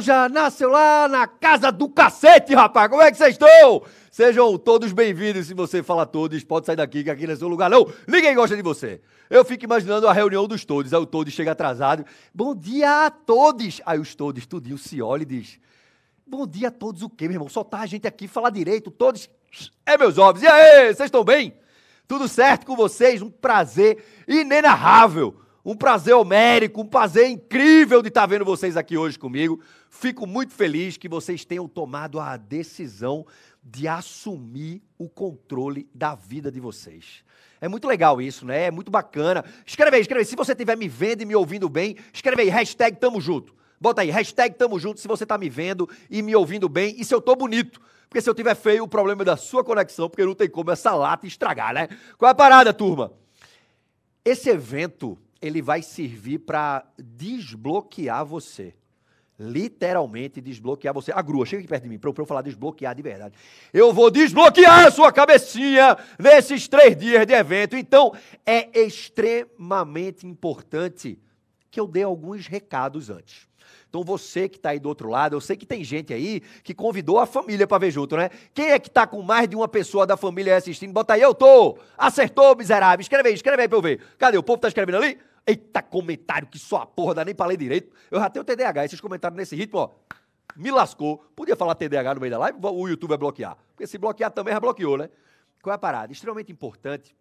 já nasceu lá na casa do cacete, rapaz. Como é que vocês estão? Sejam todos bem-vindos. Se você fala todos, pode sair daqui, que aqui não é seu lugar, não. Ninguém gosta de você. Eu fico imaginando a reunião dos todos. Aí o todos chega atrasado. Bom dia a todos. Aí os todos, tudinho, se olha e diz: Bom dia a todos, o quê, meu irmão? Só tá a gente aqui, falar direito. Todos. É, meus ovos. E aí, vocês estão bem? Tudo certo com vocês? Um prazer inenarrável um prazer homérico, um prazer incrível de estar tá vendo vocês aqui hoje comigo. Fico muito feliz que vocês tenham tomado a decisão de assumir o controle da vida de vocês. É muito legal isso, né? É muito bacana. Escreve aí, escreve aí. Se você estiver me vendo e me ouvindo bem, escreve aí, hashtag tamo junto. Bota aí, hashtag tamo junto se você está me vendo e me ouvindo bem e se eu tô bonito. Porque se eu tiver feio, o problema é da sua conexão, porque não tem como essa lata estragar, né? Qual é a parada, turma? Esse evento, ele vai servir para desbloquear você literalmente desbloquear você. A grua, chega aqui perto de mim para eu falar desbloquear de verdade. Eu vou desbloquear a sua cabecinha nesses três dias de evento. Então, é extremamente importante que eu dê alguns recados antes. Então você que está aí do outro lado, eu sei que tem gente aí que convidou a família para ver junto, né? Quem é que está com mais de uma pessoa da família assistindo? Bota aí, eu tô! Acertou, miserável! Escreve aí, escreve aí para eu ver. Cadê? O povo está escrevendo ali? Eita comentário que só a porra dá nem pra ler direito. Eu já tenho TDAH, esses comentários nesse ritmo, ó, me lascou. Podia falar TDAH no meio da live, o YouTube vai bloquear. Porque se bloquear também já bloqueou, né? Qual é a parada? Extremamente importante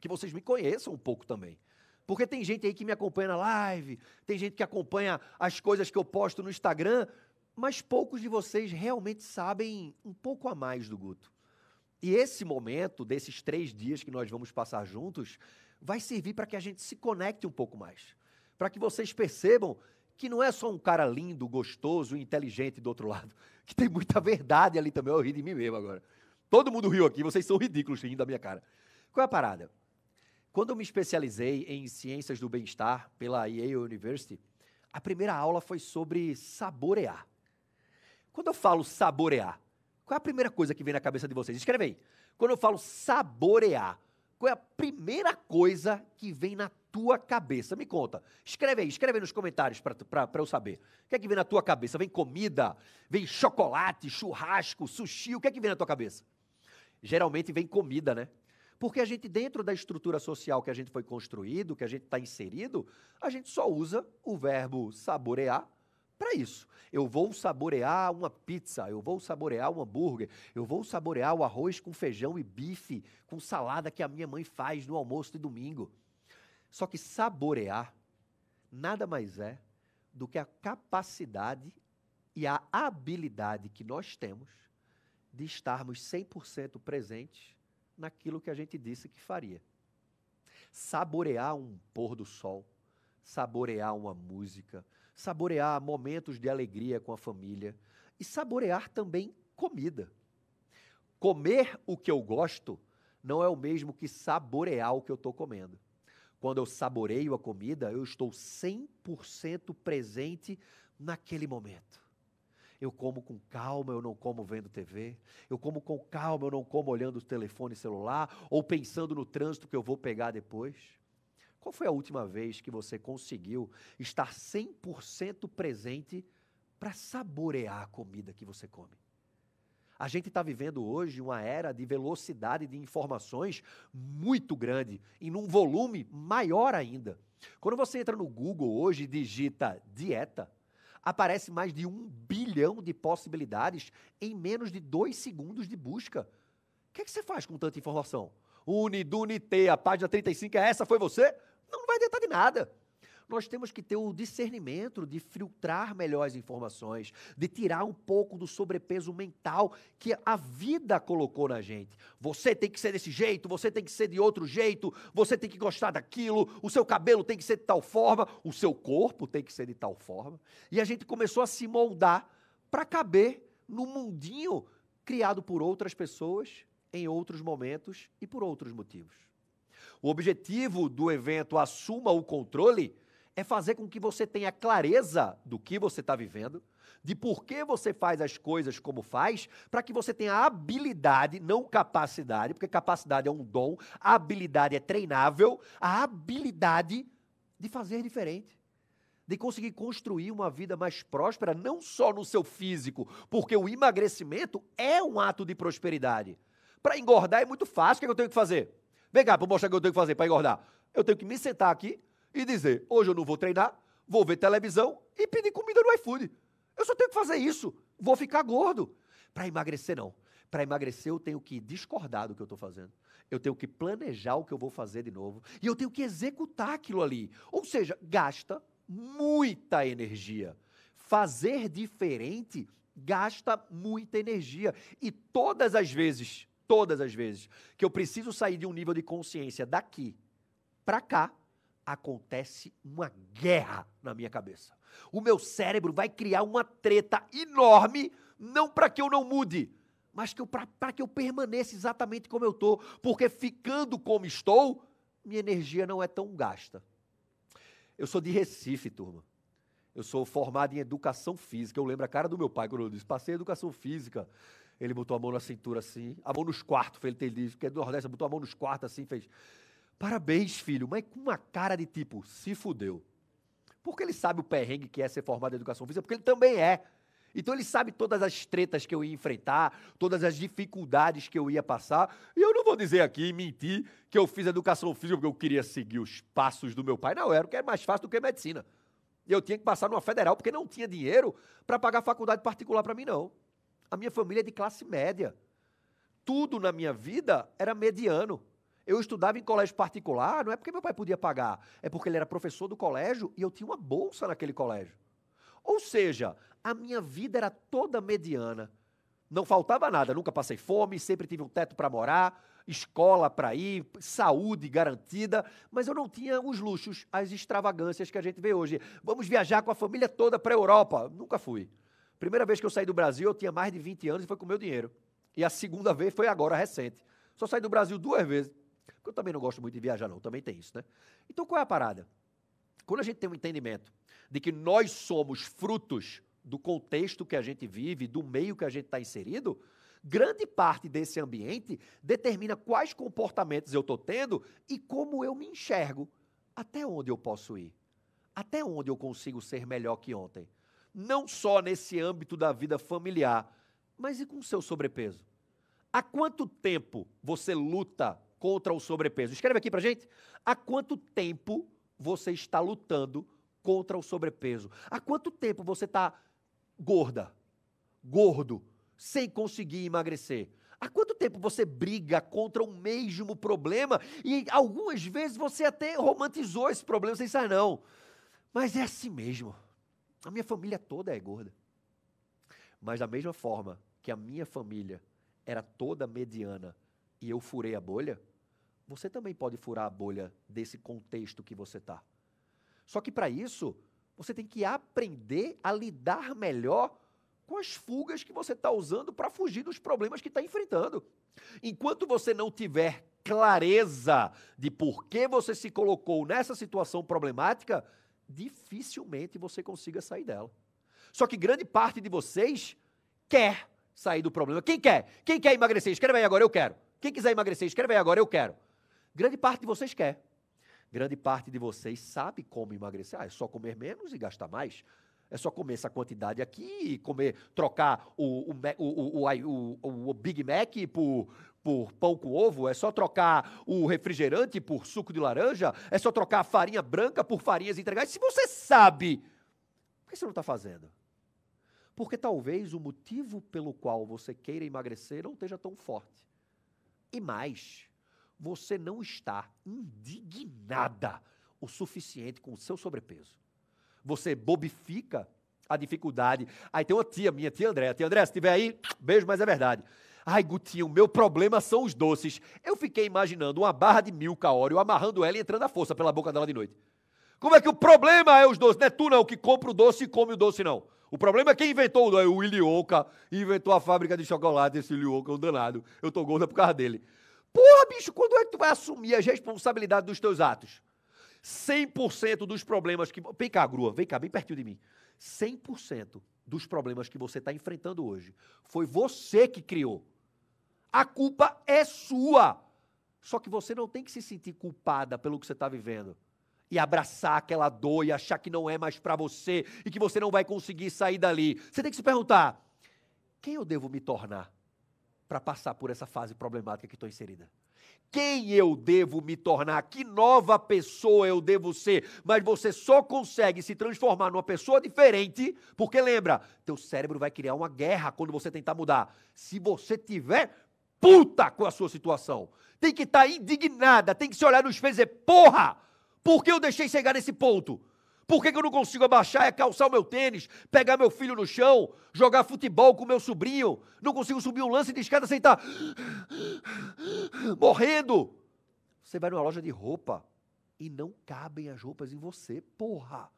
que vocês me conheçam um pouco também. Porque tem gente aí que me acompanha na live, tem gente que acompanha as coisas que eu posto no Instagram, mas poucos de vocês realmente sabem um pouco a mais do Guto. E esse momento, desses três dias que nós vamos passar juntos, vai servir para que a gente se conecte um pouco mais. Para que vocês percebam que não é só um cara lindo, gostoso, inteligente do outro lado, que tem muita verdade ali também. Eu ri de mim mesmo agora. Todo mundo riu aqui, vocês são ridículos rindo da minha cara. Qual é a parada? Quando eu me especializei em ciências do bem-estar pela Yale University, a primeira aula foi sobre saborear. Quando eu falo saborear, qual é a primeira coisa que vem na cabeça de vocês? Escreve aí. Quando eu falo saborear, qual é a primeira coisa que vem na tua cabeça? Me conta. Escreve aí, escreve aí nos comentários para eu saber. O que é que vem na tua cabeça? Vem comida, vem chocolate, churrasco, sushi, o que é que vem na tua cabeça? Geralmente vem comida, né? Porque a gente, dentro da estrutura social que a gente foi construído, que a gente está inserido, a gente só usa o verbo saborear para isso. Eu vou saborear uma pizza, eu vou saborear um hambúrguer, eu vou saborear o arroz com feijão e bife, com salada que a minha mãe faz no almoço de domingo. Só que saborear nada mais é do que a capacidade e a habilidade que nós temos de estarmos 100% presentes naquilo que a gente disse que faria. Saborear um pôr do sol, saborear uma música, saborear momentos de alegria com a família e saborear também comida. Comer o que eu gosto não é o mesmo que saborear o que eu estou comendo. Quando eu saboreio a comida, eu estou 100% presente naquele momento. Eu como com calma, eu não como vendo TV. Eu como com calma, eu não como olhando o telefone celular ou pensando no trânsito que eu vou pegar depois. Qual foi a última vez que você conseguiu estar 100% presente para saborear a comida que você come? A gente está vivendo hoje uma era de velocidade de informações muito grande e num volume maior ainda. Quando você entra no Google hoje e digita dieta, aparece mais de um bilhão de possibilidades em menos de dois segundos de busca. O que, é que você faz com tanta informação? Unidunite, a página 35 é essa, foi você? não vai adiantar de nada. Nós temos que ter o discernimento de filtrar melhor as informações, de tirar um pouco do sobrepeso mental que a vida colocou na gente. Você tem que ser desse jeito, você tem que ser de outro jeito, você tem que gostar daquilo, o seu cabelo tem que ser de tal forma, o seu corpo tem que ser de tal forma. E a gente começou a se moldar para caber no mundinho criado por outras pessoas, em outros momentos e por outros motivos o objetivo do evento Assuma o Controle é fazer com que você tenha clareza do que você está vivendo, de por que você faz as coisas como faz, para que você tenha habilidade, não capacidade, porque capacidade é um dom, a habilidade é treinável, a habilidade de fazer diferente de conseguir construir uma vida mais próspera, não só no seu físico, porque o emagrecimento é um ato de prosperidade. Para engordar é muito fácil, o que, é que eu tenho que fazer? Vem cá, para mostrar o que eu tenho que fazer para engordar. Eu tenho que me sentar aqui e dizer: hoje eu não vou treinar, vou ver televisão e pedir comida no iFood. Eu só tenho que fazer isso. Vou ficar gordo. Para emagrecer, não. Para emagrecer, eu tenho que discordar do que eu estou fazendo. Eu tenho que planejar o que eu vou fazer de novo. E eu tenho que executar aquilo ali. Ou seja, gasta muita energia. Fazer diferente gasta muita energia. E todas as vezes todas as vezes que eu preciso sair de um nível de consciência daqui para cá, acontece uma guerra na minha cabeça. O meu cérebro vai criar uma treta enorme, não para que eu não mude, mas para que eu permaneça exatamente como eu estou, porque ficando como estou, minha energia não é tão gasta. Eu sou de Recife, turma. Eu sou formado em educação física. Eu lembro a cara do meu pai quando eu disse: passei educação física. Ele botou a mão na cintura assim, a mão nos quartos, foi ele ter dito, porque é do Nordeste, botou a mão nos quartos assim, fez. Parabéns, filho, mas com uma cara de tipo, se fudeu. Porque ele sabe o perrengue que é ser formado em educação física, porque ele também é. Então ele sabe todas as tretas que eu ia enfrentar, todas as dificuldades que eu ia passar. E eu não vou dizer aqui, mentir, que eu fiz educação física porque eu queria seguir os passos do meu pai. Não, era porque era é mais fácil do que medicina. Eu tinha que passar numa federal porque não tinha dinheiro para pagar faculdade particular para mim, não. A minha família é de classe média. Tudo na minha vida era mediano. Eu estudava em colégio particular, não é porque meu pai podia pagar, é porque ele era professor do colégio e eu tinha uma bolsa naquele colégio. Ou seja, a minha vida era toda mediana. Não faltava nada, nunca passei fome, sempre tive um teto para morar, escola para ir, saúde garantida, mas eu não tinha os luxos, as extravagâncias que a gente vê hoje. Vamos viajar com a família toda para a Europa. Nunca fui. Primeira vez que eu saí do Brasil, eu tinha mais de 20 anos e foi com meu dinheiro. E a segunda vez foi agora, recente. Só saí do Brasil duas vezes. Porque eu também não gosto muito de viajar, não. Também tem isso, né? Então qual é a parada? Quando a gente tem um entendimento de que nós somos frutos do contexto que a gente vive, do meio que a gente está inserido, grande parte desse ambiente determina quais comportamentos eu estou tendo e como eu me enxergo. Até onde eu posso ir? Até onde eu consigo ser melhor que ontem? não só nesse âmbito da vida familiar, mas e com o seu sobrepeso? Há quanto tempo você luta contra o sobrepeso? Escreve aqui pra gente. Há quanto tempo você está lutando contra o sobrepeso? Há quanto tempo você está gorda, gordo, sem conseguir emagrecer? Há quanto tempo você briga contra o mesmo problema? E algumas vezes você até romantizou esse problema sem sair, ah, não. Mas é assim mesmo. A minha família toda é gorda. Mas da mesma forma que a minha família era toda mediana e eu furei a bolha, você também pode furar a bolha desse contexto que você está. Só que para isso, você tem que aprender a lidar melhor com as fugas que você está usando para fugir dos problemas que está enfrentando. Enquanto você não tiver clareza de por que você se colocou nessa situação problemática, dificilmente você consiga sair dela. Só que grande parte de vocês quer sair do problema. Quem quer? Quem quer emagrecer? Escreve aí agora, eu quero. Quem quiser emagrecer, escreve aí agora, eu quero. Grande parte de vocês quer. Grande parte de vocês sabe como emagrecer. Ah, é só comer menos e gastar mais. É só comer essa quantidade aqui, comer, trocar o, o, o, o, Big Mac por, por pão com ovo, é só trocar o refrigerante por suco de laranja, é só trocar a farinha branca por farinhas integrais. Se você sabe, por que você não está fazendo? Porque talvez o motivo pelo qual você queira emagrecer não esteja tão forte. E mais, você não está indignada o suficiente com o seu sobrepeso. Você bobifica a dificuldade. Aí tem uma tia, minha tia Andréa. Tia Andréa, se estiver aí, beijo, mas é verdade. Ai, Gutinho, meu problema são os doces. Eu fiquei imaginando uma barra de mil caório amarrando ela e entrando a força pela boca dela de noite. Como é que o problema é os doces? Não é tu não que compra o doce e come o doce, não. O problema é quem inventou o é Willy Wonka, inventou a fábrica de chocolate, esse Willy Wonka é um danado. Eu tô gorda por causa dele. Porra, bicho, quando é que tu vai assumir a responsabilidade dos teus atos? 100% dos problemas que... Vem cá, grua, vem cá, bem pertinho de mim. 100% dos problemas que você está enfrentando hoje foi você que criou. A culpa é sua. Só que você não tem que se sentir culpada pelo que você está vivendo. E abraçar aquela dor e achar que não é mais para você e que você não vai conseguir sair dali. Você tem que se perguntar: quem eu devo me tornar para passar por essa fase problemática que estou inserida? Quem eu devo me tornar? Que nova pessoa eu devo ser? Mas você só consegue se transformar numa pessoa diferente, porque lembra, teu cérebro vai criar uma guerra quando você tentar mudar. Se você tiver puta com a sua situação. Tem que estar tá indignada, tem que se olhar nos fez e dizer: porra, por que eu deixei chegar nesse ponto? Por que, que eu não consigo abaixar, e é calçar o meu tênis, pegar meu filho no chão, jogar futebol com meu sobrinho? Não consigo subir um lance de escada sem estar tá morrendo. Você vai numa loja de roupa e não cabem as roupas em você, porra.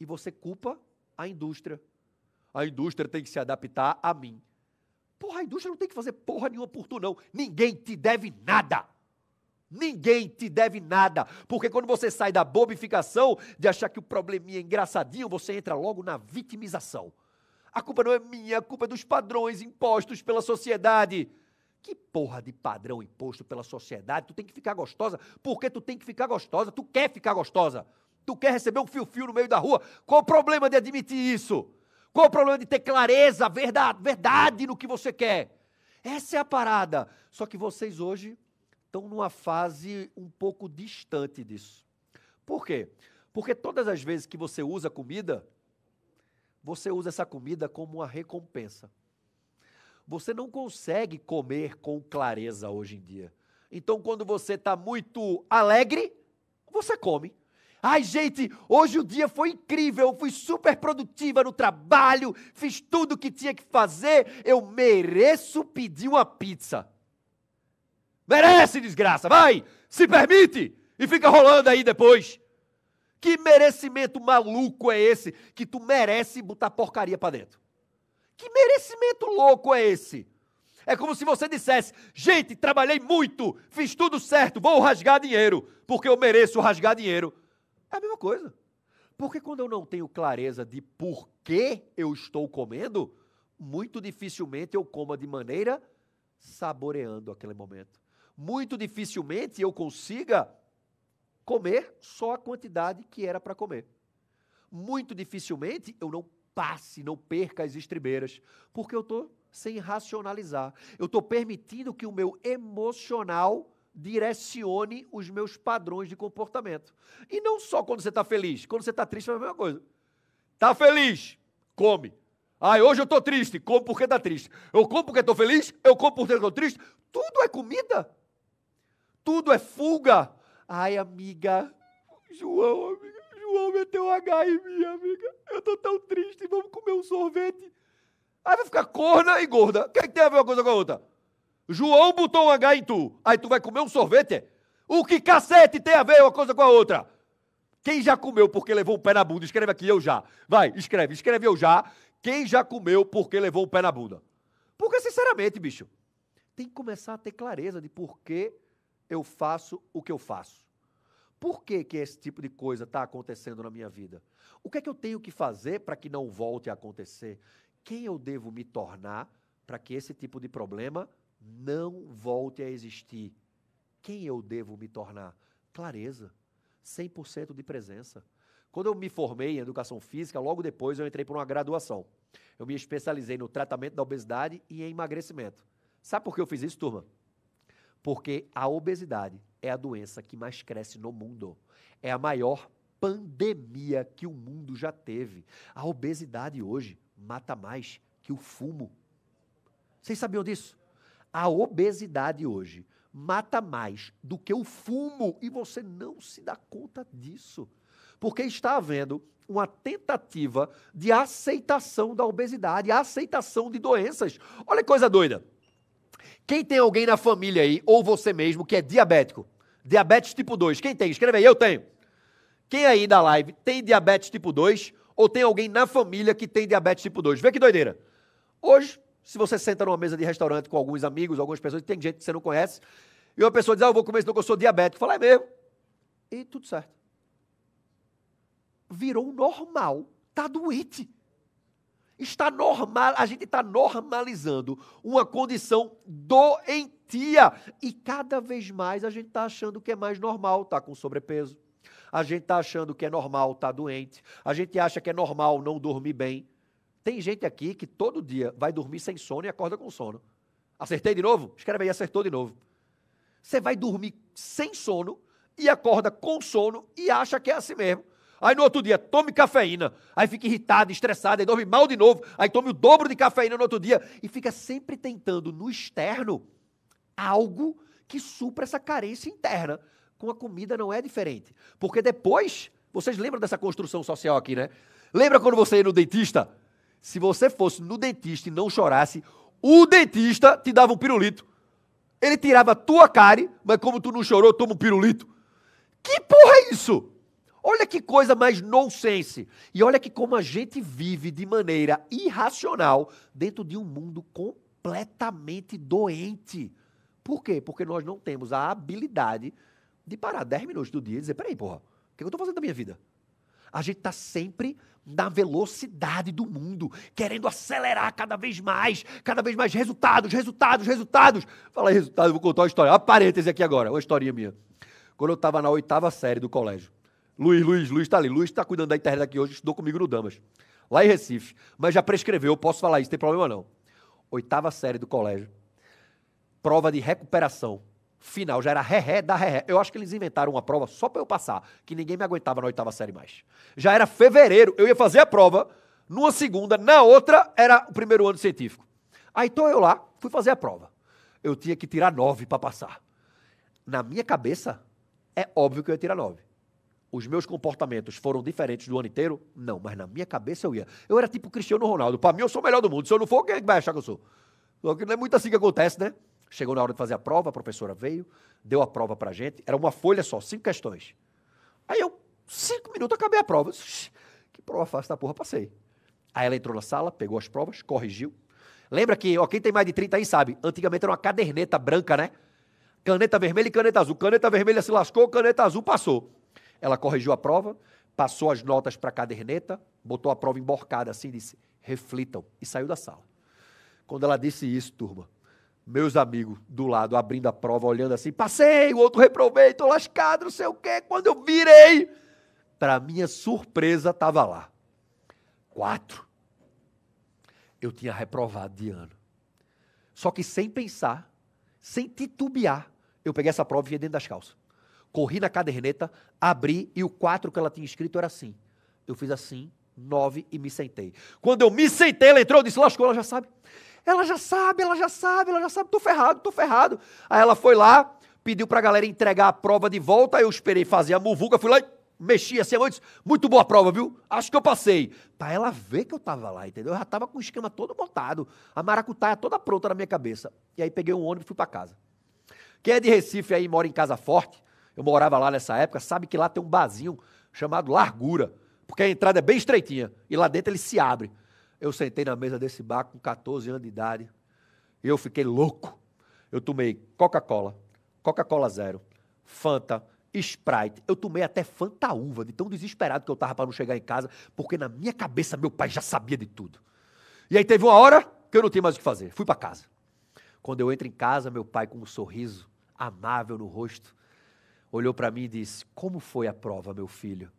E você culpa a indústria. A indústria tem que se adaptar a mim. Porra, a indústria não tem que fazer porra nenhuma por tu, não. Ninguém te deve nada. Ninguém te deve nada. Porque quando você sai da bobificação, de achar que o probleminha é engraçadinho, você entra logo na vitimização. A culpa não é minha, a culpa é dos padrões impostos pela sociedade. Que porra de padrão imposto pela sociedade? Tu tem que ficar gostosa. Porque tu tem que ficar gostosa? Tu quer ficar gostosa? Tu quer receber um fio-fio no meio da rua? Qual o problema de admitir isso? Qual o problema de ter clareza, verdade, verdade no que você quer? Essa é a parada. Só que vocês hoje estão numa fase um pouco distante disso. Por quê? Porque todas as vezes que você usa comida, você usa essa comida como uma recompensa. Você não consegue comer com clareza hoje em dia. Então, quando você está muito alegre, você come. Ai, gente, hoje o dia foi incrível, eu fui super produtiva no trabalho, fiz tudo o que tinha que fazer, eu mereço pedir uma pizza. Merece, desgraça, vai! Se permite! E fica rolando aí depois. Que merecimento maluco é esse que tu merece botar porcaria para dentro? Que merecimento louco é esse? É como se você dissesse: gente, trabalhei muito, fiz tudo certo, vou rasgar dinheiro, porque eu mereço rasgar dinheiro. É a mesma coisa. Porque quando eu não tenho clareza de por que eu estou comendo, muito dificilmente eu coma de maneira saboreando aquele momento. Muito dificilmente eu consiga comer só a quantidade que era para comer. Muito dificilmente eu não passe, não perca as estribeiras, porque eu estou sem racionalizar. Eu estou permitindo que o meu emocional direcione os meus padrões de comportamento. E não só quando você está feliz, quando você está triste é a mesma coisa. Está feliz, come. Ah, hoje eu estou triste, como porque está triste. Eu como porque estou feliz, eu como porque estou triste. Tudo é comida, tudo é fuga. Ai, amiga, João, amiga, João meteu H em mim, amiga. Eu estou tão triste, vamos comer um sorvete. Aí vai ficar corna e gorda. O que, é que tem a ver uma coisa com a outra? João botou um H em tu, aí tu vai comer um sorvete? O que cacete tem a ver uma coisa com a outra? Quem já comeu porque levou o pé na bunda? Escreve aqui, eu já. Vai, escreve, escreve eu já. Quem já comeu porque levou o pé na bunda? Porque, sinceramente, bicho, tem que começar a ter clareza de por que eu faço o que eu faço. Por que, que esse tipo de coisa está acontecendo na minha vida? O que é que eu tenho que fazer para que não volte a acontecer? Quem eu devo me tornar para que esse tipo de problema não volte a existir. Quem eu devo me tornar? Clareza, 100% de presença. Quando eu me formei em educação física, logo depois eu entrei para uma graduação. Eu me especializei no tratamento da obesidade e em emagrecimento. Sabe por que eu fiz isso, turma? Porque a obesidade é a doença que mais cresce no mundo. É a maior pandemia que o mundo já teve. A obesidade hoje mata mais que o fumo. Vocês sabiam disso? A obesidade hoje mata mais do que o fumo e você não se dá conta disso. Porque está havendo uma tentativa de aceitação da obesidade, aceitação de doenças. Olha que coisa doida. Quem tem alguém na família aí, ou você mesmo, que é diabético? Diabetes tipo 2. Quem tem? Escreve aí, eu tenho. Quem aí da live tem diabetes tipo 2 ou tem alguém na família que tem diabetes tipo 2? Vê que doideira. Hoje, se você senta numa mesa de restaurante com alguns amigos, algumas pessoas, tem gente que você não conhece, e uma pessoa diz, ah, eu vou comer senão que eu sou diabético. Fala, é mesmo. E tudo certo. Virou normal. Está doente. Está normal, a gente está normalizando uma condição doentia. E cada vez mais a gente está achando que é mais normal estar tá com sobrepeso. A gente está achando que é normal estar tá doente. A gente acha que é normal não dormir bem. Tem gente aqui que todo dia vai dormir sem sono e acorda com sono. Acertei de novo? Escreve aí, acertou de novo. Você vai dormir sem sono e acorda com sono e acha que é assim mesmo. Aí no outro dia, tome cafeína. Aí fica irritado, estressado, aí dorme mal de novo. Aí tome o dobro de cafeína no outro dia. E fica sempre tentando no externo algo que supra essa carência interna. Com a comida não é diferente. Porque depois, vocês lembram dessa construção social aqui, né? Lembra quando você ia no dentista? Se você fosse no dentista e não chorasse, o dentista te dava um pirulito. Ele tirava a tua cara, mas como tu não chorou, toma um pirulito. Que porra é isso? Olha que coisa mais nonsense. E olha que como a gente vive de maneira irracional dentro de um mundo completamente doente. Por quê? Porque nós não temos a habilidade de parar 10 minutos do dia e dizer: peraí, porra, o que é eu estou fazendo da minha vida? A gente está sempre na velocidade do mundo, querendo acelerar cada vez mais, cada vez mais resultados, resultados, resultados. Fala resultado, vou contar uma história. Uma parêntese aqui agora, uma historinha minha. Quando eu estava na oitava série do colégio, Luiz, Luiz, Luiz está ali. Luiz está cuidando da internet aqui hoje, estudou comigo no Damas, lá em Recife. Mas já prescreveu, Eu posso falar isso, não tem problema não. Oitava série do colégio. Prova de recuperação final, já era ré-ré da ré-ré. Eu acho que eles inventaram uma prova só para eu passar, que ninguém me aguentava na oitava série mais. Já era fevereiro, eu ia fazer a prova, numa segunda, na outra era o primeiro ano científico. Aí tô eu lá, fui fazer a prova. Eu tinha que tirar nove para passar. Na minha cabeça, é óbvio que eu ia tirar nove. Os meus comportamentos foram diferentes do ano inteiro? Não, mas na minha cabeça eu ia. Eu era tipo Cristiano Ronaldo. Para mim, eu sou o melhor do mundo. Se eu não for, quem é que vai achar que eu sou? que não é muito assim que acontece, né? Chegou na hora de fazer a prova, a professora veio, deu a prova para gente. Era uma folha só, cinco questões. Aí eu, cinco minutos, acabei a prova. Que prova fácil da porra, passei. Aí ela entrou na sala, pegou as provas, corrigiu. Lembra que, ó, quem tem mais de 30 aí sabe, antigamente era uma caderneta branca, né? Caneta vermelha e caneta azul. Caneta vermelha se lascou, caneta azul passou. Ela corrigiu a prova, passou as notas para a caderneta, botou a prova emborcada assim, disse: reflitam, e saiu da sala. Quando ela disse isso, turma, meus amigos do lado abrindo a prova, olhando assim, passei, o outro reprovei, estou lascado, não sei o quê. Quando eu virei, para minha surpresa, estava lá. Quatro. Eu tinha reprovado de ano. Só que sem pensar, sem titubear, eu peguei essa prova e vim dentro das calças. Corri na caderneta, abri e o quatro que ela tinha escrito era assim. Eu fiz assim, nove e me sentei. Quando eu me sentei, ela entrou, e disse, lascou, ela já sabe. Ela já sabe, ela já sabe, ela já sabe, tô ferrado, tô ferrado. Aí ela foi lá, pediu para a galera entregar a prova de volta, eu esperei fazer a muvuca, fui lá e mexi assim, antes, muito boa prova, viu? Acho que eu passei. Pra ela ver que eu tava lá, entendeu? Eu já tava com o esquema todo montado, a maracutaia toda pronta na minha cabeça. E aí peguei um ônibus e fui para casa. Quem é de Recife aí mora em Casa Forte, eu morava lá nessa época, sabe que lá tem um bazinho chamado Largura, porque a entrada é bem estreitinha e lá dentro ele se abre. Eu sentei na mesa desse bar com 14 anos de idade. E eu fiquei louco. Eu tomei Coca-Cola, Coca-Cola Zero, Fanta, Sprite. Eu tomei até Fanta Uva, de tão desesperado que eu estava para não chegar em casa, porque na minha cabeça meu pai já sabia de tudo. E aí teve uma hora que eu não tinha mais o que fazer. Fui para casa. Quando eu entro em casa, meu pai com um sorriso amável no rosto, olhou para mim e disse: "Como foi a prova, meu filho?"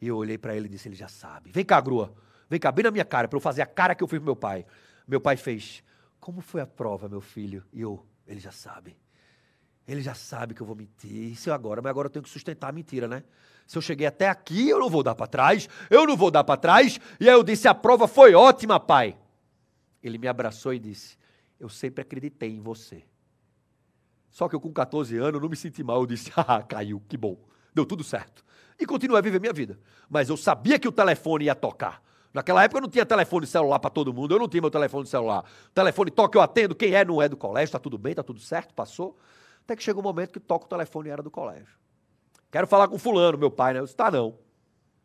E eu olhei para ele e disse: "Ele já sabe. Vem cá, grua." Vem cá, bem na minha cara, para eu fazer a cara que eu fiz pro meu pai. Meu pai fez: Como foi a prova, meu filho? E eu, ele já sabe. Ele já sabe que eu vou mentir. Isso é agora, mas agora eu tenho que sustentar a mentira, né? Se eu cheguei até aqui, eu não vou dar para trás. Eu não vou dar para trás. E aí eu disse: A prova foi ótima, pai. Ele me abraçou e disse: Eu sempre acreditei em você. Só que eu, com 14 anos, não me senti mal. Eu disse: Ah, caiu, que bom. Deu tudo certo. E continuei a viver minha vida. Mas eu sabia que o telefone ia tocar. Naquela época eu não tinha telefone celular para todo mundo, eu não tinha meu telefone celular. O telefone toca, eu atendo, quem é, não é do colégio, está tudo bem, está tudo certo, passou. Até que chegou um momento que toca o telefone e era do colégio. Quero falar com fulano, meu pai, né? Eu disse, tá não.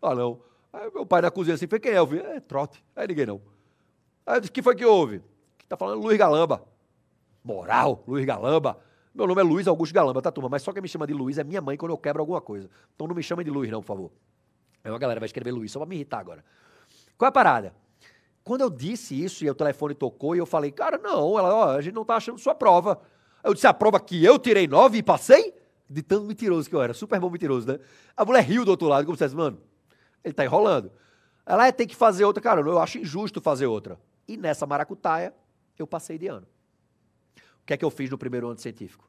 Ah, não. Aí meu pai na cozinha assim, foi quem é? Eu vi, é trote. Aí ninguém não. Aí eu disse, que foi que houve? Que tá falando Luiz Galamba. Moral, Luiz Galamba. Meu nome é Luiz Augusto Galamba, tá turma? Mas só quem me chama de Luiz é minha mãe quando eu quebro alguma coisa. Então não me chama de Luiz não, por favor. Aí uma galera vai escrever Luiz, só pra me irritar agora. Qual é a parada? Quando eu disse isso e o telefone tocou e eu falei, cara, não, ela, ó, a gente não tá achando sua prova. Eu disse, a prova que eu tirei nove e passei? De tão mentiroso que eu era, super bom mentiroso, né? A mulher riu do outro lado, como se fosse, mano, ele tá enrolando. Ela é, tem que fazer outra, cara, eu acho injusto fazer outra. E nessa maracutaia, eu passei de ano. O que é que eu fiz no primeiro ano científico?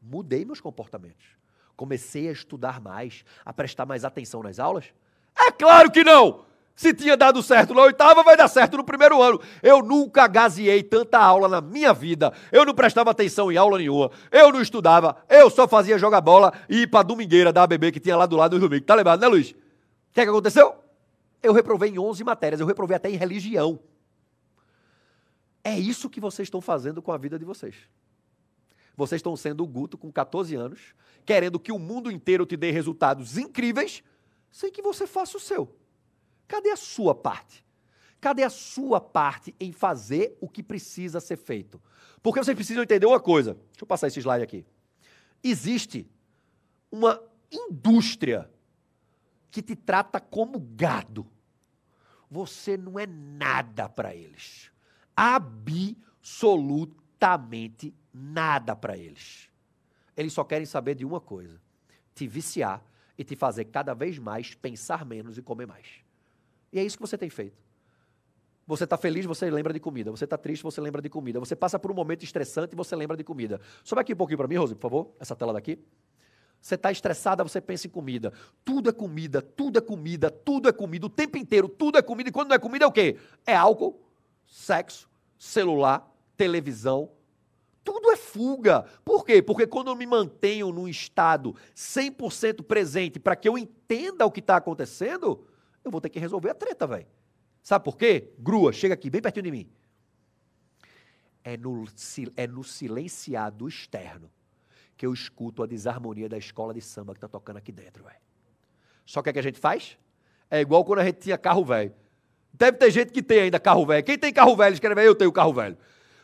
Mudei meus comportamentos. Comecei a estudar mais, a prestar mais atenção nas aulas? É claro que não! Se tinha dado certo na oitava, vai dar certo no primeiro ano. Eu nunca gazeei tanta aula na minha vida. Eu não prestava atenção em aula nenhuma. Eu não estudava. Eu só fazia jogar bola e ir pra domingueira da ABB que tinha lá do lado do domingo. Tá lembrado, né, Luiz? O que, é que aconteceu? Eu reprovei em 11 matérias. Eu reprovei até em religião. É isso que vocês estão fazendo com a vida de vocês. Vocês estão sendo o Guto com 14 anos, querendo que o mundo inteiro te dê resultados incríveis, sem que você faça o seu. Cadê a sua parte? Cadê a sua parte em fazer o que precisa ser feito? Porque vocês precisam entender uma coisa. Deixa eu passar esse slide aqui. Existe uma indústria que te trata como gado. Você não é nada para eles. Absolutamente nada para eles. Eles só querem saber de uma coisa: te viciar e te fazer cada vez mais pensar menos e comer mais. E é isso que você tem feito. Você está feliz, você lembra de comida. Você está triste, você lembra de comida. Você passa por um momento estressante, você lembra de comida. Sobe aqui um pouquinho para mim, Rose, por favor, essa tela daqui. Você está estressada, você pensa em comida. Tudo é comida, tudo é comida, tudo é comida. O tempo inteiro, tudo é comida. E quando não é comida, é o quê? É álcool, sexo, celular, televisão. Tudo é fuga. Por quê? Porque quando eu me mantenho num estado 100% presente para que eu entenda o que está acontecendo, eu vou ter que resolver a treta, velho. Sabe por quê? Grua, chega aqui, bem pertinho de mim. É no, é no silenciado externo que eu escuto a desarmonia da escola de samba que está tocando aqui dentro, velho. Só que o é que a gente faz? É igual quando a gente tinha carro velho. Deve ter gente que tem ainda carro velho. Quem tem carro velho, escreve aí, eu tenho carro velho.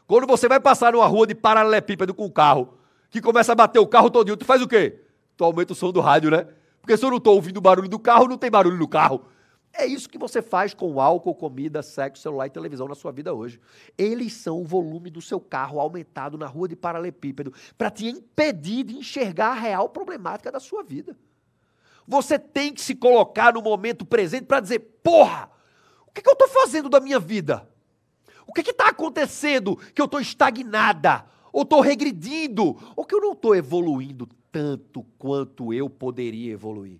Quando você vai passar numa rua de paralelepípedo com o carro, que começa a bater o carro todinho, tu faz o quê? Tu aumenta o som do rádio, né? Porque se eu não estou ouvindo o barulho do carro, não tem barulho no carro. É isso que você faz com álcool, comida, sexo, celular e televisão na sua vida hoje. Eles são o volume do seu carro aumentado na rua de paralelepípedo para te impedir de enxergar a real problemática da sua vida. Você tem que se colocar no momento presente para dizer: porra, o que, que eu estou fazendo da minha vida? O que está acontecendo que eu estou estagnada? Ou estou regredindo? Ou que eu não estou evoluindo tanto quanto eu poderia evoluir?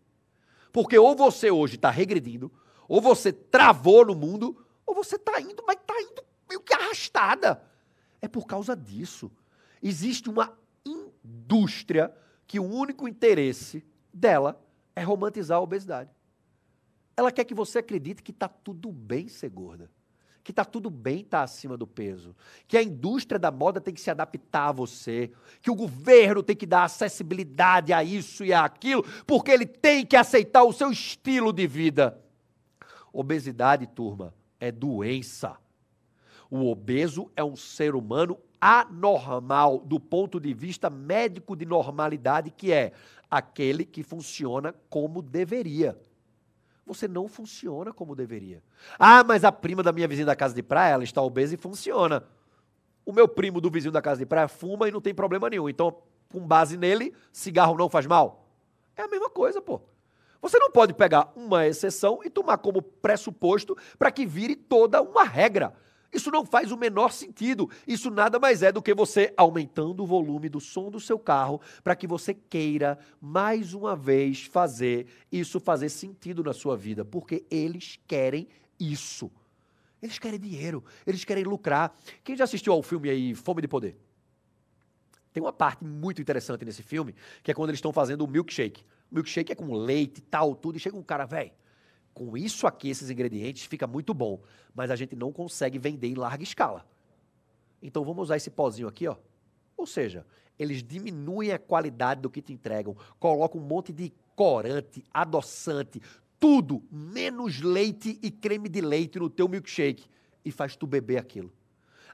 Porque ou você hoje está regredindo, ou você travou no mundo, ou você está indo, mas está indo meio que arrastada. É por causa disso. Existe uma indústria que o único interesse dela é romantizar a obesidade. Ela quer que você acredite que está tudo bem ser gorda que está tudo bem estar tá acima do peso, que a indústria da moda tem que se adaptar a você, que o governo tem que dar acessibilidade a isso e àquilo, aquilo, porque ele tem que aceitar o seu estilo de vida. Obesidade, turma, é doença. O obeso é um ser humano anormal do ponto de vista médico de normalidade, que é aquele que funciona como deveria você não funciona como deveria. Ah, mas a prima da minha vizinha da casa de praia, ela está obesa e funciona. O meu primo do vizinho da casa de praia fuma e não tem problema nenhum. Então, com base nele, cigarro não faz mal? É a mesma coisa, pô. Você não pode pegar uma exceção e tomar como pressuposto para que vire toda uma regra. Isso não faz o menor sentido. Isso nada mais é do que você aumentando o volume do som do seu carro para que você queira mais uma vez fazer isso fazer sentido na sua vida, porque eles querem isso. Eles querem dinheiro, eles querem lucrar. Quem já assistiu ao filme aí Fome de Poder? Tem uma parte muito interessante nesse filme, que é quando eles estão fazendo o milkshake. O milkshake é com leite e tal, tudo, e chega um cara, velho, com isso aqui, esses ingredientes, fica muito bom. Mas a gente não consegue vender em larga escala. Então vamos usar esse pozinho aqui, ó. Ou seja, eles diminuem a qualidade do que te entregam, colocam um monte de corante, adoçante, tudo menos leite e creme de leite no teu milkshake e faz tu beber aquilo.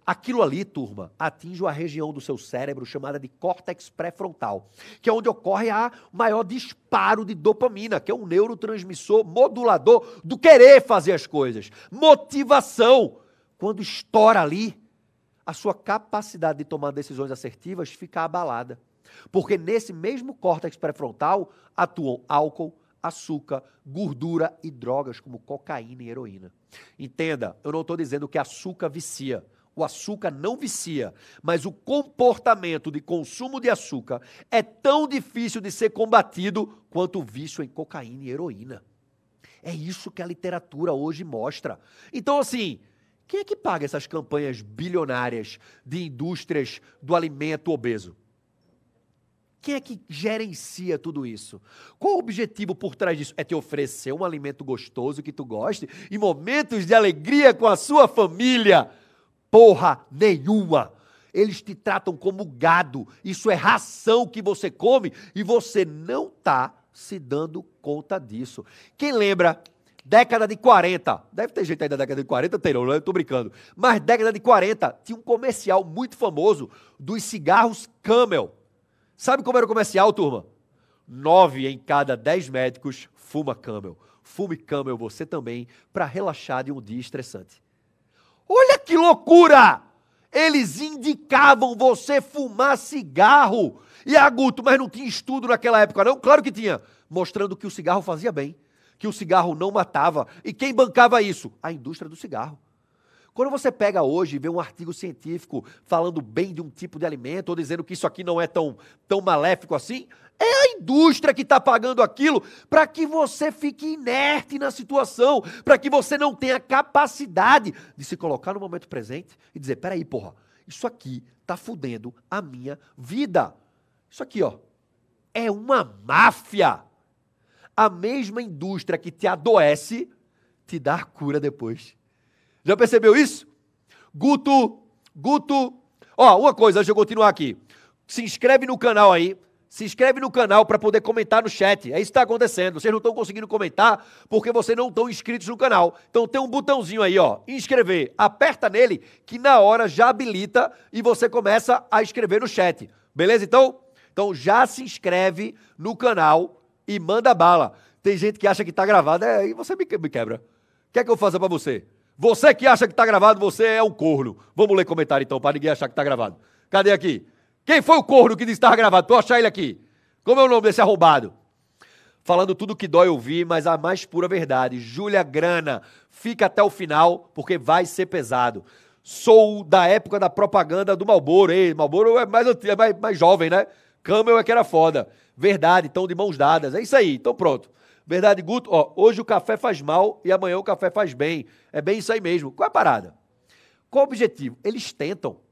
Aquilo ali, turma, atinge a região do seu cérebro chamada de córtex pré-frontal, que é onde ocorre a maior disparo de dopamina, que é um neurotransmissor modulador do querer fazer as coisas. Motivação. Quando estoura ali, a sua capacidade de tomar decisões assertivas fica abalada. Porque nesse mesmo córtex pré-frontal atuam álcool, açúcar, gordura e drogas como cocaína e heroína. Entenda, eu não estou dizendo que açúcar vicia. O açúcar não vicia, mas o comportamento de consumo de açúcar é tão difícil de ser combatido quanto o vício em cocaína e heroína. É isso que a literatura hoje mostra. Então, assim, quem é que paga essas campanhas bilionárias de indústrias do alimento obeso? Quem é que gerencia tudo isso? Qual o objetivo por trás disso? É te oferecer um alimento gostoso que tu goste e momentos de alegria com a sua família porra nenhuma. Eles te tratam como gado. Isso é ração que você come e você não está se dando conta disso. Quem lembra década de 40. Deve ter gente aí da década de 40, tem não, eu brincando. Mas década de 40 tinha um comercial muito famoso dos cigarros Camel. Sabe como era o comercial, turma? Nove em cada dez médicos fuma Camel. Fume Camel você também para relaxar de um dia estressante. Olha que loucura! Eles indicavam você fumar cigarro. E aguto, mas não tinha estudo naquela época, não? Claro que tinha. Mostrando que o cigarro fazia bem, que o cigarro não matava. E quem bancava isso? A indústria do cigarro. Quando você pega hoje e vê um artigo científico falando bem de um tipo de alimento, ou dizendo que isso aqui não é tão, tão maléfico assim, é a indústria que está pagando aquilo para que você fique inerte na situação, para que você não tenha capacidade de se colocar no momento presente e dizer: peraí, porra, isso aqui está fudendo a minha vida. Isso aqui, ó, é uma máfia. A mesma indústria que te adoece te dá cura depois. Já percebeu isso? Guto, Guto. Ó, uma coisa, deixa eu continuar aqui. Se inscreve no canal aí, se inscreve no canal para poder comentar no chat. É isso que está acontecendo. Vocês não estão conseguindo comentar porque vocês não estão inscritos no canal. Então tem um botãozinho aí, ó, inscrever. Aperta nele que na hora já habilita e você começa a escrever no chat. Beleza então? Então já se inscreve no canal e manda bala. Tem gente que acha que está gravado, é, e você me quebra. O que é que eu faço para você? Você que acha que está gravado, você é um corno. Vamos ler comentário então, para ninguém achar que está gravado. Cadê aqui? Quem foi o corno que disse que estava gravado? Vou achar ele aqui. Como é o nome desse arrombado? Falando tudo que dói ouvir, mas a mais pura verdade. Júlia Grana, fica até o final, porque vai ser pesado. Sou da época da propaganda do Malboro. Ei, Malboro é mais, é mais, mais jovem, né? Camel é que era foda. Verdade, estão de mãos dadas. É isso aí, então pronto. Verdade, Guto, ó, hoje o café faz mal e amanhã o café faz bem. É bem isso aí mesmo. Qual é a parada? Qual o objetivo? Eles tentam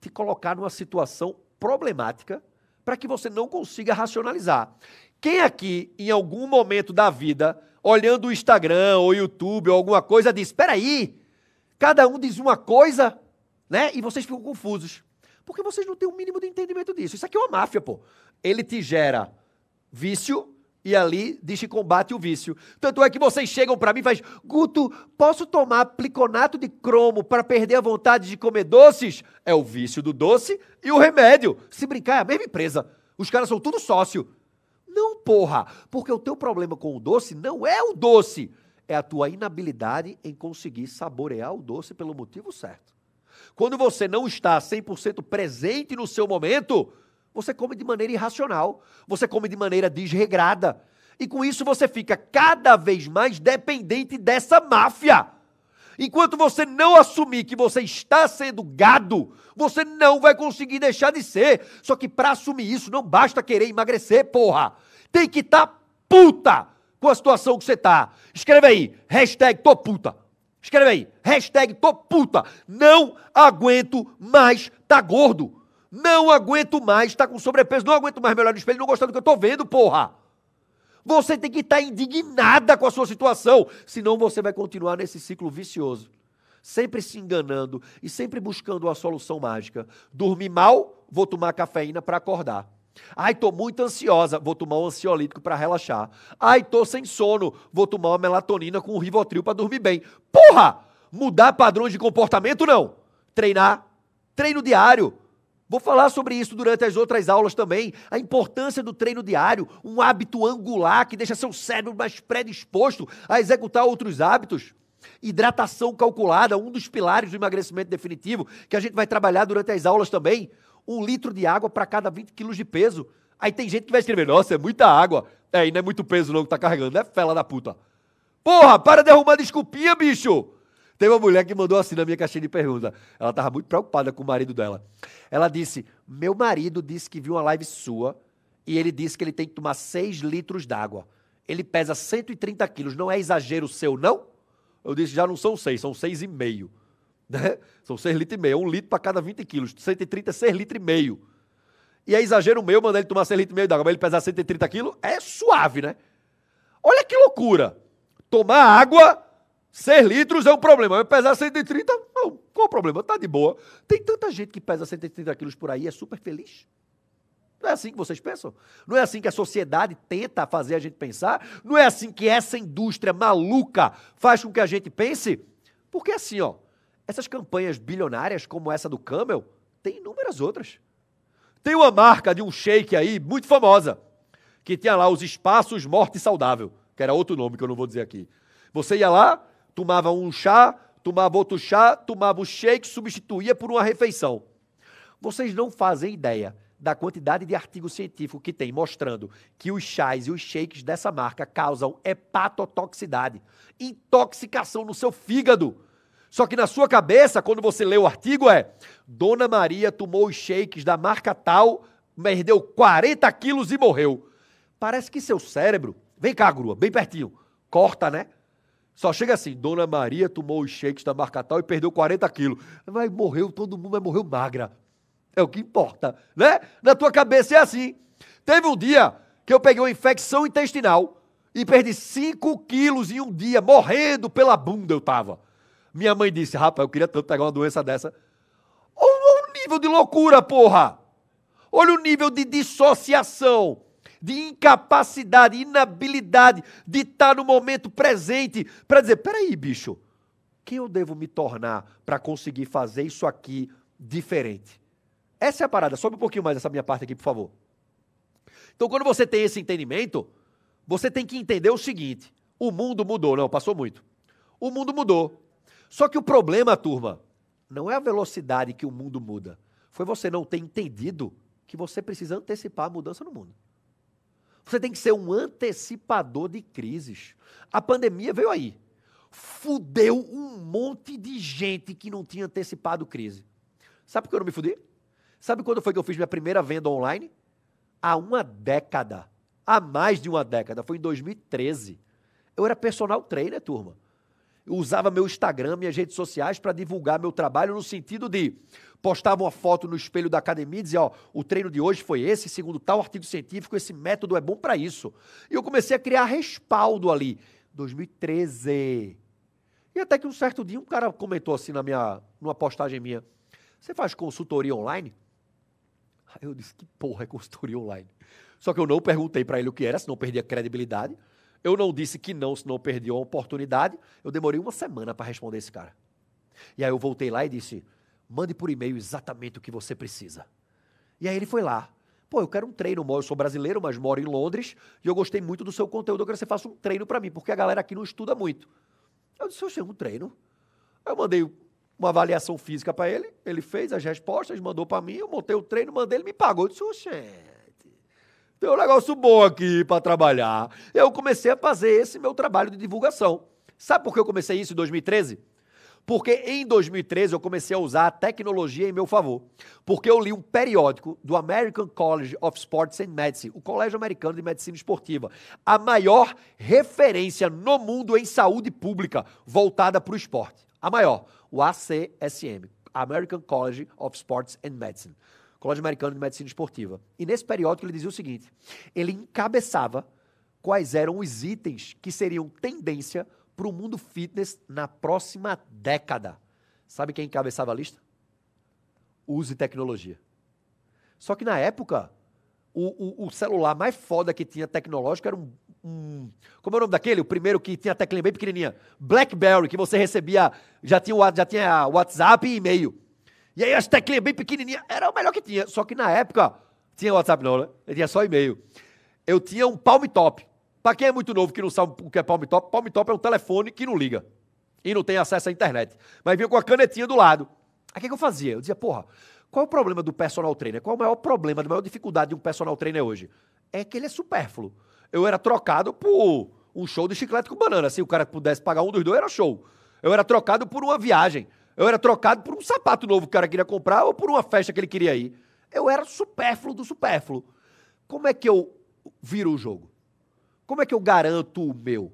te colocar numa situação problemática para que você não consiga racionalizar. Quem aqui, em algum momento da vida, olhando o Instagram ou YouTube ou alguma coisa, diz: espera aí, cada um diz uma coisa, né? E vocês ficam confusos. Porque vocês não têm o um mínimo de entendimento disso. Isso aqui é uma máfia, pô. Ele te gera vício, e ali diz que combate o vício. Tanto é que vocês chegam para mim e fazem, Guto, posso tomar pliconato de cromo para perder a vontade de comer doces? É o vício do doce e o remédio. Se brincar, é a mesma empresa. Os caras são tudo sócio. Não, porra, porque o teu problema com o doce não é o doce, é a tua inabilidade em conseguir saborear o doce pelo motivo certo. Quando você não está 100% presente no seu momento, você come de maneira irracional, você come de maneira desregrada. E com isso você fica cada vez mais dependente dessa máfia. Enquanto você não assumir que você está sendo gado, você não vai conseguir deixar de ser. Só que para assumir isso não basta querer emagrecer, porra. Tem que estar tá puta com a situação que você tá. Escreve aí, hashtag tô puta. Escreve aí, hashtag tô puta. Não aguento mais tá gordo. Não aguento mais, está com sobrepeso, não aguento mais Melhor no espelho, não gostando do que eu estou vendo, porra. Você tem que estar tá indignada com a sua situação, senão você vai continuar nesse ciclo vicioso. Sempre se enganando e sempre buscando uma solução mágica. Dormi mal, vou tomar cafeína para acordar. Ai, tô muito ansiosa, vou tomar um ansiolítico para relaxar. Ai, tô sem sono, vou tomar uma melatonina com um Rivotril para dormir bem. Porra! Mudar padrões de comportamento não. Treinar, treino diário, Vou falar sobre isso durante as outras aulas também. A importância do treino diário, um hábito angular que deixa seu cérebro mais predisposto a executar outros hábitos. Hidratação calculada, um dos pilares do emagrecimento definitivo, que a gente vai trabalhar durante as aulas também. Um litro de água para cada 20 quilos de peso. Aí tem gente que vai escrever: Nossa, é muita água. É, e não é muito peso não que tá carregando, é fela da puta. Porra, para de arrumar desculpinha, bicho! Tem uma mulher que mandou assim na minha caixinha de perguntas. Ela estava muito preocupada com o marido dela. Ela disse: Meu marido disse que viu uma live sua e ele disse que ele tem que tomar 6 litros d'água. Ele pesa 130 quilos. Não é exagero seu, não? Eu disse: Já não são 6, são 6,5. Né? São 6 litros e meio. Um litro para cada 20 quilos. 130 é 6 litros e meio. E é exagero meu mandar ele tomar 6 litros e meio d'água, mas ele pesar 130 quilos é suave, né? Olha que loucura! Tomar água 6 litros é um problema. Eu pesar 130, não, qual o problema? Tá de boa. Tem tanta gente que pesa 130 quilos por aí, é super feliz. Não é assim que vocês pensam? Não é assim que a sociedade tenta fazer a gente pensar? Não é assim que essa indústria maluca faz com que a gente pense? Porque assim, ó, essas campanhas bilionárias como essa do Camel, tem inúmeras outras. Tem uma marca de um shake aí, muito famosa, que tinha lá os espaços morte saudável, que era outro nome que eu não vou dizer aqui. Você ia lá, Tomava um chá, tomava outro chá, tomava o shake, substituía por uma refeição. Vocês não fazem ideia da quantidade de artigo científico que tem mostrando que os chás e os shakes dessa marca causam hepatotoxicidade, intoxicação no seu fígado. Só que na sua cabeça, quando você lê o artigo, é: Dona Maria tomou os shakes da marca tal, perdeu 40 quilos e morreu. Parece que seu cérebro. Vem cá, grua, bem pertinho. Corta, né? Só chega assim, Dona Maria tomou os shakes da marca tal e perdeu 40 quilos. Vai morreu todo mundo, mas morreu magra. É o que importa, né? Na tua cabeça é assim. Teve um dia que eu peguei uma infecção intestinal e perdi 5 quilos em um dia, morrendo pela bunda eu tava. Minha mãe disse, rapaz, eu queria tanto pegar uma doença dessa. Olha o nível de loucura, porra! Olha o nível de dissociação de incapacidade, inabilidade de estar no momento presente para dizer: peraí, bicho, quem eu devo me tornar para conseguir fazer isso aqui diferente? Essa é a parada. Sobe um pouquinho mais essa minha parte aqui, por favor. Então, quando você tem esse entendimento, você tem que entender o seguinte: o mundo mudou. Não, passou muito. O mundo mudou. Só que o problema, turma, não é a velocidade que o mundo muda. Foi você não ter entendido que você precisa antecipar a mudança no mundo. Você tem que ser um antecipador de crises. A pandemia veio aí. Fudeu um monte de gente que não tinha antecipado crise. Sabe por que eu não me fudi? Sabe quando foi que eu fiz minha primeira venda online? Há uma década. Há mais de uma década. Foi em 2013. Eu era personal trainer, turma eu usava meu Instagram, minhas redes sociais para divulgar meu trabalho no sentido de postava uma foto no espelho da academia e dizia, ó, o treino de hoje foi esse, segundo tal artigo científico, esse método é bom para isso. E eu comecei a criar respaldo ali, 2013. E até que um certo dia um cara comentou assim na minha, numa postagem minha, você faz consultoria online? Aí eu disse, que porra é consultoria online? Só que eu não perguntei para ele o que era, senão eu perdi a credibilidade. Eu não disse que não, senão perdi a oportunidade. Eu demorei uma semana para responder esse cara. E aí eu voltei lá e disse: mande por e-mail exatamente o que você precisa. E aí ele foi lá. Pô, eu quero um treino, eu sou brasileiro, mas moro em Londres, e eu gostei muito do seu conteúdo, eu quero que você faça um treino para mim, porque a galera aqui não estuda muito. Eu disse, eu chego é um treino. Eu mandei uma avaliação física para ele, ele fez as respostas, mandou para mim, eu montei o treino, mandei, ele me pagou. Eu disse, oxê, tem um negócio bom aqui para trabalhar. Eu comecei a fazer esse meu trabalho de divulgação. Sabe por que eu comecei isso em 2013? Porque em 2013 eu comecei a usar a tecnologia em meu favor. Porque eu li um periódico do American College of Sports and Medicine, o Colégio Americano de Medicina Esportiva, a maior referência no mundo em saúde pública voltada para o esporte. A maior, o ACSM, American College of Sports and Medicine. Colégio Americano de Medicina Esportiva. E nesse periódico ele dizia o seguinte: ele encabeçava quais eram os itens que seriam tendência para o mundo fitness na próxima década. Sabe quem encabeçava a lista? Use tecnologia. Só que na época, o, o, o celular mais foda que tinha tecnológico era um, Como é o nome daquele? O primeiro que tinha a teclinha bem pequenininha. Blackberry, que você recebia. Já tinha, já tinha WhatsApp e e-mail. E aí as teclinhas bem pequenininhas, era o melhor que tinha. Só que na época, tinha WhatsApp não, né? Eu tinha só e-mail. Eu tinha um Palm Top. Para quem é muito novo que não sabe o que é Palm Top, Palm Top é um telefone que não liga e não tem acesso à internet. Mas vinha com a canetinha do lado. Aí o que, é que eu fazia? Eu dizia, porra, qual é o problema do personal trainer? Qual é o maior problema, a maior dificuldade de um personal trainer hoje? É que ele é supérfluo. Eu era trocado por um show de chiclete com banana. Se o cara pudesse pagar um dos dois, era show. Eu era trocado por uma viagem. Eu era trocado por um sapato novo que o cara queria comprar ou por uma festa que ele queria ir. Eu era supérfluo do supérfluo. Como é que eu viro o jogo? Como é que eu garanto o meu?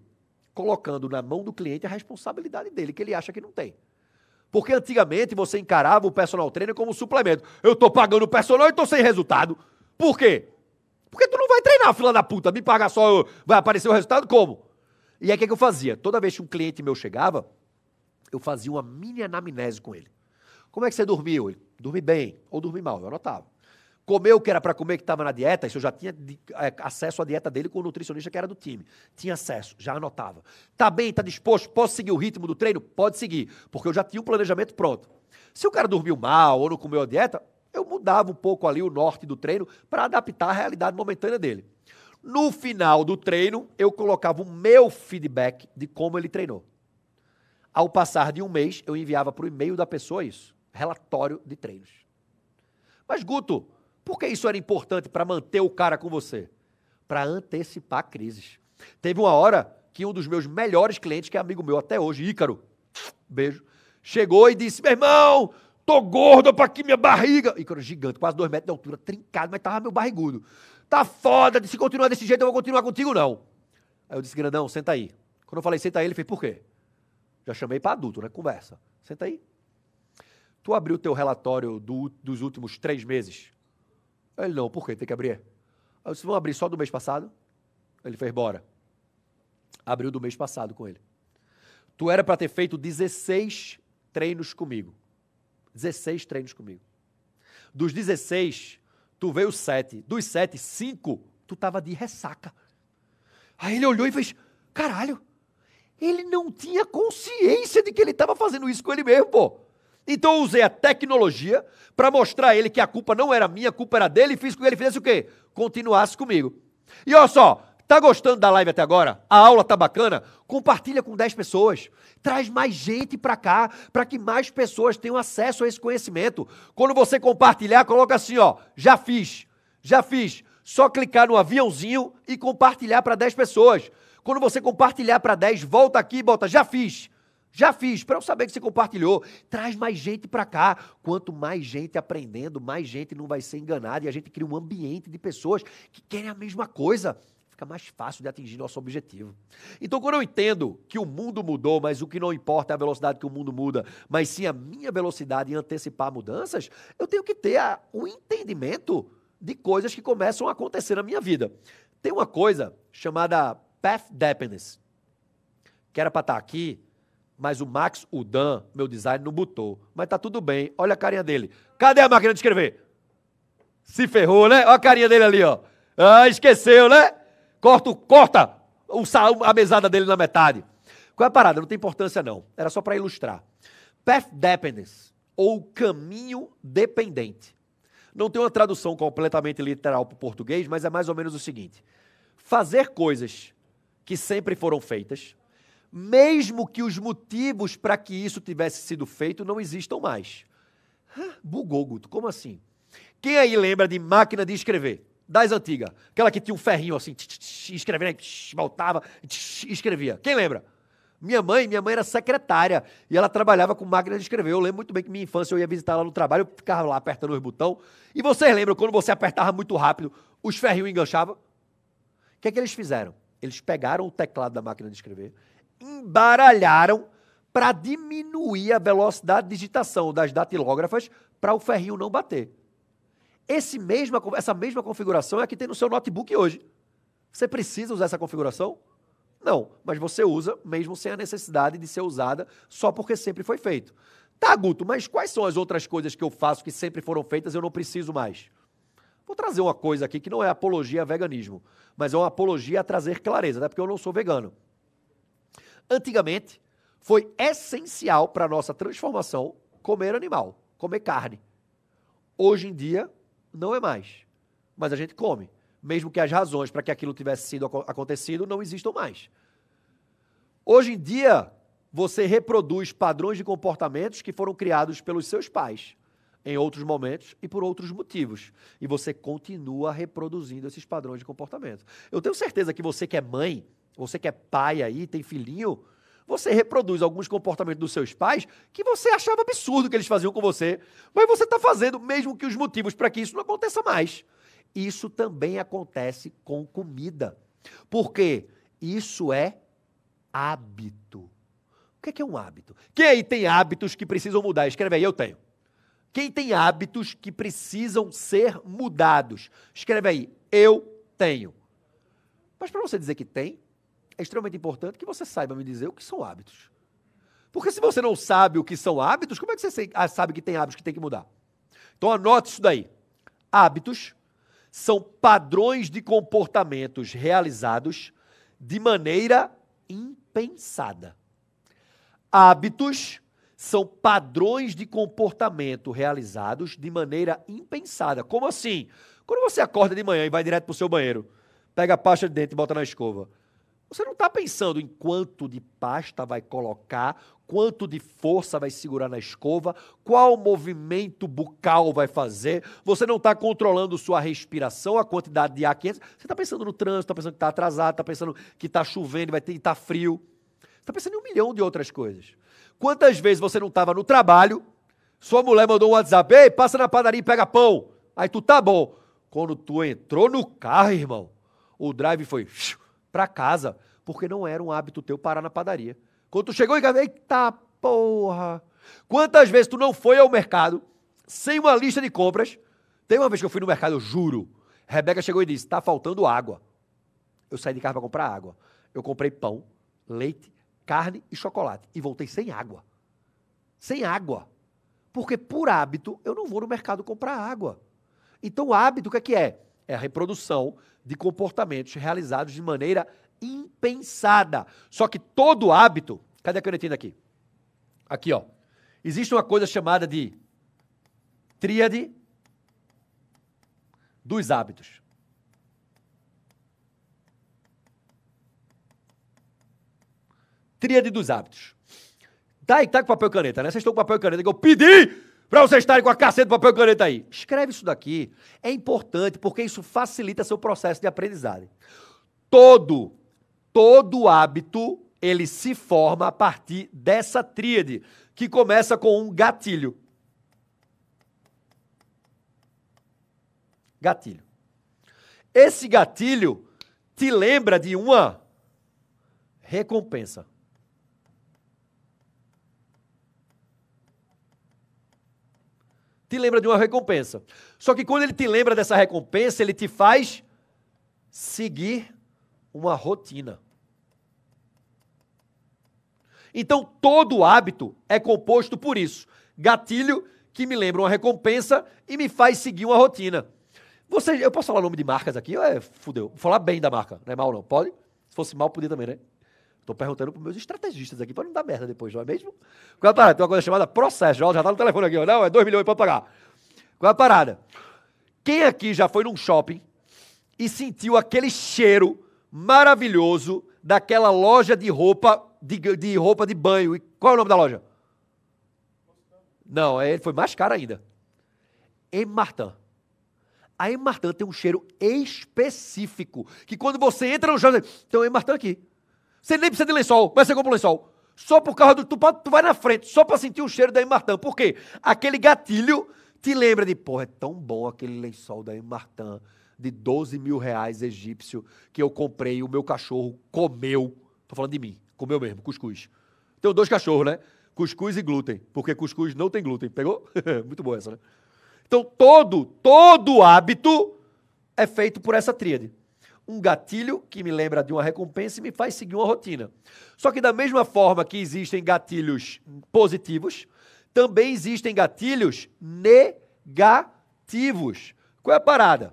Colocando na mão do cliente a responsabilidade dele, que ele acha que não tem. Porque antigamente você encarava o personal trainer como suplemento. Eu tô pagando o personal e tô sem resultado. Por quê? Porque tu não vai treinar, fila da puta. Me paga só, vai aparecer o resultado como? E aí o que, é que eu fazia? Toda vez que um cliente meu chegava, eu fazia uma mini anamnese com ele. Como é que você dormiu? Ele, dormi bem ou dormi mal, eu anotava. Comeu o que era para comer que estava na dieta, isso eu já tinha eh, acesso à dieta dele com o nutricionista que era do time. Tinha acesso, já anotava. Tá bem, tá disposto, posso seguir o ritmo do treino? Pode seguir, porque eu já tinha o um planejamento pronto. Se o cara dormiu mal ou não comeu a dieta, eu mudava um pouco ali o norte do treino para adaptar a realidade momentânea dele. No final do treino, eu colocava o meu feedback de como ele treinou. Ao passar de um mês, eu enviava para o e-mail da pessoa isso: relatório de treinos. Mas, Guto, por que isso era importante para manter o cara com você? Para antecipar crises. Teve uma hora que um dos meus melhores clientes, que é amigo meu até hoje, Ícaro, beijo, chegou e disse: Meu irmão, tô gordo para aqui minha barriga. Ícaro gigante, quase dois metros de altura, trincado, mas tava meu barrigudo. Tá foda, se continuar desse jeito eu vou continuar contigo, não. Aí eu disse: Grandão, senta aí. Quando eu falei senta aí, ele fez: Por quê? Já chamei para adulto, né? Conversa. Senta aí. Tu abriu o teu relatório do, dos últimos três meses? Ele, não, por quê? Tem que abrir. Eu disse, vão abrir só do mês passado? Ele fez, bora. Abriu do mês passado com ele. Tu era para ter feito 16 treinos comigo. 16 treinos comigo. Dos 16, tu veio 7. Dos 7, 5, tu tava de ressaca. Aí ele olhou e fez, caralho, ele não tinha consciência de que ele estava fazendo isso com ele mesmo, pô. Então eu usei a tecnologia para mostrar a ele que a culpa não era minha, a culpa era dele, e fiz com que ele fizesse o quê? Continuasse comigo. E olha só, tá gostando da live até agora? A aula tá bacana? Compartilha com 10 pessoas. Traz mais gente para cá, para que mais pessoas tenham acesso a esse conhecimento. Quando você compartilhar, coloca assim, ó, já fiz. Já fiz. Só clicar no aviãozinho e compartilhar para 10 pessoas. Quando você compartilhar para 10, volta aqui e bota, já fiz. Já fiz, para eu saber que você compartilhou. Traz mais gente para cá. Quanto mais gente aprendendo, mais gente não vai ser enganada e a gente cria um ambiente de pessoas que querem a mesma coisa. Fica mais fácil de atingir nosso objetivo. Então, quando eu entendo que o mundo mudou, mas o que não importa é a velocidade que o mundo muda, mas sim a minha velocidade em antecipar mudanças, eu tenho que ter o ah, um entendimento de coisas que começam a acontecer na minha vida. Tem uma coisa chamada Path Dependence, que era para estar tá aqui, mas o Max Dan, meu design, não botou. Mas tá tudo bem, olha a carinha dele. Cadê a máquina de escrever? Se ferrou, né? Olha a carinha dele ali, ó. Ah, esqueceu, né? Corta, corta o, a mesada dele na metade. Qual é a parada? Não tem importância, não. Era só para ilustrar. Path Dependence, ou caminho dependente. Não tem uma tradução completamente literal para o português, mas é mais ou menos o seguinte: fazer coisas que sempre foram feitas, mesmo que os motivos para que isso tivesse sido feito não existam mais. Bugou, Guto, como assim? Quem aí lembra de máquina de escrever? Das antigas. Aquela que tinha um ferrinho assim, tch, tch, escrevendo, tch, voltava, escrevia. Quem lembra? Minha mãe, minha mãe era secretária e ela trabalhava com máquina de escrever. Eu lembro muito bem que minha infância eu ia visitar ela no trabalho, eu ficava lá apertando os botões. E vocês lembram quando você apertava muito rápido, os ferrinhos enganchavam? O que é que eles fizeram? Eles pegaram o teclado da máquina de escrever, embaralharam para diminuir a velocidade de digitação das datilógrafas para o ferrinho não bater. Esse mesma, essa mesma configuração é a que tem no seu notebook hoje. Você precisa usar essa configuração? Não, mas você usa mesmo sem a necessidade de ser usada só porque sempre foi feito. Tá, Guto, mas quais são as outras coisas que eu faço que sempre foram feitas e eu não preciso mais? Vou trazer uma coisa aqui que não é apologia a veganismo, mas é uma apologia a trazer clareza, até né? porque eu não sou vegano. Antigamente, foi essencial para a nossa transformação comer animal, comer carne. Hoje em dia, não é mais. Mas a gente come, mesmo que as razões para que aquilo tivesse sido acontecido não existam mais. Hoje em dia, você reproduz padrões de comportamentos que foram criados pelos seus pais em outros momentos e por outros motivos. E você continua reproduzindo esses padrões de comportamento. Eu tenho certeza que você que é mãe, você que é pai aí, tem filhinho, você reproduz alguns comportamentos dos seus pais que você achava absurdo que eles faziam com você, mas você está fazendo mesmo que os motivos para que isso não aconteça mais. Isso também acontece com comida. Porque isso é hábito. O que é, que é um hábito? Quem aí tem hábitos que precisam mudar? Escreve aí, eu tenho. Quem tem hábitos que precisam ser mudados? Escreve aí, eu tenho. Mas para você dizer que tem, é extremamente importante que você saiba me dizer o que são hábitos. Porque se você não sabe o que são hábitos, como é que você ah, sabe que tem hábitos que tem que mudar? Então anote isso daí. Hábitos são padrões de comportamentos realizados de maneira impensada. Hábitos são padrões de comportamento realizados de maneira impensada. Como assim? Quando você acorda de manhã e vai direto para o seu banheiro, pega a pasta de dente e bota na escova. Você não está pensando em quanto de pasta vai colocar, quanto de força vai segurar na escova, qual movimento bucal vai fazer. Você não está controlando sua respiração, a quantidade de ar que entra. Você está pensando no trânsito, está pensando que está atrasado, está pensando que está chovendo, vai ter, está frio. Você está pensando em um milhão de outras coisas. Quantas vezes você não estava no trabalho, sua mulher mandou um WhatsApp, ei, passa na padaria e pega pão. Aí tu tá bom. Quando tu entrou no carro, irmão, o drive foi para casa, porque não era um hábito teu parar na padaria. Quando tu chegou em casa, eita porra! Quantas vezes tu não foi ao mercado sem uma lista de compras? Tem uma vez que eu fui no mercado, eu juro. Rebeca chegou e disse: tá faltando água. Eu saí de casa para comprar água. Eu comprei pão, leite, carne e chocolate. E voltei sem água. Sem água. Porque por hábito eu não vou no mercado comprar água. Então o hábito o que é que é? É a reprodução de comportamentos realizados de maneira impensada. Só que todo hábito, cadê a canetinha aqui? Aqui, ó. Existe uma coisa chamada de tríade dos hábitos. Tríade dos hábitos. Tá aí, tá com papel e caneta, né? Vocês estão com papel e caneta que eu pedi para vocês estarem com a caceta do papel e caneta aí. Escreve isso daqui. É importante porque isso facilita seu processo de aprendizagem. Todo, todo hábito, ele se forma a partir dessa tríade, que começa com um gatilho. Gatilho. Esse gatilho te lembra de uma recompensa. te lembra de uma recompensa. Só que quando ele te lembra dessa recompensa, ele te faz seguir uma rotina. Então, todo hábito é composto por isso: gatilho que me lembra uma recompensa e me faz seguir uma rotina. Você, eu posso falar o nome de marcas aqui? É, fudeu. Vou falar bem da marca, não é mal não. Pode? Se fosse mal, podia também, né? tô perguntando para meus estrategistas aqui, para não dar merda depois, não é mesmo? Qual é a parada? Tem uma coisa chamada processo. Já tá no telefone aqui, ó. não, é 2 milhões para pagar. Qual é a parada? Quem aqui já foi num shopping e sentiu aquele cheiro maravilhoso daquela loja de roupa de, de roupa de banho? E qual é o nome da loja? Não, ele é, foi mais caro ainda. em Martin. A em Martin tem um cheiro específico que quando você entra no shopping, tem então, um M. Martin aqui. Você nem precisa de lençol, mas você compra um lençol. Só por causa do. Tu, tu vai na frente, só para sentir o cheiro da Martin. Por quê? Aquele gatilho te lembra de, porra, é tão bom aquele lençol da Martin de 12 mil reais egípcio que eu comprei, o meu cachorro comeu. Tô falando de mim, comeu mesmo, cuscuz. Tenho dois cachorros, né? Cuscuz e glúten, porque cuscuz não tem glúten, pegou? Muito boa essa, né? Então todo, todo hábito é feito por essa tríade um gatilho que me lembra de uma recompensa e me faz seguir uma rotina. Só que da mesma forma que existem gatilhos positivos, também existem gatilhos negativos. Qual é a parada?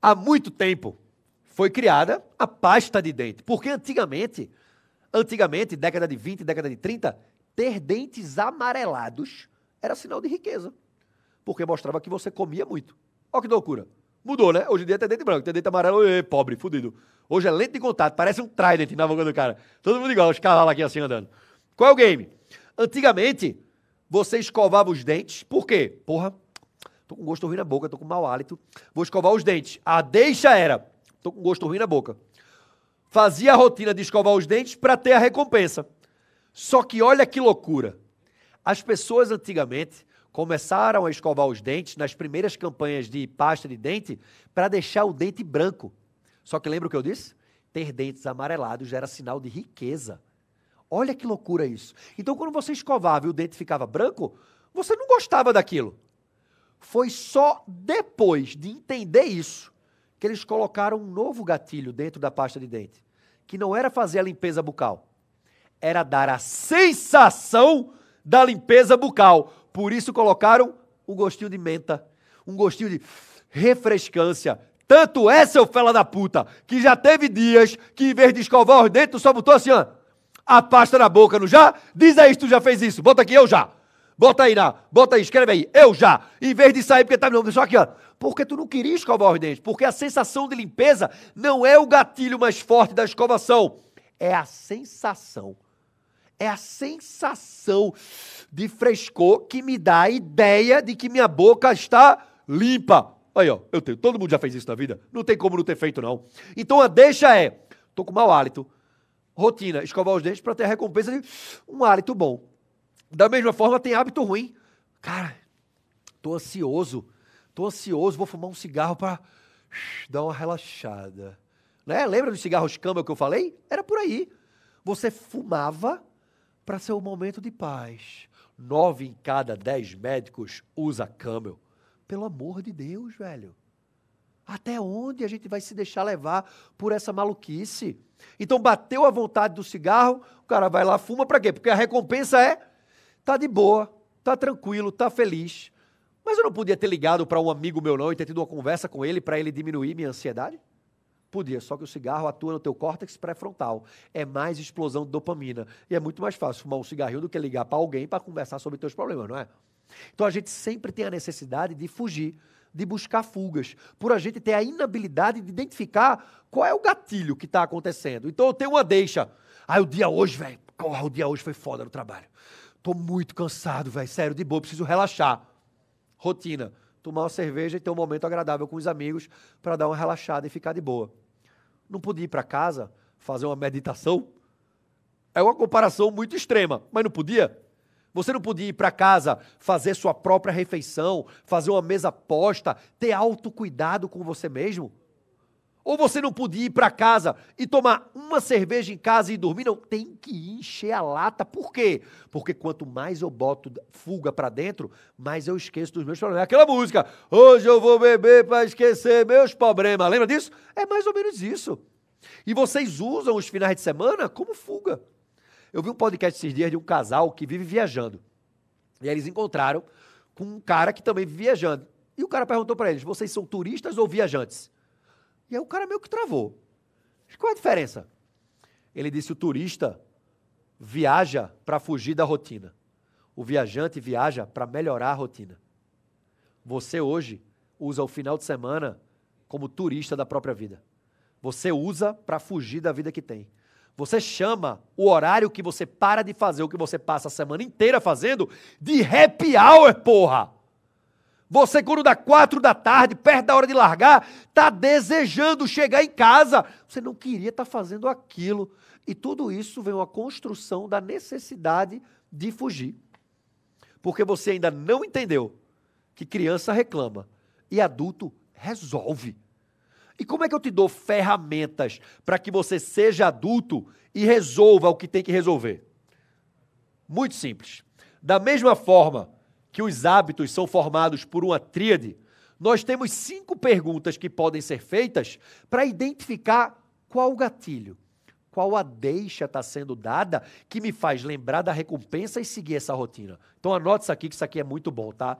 Há muito tempo foi criada a pasta de dente, porque antigamente, antigamente, década de 20, década de 30, ter dentes amarelados era sinal de riqueza, porque mostrava que você comia muito. Olha que loucura. Mudou, né? Hoje em dia é dente branco, dente amarelo, e, pobre, fudido. Hoje é lente de contato, parece um trident na boca do cara. Todo mundo igual, os cavalos aqui assim andando. Qual é o game? Antigamente, você escovava os dentes, por quê? Porra, tô com gosto ruim na boca, tô com mau hálito, vou escovar os dentes. A deixa era, tô com gosto ruim na boca. Fazia a rotina de escovar os dentes para ter a recompensa. Só que olha que loucura. As pessoas antigamente começaram a escovar os dentes nas primeiras campanhas de pasta de dente para deixar o dente branco. Só que lembra o que eu disse? Ter dentes amarelados já era sinal de riqueza. Olha que loucura isso. Então, quando você escovava e o dente ficava branco, você não gostava daquilo. Foi só depois de entender isso que eles colocaram um novo gatilho dentro da pasta de dente, que não era fazer a limpeza bucal, era dar a sensação da limpeza bucal. Por isso colocaram um gostinho de menta, um gostinho de refrescância. Tanto é, seu fela da puta, que já teve dias que em vez de escovar os dentes, tu só botou assim, ó, a pasta na boca, não já? Diz aí se tu já fez isso. Bota aqui, eu já. Bota aí lá, bota aí, escreve aí, eu já. Em vez de sair porque tá me só aqui, ó. Porque tu não queria escovar os dentes, porque a sensação de limpeza não é o gatilho mais forte da escovação, é a sensação é a sensação de frescor que me dá a ideia de que minha boca está limpa. Aí, ó, eu tenho. Todo mundo já fez isso na vida. Não tem como não ter feito, não. Então a deixa é: tô com mau hálito. Rotina, escovar os dentes para ter a recompensa de um hálito bom. Da mesma forma, tem hábito ruim. Cara, tô ansioso. Tô ansioso, vou fumar um cigarro para dar uma relaxada. Né? Lembra dos cigarros cama que eu falei? Era por aí. Você fumava para ser um momento de paz. Nove em cada dez médicos usa camel. Pelo amor de Deus, velho. Até onde a gente vai se deixar levar por essa maluquice? Então bateu a vontade do cigarro, o cara vai lá, fuma para quê? Porque a recompensa é tá de boa, tá tranquilo, tá feliz. Mas eu não podia ter ligado para um amigo meu não e ter tido uma conversa com ele para ele diminuir minha ansiedade? Podia, só que o cigarro atua no teu córtex pré-frontal. É mais explosão de dopamina. E é muito mais fácil fumar um cigarrinho do que ligar para alguém para conversar sobre teus problemas, não é? Então a gente sempre tem a necessidade de fugir, de buscar fugas, por a gente ter a inabilidade de identificar qual é o gatilho que está acontecendo. Então eu tenho uma deixa. Ah, o dia hoje, velho, porra, o dia hoje foi foda no trabalho. Tô muito cansado, velho, sério, de boa, preciso relaxar. Rotina tomar uma cerveja e ter um momento agradável com os amigos para dar uma relaxada e ficar de boa não podia ir para casa fazer uma meditação? É uma comparação muito extrema, mas não podia? Você não podia ir para casa fazer sua própria refeição, fazer uma mesa posta, ter autocuidado com você mesmo? Ou você não podia ir para casa e tomar uma cerveja em casa e dormir? Não, tem que encher a lata. Por quê? Porque quanto mais eu boto fuga para dentro, mais eu esqueço dos meus problemas. É aquela música, hoje eu vou beber para esquecer meus problemas. Lembra disso? É mais ou menos isso. E vocês usam os finais de semana como fuga. Eu vi um podcast esses dias de um casal que vive viajando. E aí eles encontraram com um cara que também vive viajando. E o cara perguntou para eles: vocês são turistas ou viajantes? E aí o cara meio que travou. Qual é a diferença? Ele disse: o turista viaja para fugir da rotina. O viajante viaja para melhorar a rotina. Você hoje usa o final de semana como turista da própria vida. Você usa para fugir da vida que tem. Você chama o horário que você para de fazer, o que você passa a semana inteira fazendo, de happy hour, porra! Você, quando dá quatro da tarde, perto da hora de largar, está desejando chegar em casa. Você não queria estar tá fazendo aquilo. E tudo isso vem uma construção da necessidade de fugir. Porque você ainda não entendeu que criança reclama e adulto resolve. E como é que eu te dou ferramentas para que você seja adulto e resolva o que tem que resolver? Muito simples. Da mesma forma que os hábitos são formados por uma tríade, nós temos cinco perguntas que podem ser feitas para identificar qual o gatilho, qual a deixa está sendo dada que me faz lembrar da recompensa e seguir essa rotina. Então anote isso aqui, que isso aqui é muito bom, tá?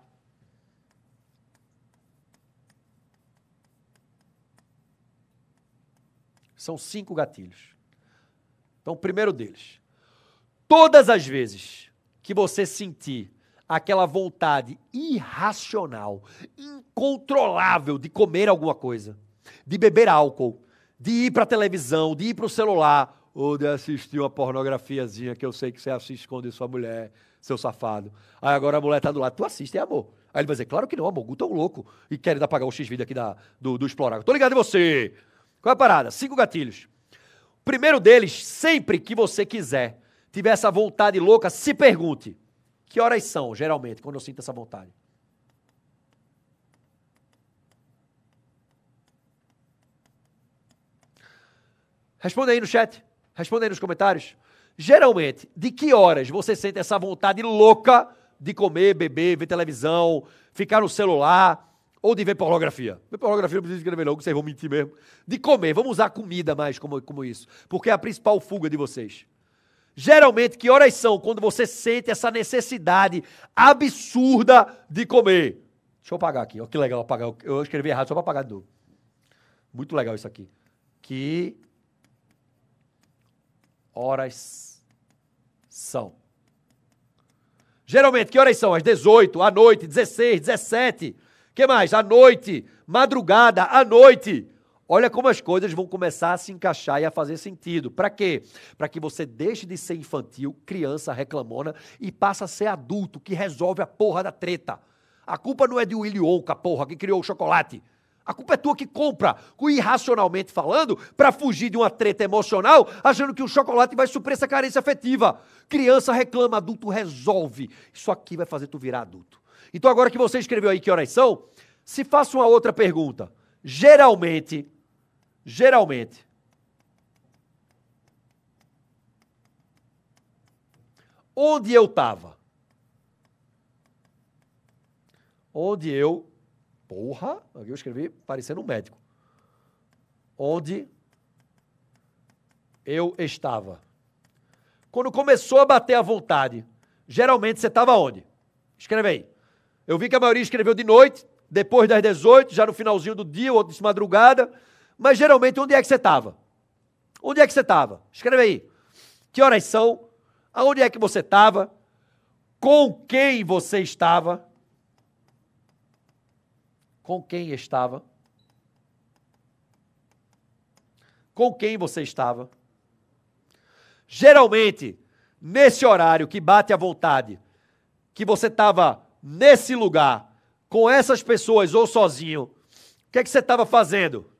São cinco gatilhos. Então, o primeiro deles. Todas as vezes que você sentir aquela vontade irracional, incontrolável de comer alguma coisa, de beber álcool, de ir para a televisão, de ir para o celular, ou de assistir uma pornografiazinha que eu sei que você assiste quando sua mulher, seu safado. Aí agora a mulher está do lado, tu assiste, é amor. Aí ele vai dizer, claro que não, amor, Guto é um louco e quer ainda pagar o X-Vídeo aqui da, do, do Explorar. Tô ligado em você! Qual é a parada? Cinco gatilhos. Primeiro deles, sempre que você quiser, tiver essa vontade louca, se pergunte: que horas são, geralmente, quando eu sinto essa vontade? Responda aí no chat. Responda aí nos comentários. Geralmente, de que horas você sente essa vontade louca de comer, beber, ver televisão, ficar no celular ou de ver pornografia? Ver pornografia não precisa escrever, não, que vocês vão mentir mesmo. De comer, vamos usar comida mais como, como isso, porque é a principal fuga de vocês. Geralmente, que horas são quando você sente essa necessidade absurda de comer? Deixa eu apagar aqui. Olha que legal apagar. Eu escrevi errado só para apagar de novo. Muito legal isso aqui. Que horas são? Geralmente, que horas são? Às 18, à noite, 16, 17. que mais? À noite, madrugada, à noite. Olha como as coisas vão começar a se encaixar e a fazer sentido. Para quê? Para que você deixe de ser infantil, criança reclamona e passa a ser adulto que resolve a porra da treta. A culpa não é de Willy Wonka, porra, que criou o chocolate. A culpa é tua que compra, irracionalmente falando, para fugir de uma treta emocional, achando que o chocolate vai suprir essa carência afetiva. Criança reclama, adulto resolve. Isso aqui vai fazer tu virar adulto. Então agora que você escreveu aí que horas são, se faça uma outra pergunta. Geralmente, geralmente onde eu estava. Onde eu. Porra! Aqui eu escrevi parecendo um médico. Onde eu estava. Quando começou a bater a vontade, geralmente você estava onde? Escreve aí. Eu vi que a maioria escreveu de noite, depois das 18, já no finalzinho do dia, ou de madrugada. Mas geralmente, onde é que você estava? Onde é que você estava? Escreve aí. Que horas são? Aonde é que você estava? Com quem você estava? Com quem estava? Com quem você estava? Geralmente, nesse horário que bate à vontade, que você estava nesse lugar, com essas pessoas ou sozinho, o que é que você estava fazendo?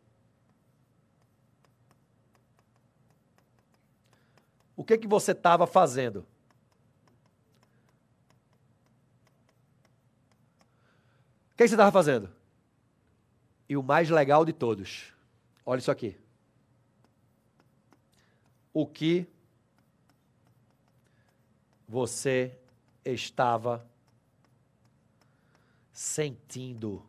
o que que você estava fazendo? O que, que você estava fazendo? E o mais legal de todos, olha isso aqui. O que você estava sentindo?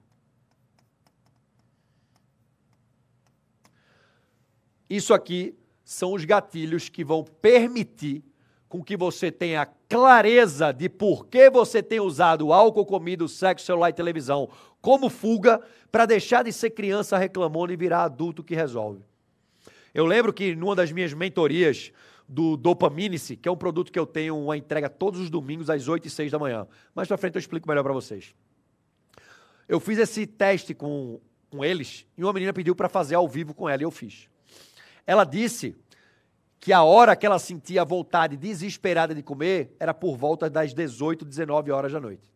Isso aqui são os gatilhos que vão permitir com que você tenha clareza de por que você tem usado álcool, comida, sexo, celular e televisão como fuga para deixar de ser criança reclamona e virar adulto que resolve. Eu lembro que numa das minhas mentorias do Dopaminice, que é um produto que eu tenho uma entrega todos os domingos às 8 e 6 da manhã, mais para frente eu explico melhor para vocês. Eu fiz esse teste com, com eles e uma menina pediu para fazer ao vivo com ela e eu fiz. Ela disse que a hora que ela sentia vontade desesperada de comer era por volta das 18, 19 horas da noite.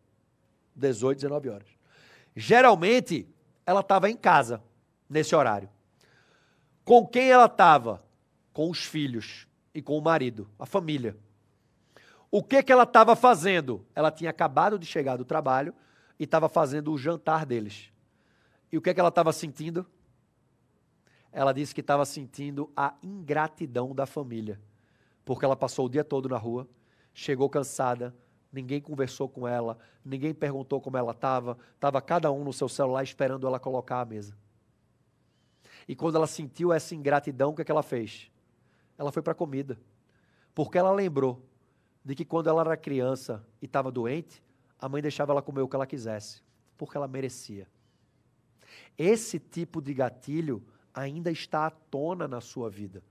18, 19 horas. Geralmente, ela estava em casa nesse horário. Com quem ela estava? Com os filhos e com o marido, a família. O que, que ela estava fazendo? Ela tinha acabado de chegar do trabalho e estava fazendo o jantar deles. E o que, que ela estava sentindo? ela disse que estava sentindo a ingratidão da família, porque ela passou o dia todo na rua, chegou cansada, ninguém conversou com ela, ninguém perguntou como ela estava, estava cada um no seu celular esperando ela colocar a mesa. E quando ela sentiu essa ingratidão, o que, é que ela fez? Ela foi para a comida, porque ela lembrou de que quando ela era criança e estava doente, a mãe deixava ela comer o que ela quisesse, porque ela merecia. Esse tipo de gatilho ainda está à tona na sua vida.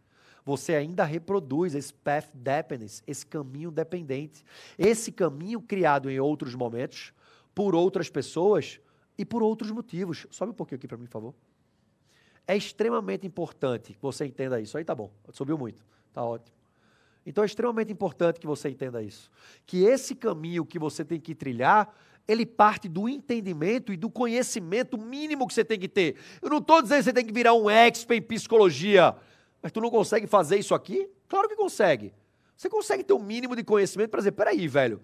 Você ainda reproduz esse path dependence, esse caminho dependente, esse caminho criado em outros momentos, por outras pessoas e por outros motivos. Sobe um pouquinho aqui para mim, por favor. É extremamente importante que você entenda isso. Aí tá bom, subiu muito, tá ótimo. Então é extremamente importante que você entenda isso. Que esse caminho que você tem que trilhar ele parte do entendimento e do conhecimento mínimo que você tem que ter. Eu não estou dizendo que você tem que virar um expert em psicologia, mas tu não consegue fazer isso aqui? Claro que consegue. Você consegue ter o um mínimo de conhecimento para dizer, peraí, velho,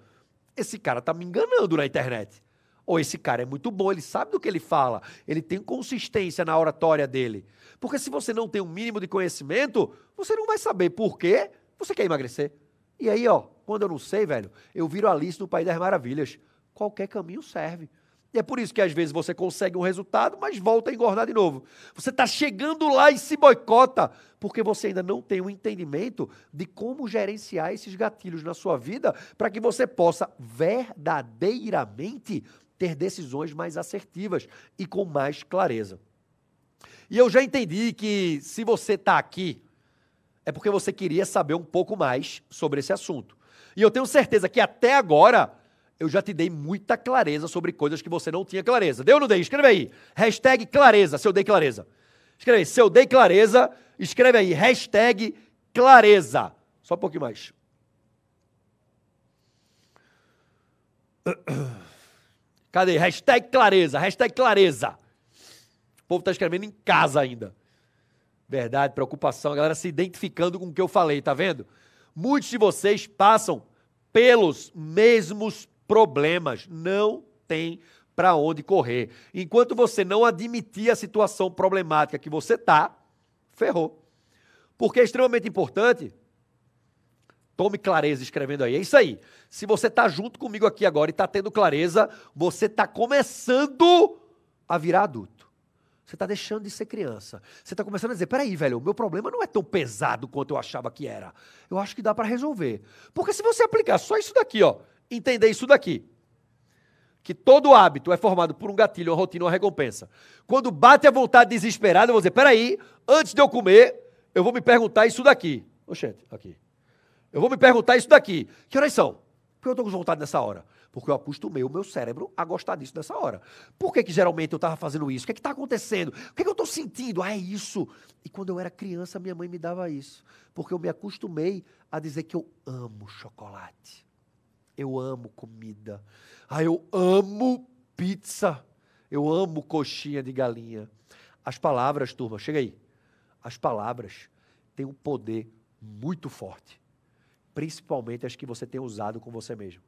esse cara tá me enganando na internet. Ou esse cara é muito bom, ele sabe do que ele fala, ele tem consistência na oratória dele. Porque se você não tem o um mínimo de conhecimento, você não vai saber por quê você quer emagrecer. E aí, ó, quando eu não sei, velho, eu viro Alice no País das Maravilhas. Qualquer caminho serve. E é por isso que às vezes você consegue um resultado, mas volta a engordar de novo. Você está chegando lá e se boicota, porque você ainda não tem o um entendimento de como gerenciar esses gatilhos na sua vida para que você possa verdadeiramente ter decisões mais assertivas e com mais clareza. E eu já entendi que se você está aqui, é porque você queria saber um pouco mais sobre esse assunto. E eu tenho certeza que até agora eu já te dei muita clareza sobre coisas que você não tinha clareza. Deu ou não dei? Escreve aí. Hashtag clareza, se eu dei clareza. Escreve aí, se eu dei clareza, escreve aí, hashtag clareza. Só um pouquinho mais. Cadê? Hashtag clareza, hashtag clareza. O povo está escrevendo em casa ainda. Verdade, preocupação, a galera se identificando com o que eu falei, tá vendo? Muitos de vocês passam pelos mesmos problemas, não tem para onde correr. Enquanto você não admitir a situação problemática que você está, ferrou. Porque é extremamente importante. Tome clareza escrevendo aí. É isso aí. Se você está junto comigo aqui agora e está tendo clareza, você está começando a virar adulto. Você está deixando de ser criança. Você está começando a dizer: peraí, velho, o meu problema não é tão pesado quanto eu achava que era. Eu acho que dá para resolver. Porque se você aplicar só isso daqui, ó, entender isso daqui. Que todo hábito é formado por um gatilho, uma rotina, uma recompensa. Quando bate a vontade desesperada, eu vou dizer: peraí, antes de eu comer, eu vou me perguntar isso daqui. Oxente, aqui. Eu vou me perguntar isso daqui. Que horas são? Por que eu estou com vontade nessa hora? Porque eu acostumei o meu cérebro a gostar disso nessa hora. Por que, que geralmente eu estava fazendo isso? O que é está acontecendo? O que, é que eu estou sentindo? Ah, é isso. E quando eu era criança, minha mãe me dava isso. Porque eu me acostumei a dizer que eu amo chocolate. Eu amo comida. Ah, eu amo pizza. Eu amo coxinha de galinha. As palavras, turma, chega aí. As palavras têm um poder muito forte. Principalmente as que você tem usado com você mesmo.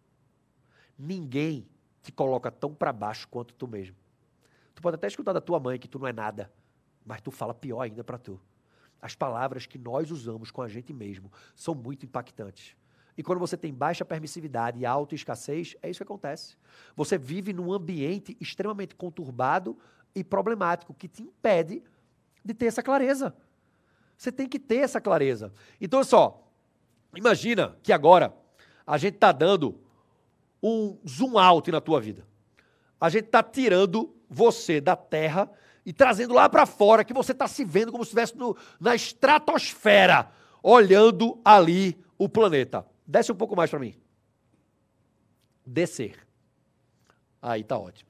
Ninguém te coloca tão para baixo quanto tu mesmo. Tu pode até escutar da tua mãe que tu não é nada, mas tu fala pior ainda para tu. As palavras que nós usamos com a gente mesmo são muito impactantes. E quando você tem baixa permissividade e alta escassez, é isso que acontece. Você vive num ambiente extremamente conturbado e problemático que te impede de ter essa clareza. Você tem que ter essa clareza. Então, só, imagina que agora a gente está dando um zoom out na tua vida. A gente está tirando você da terra e trazendo lá para fora que você está se vendo como se estivesse na estratosfera, olhando ali o planeta. Desce um pouco mais para mim. Descer. Aí tá ótimo.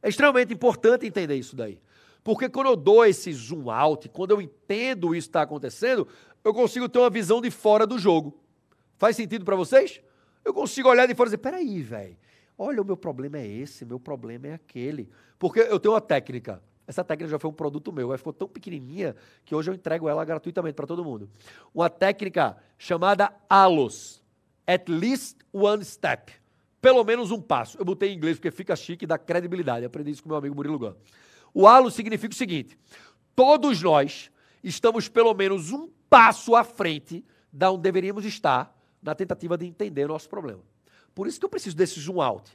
É extremamente importante entender isso daí. Porque quando eu dou esse zoom out, quando eu entendo isso está acontecendo, eu consigo ter uma visão de fora do jogo. Faz sentido para vocês? Eu consigo olhar de fora e dizer: peraí, velho, olha, o meu problema é esse, meu problema é aquele. Porque eu tenho uma técnica. Essa técnica já foi um produto meu, ela ficou tão pequenininha que hoje eu entrego ela gratuitamente para todo mundo. Uma técnica chamada ALOS at least one step. Pelo menos um passo. Eu botei em inglês porque fica chique e dá credibilidade. Eu aprendi isso com meu amigo Murilo Gan. O halo significa o seguinte: todos nós estamos pelo menos um passo à frente da onde deveríamos estar na tentativa de entender o nosso problema. Por isso que eu preciso desse zoom out.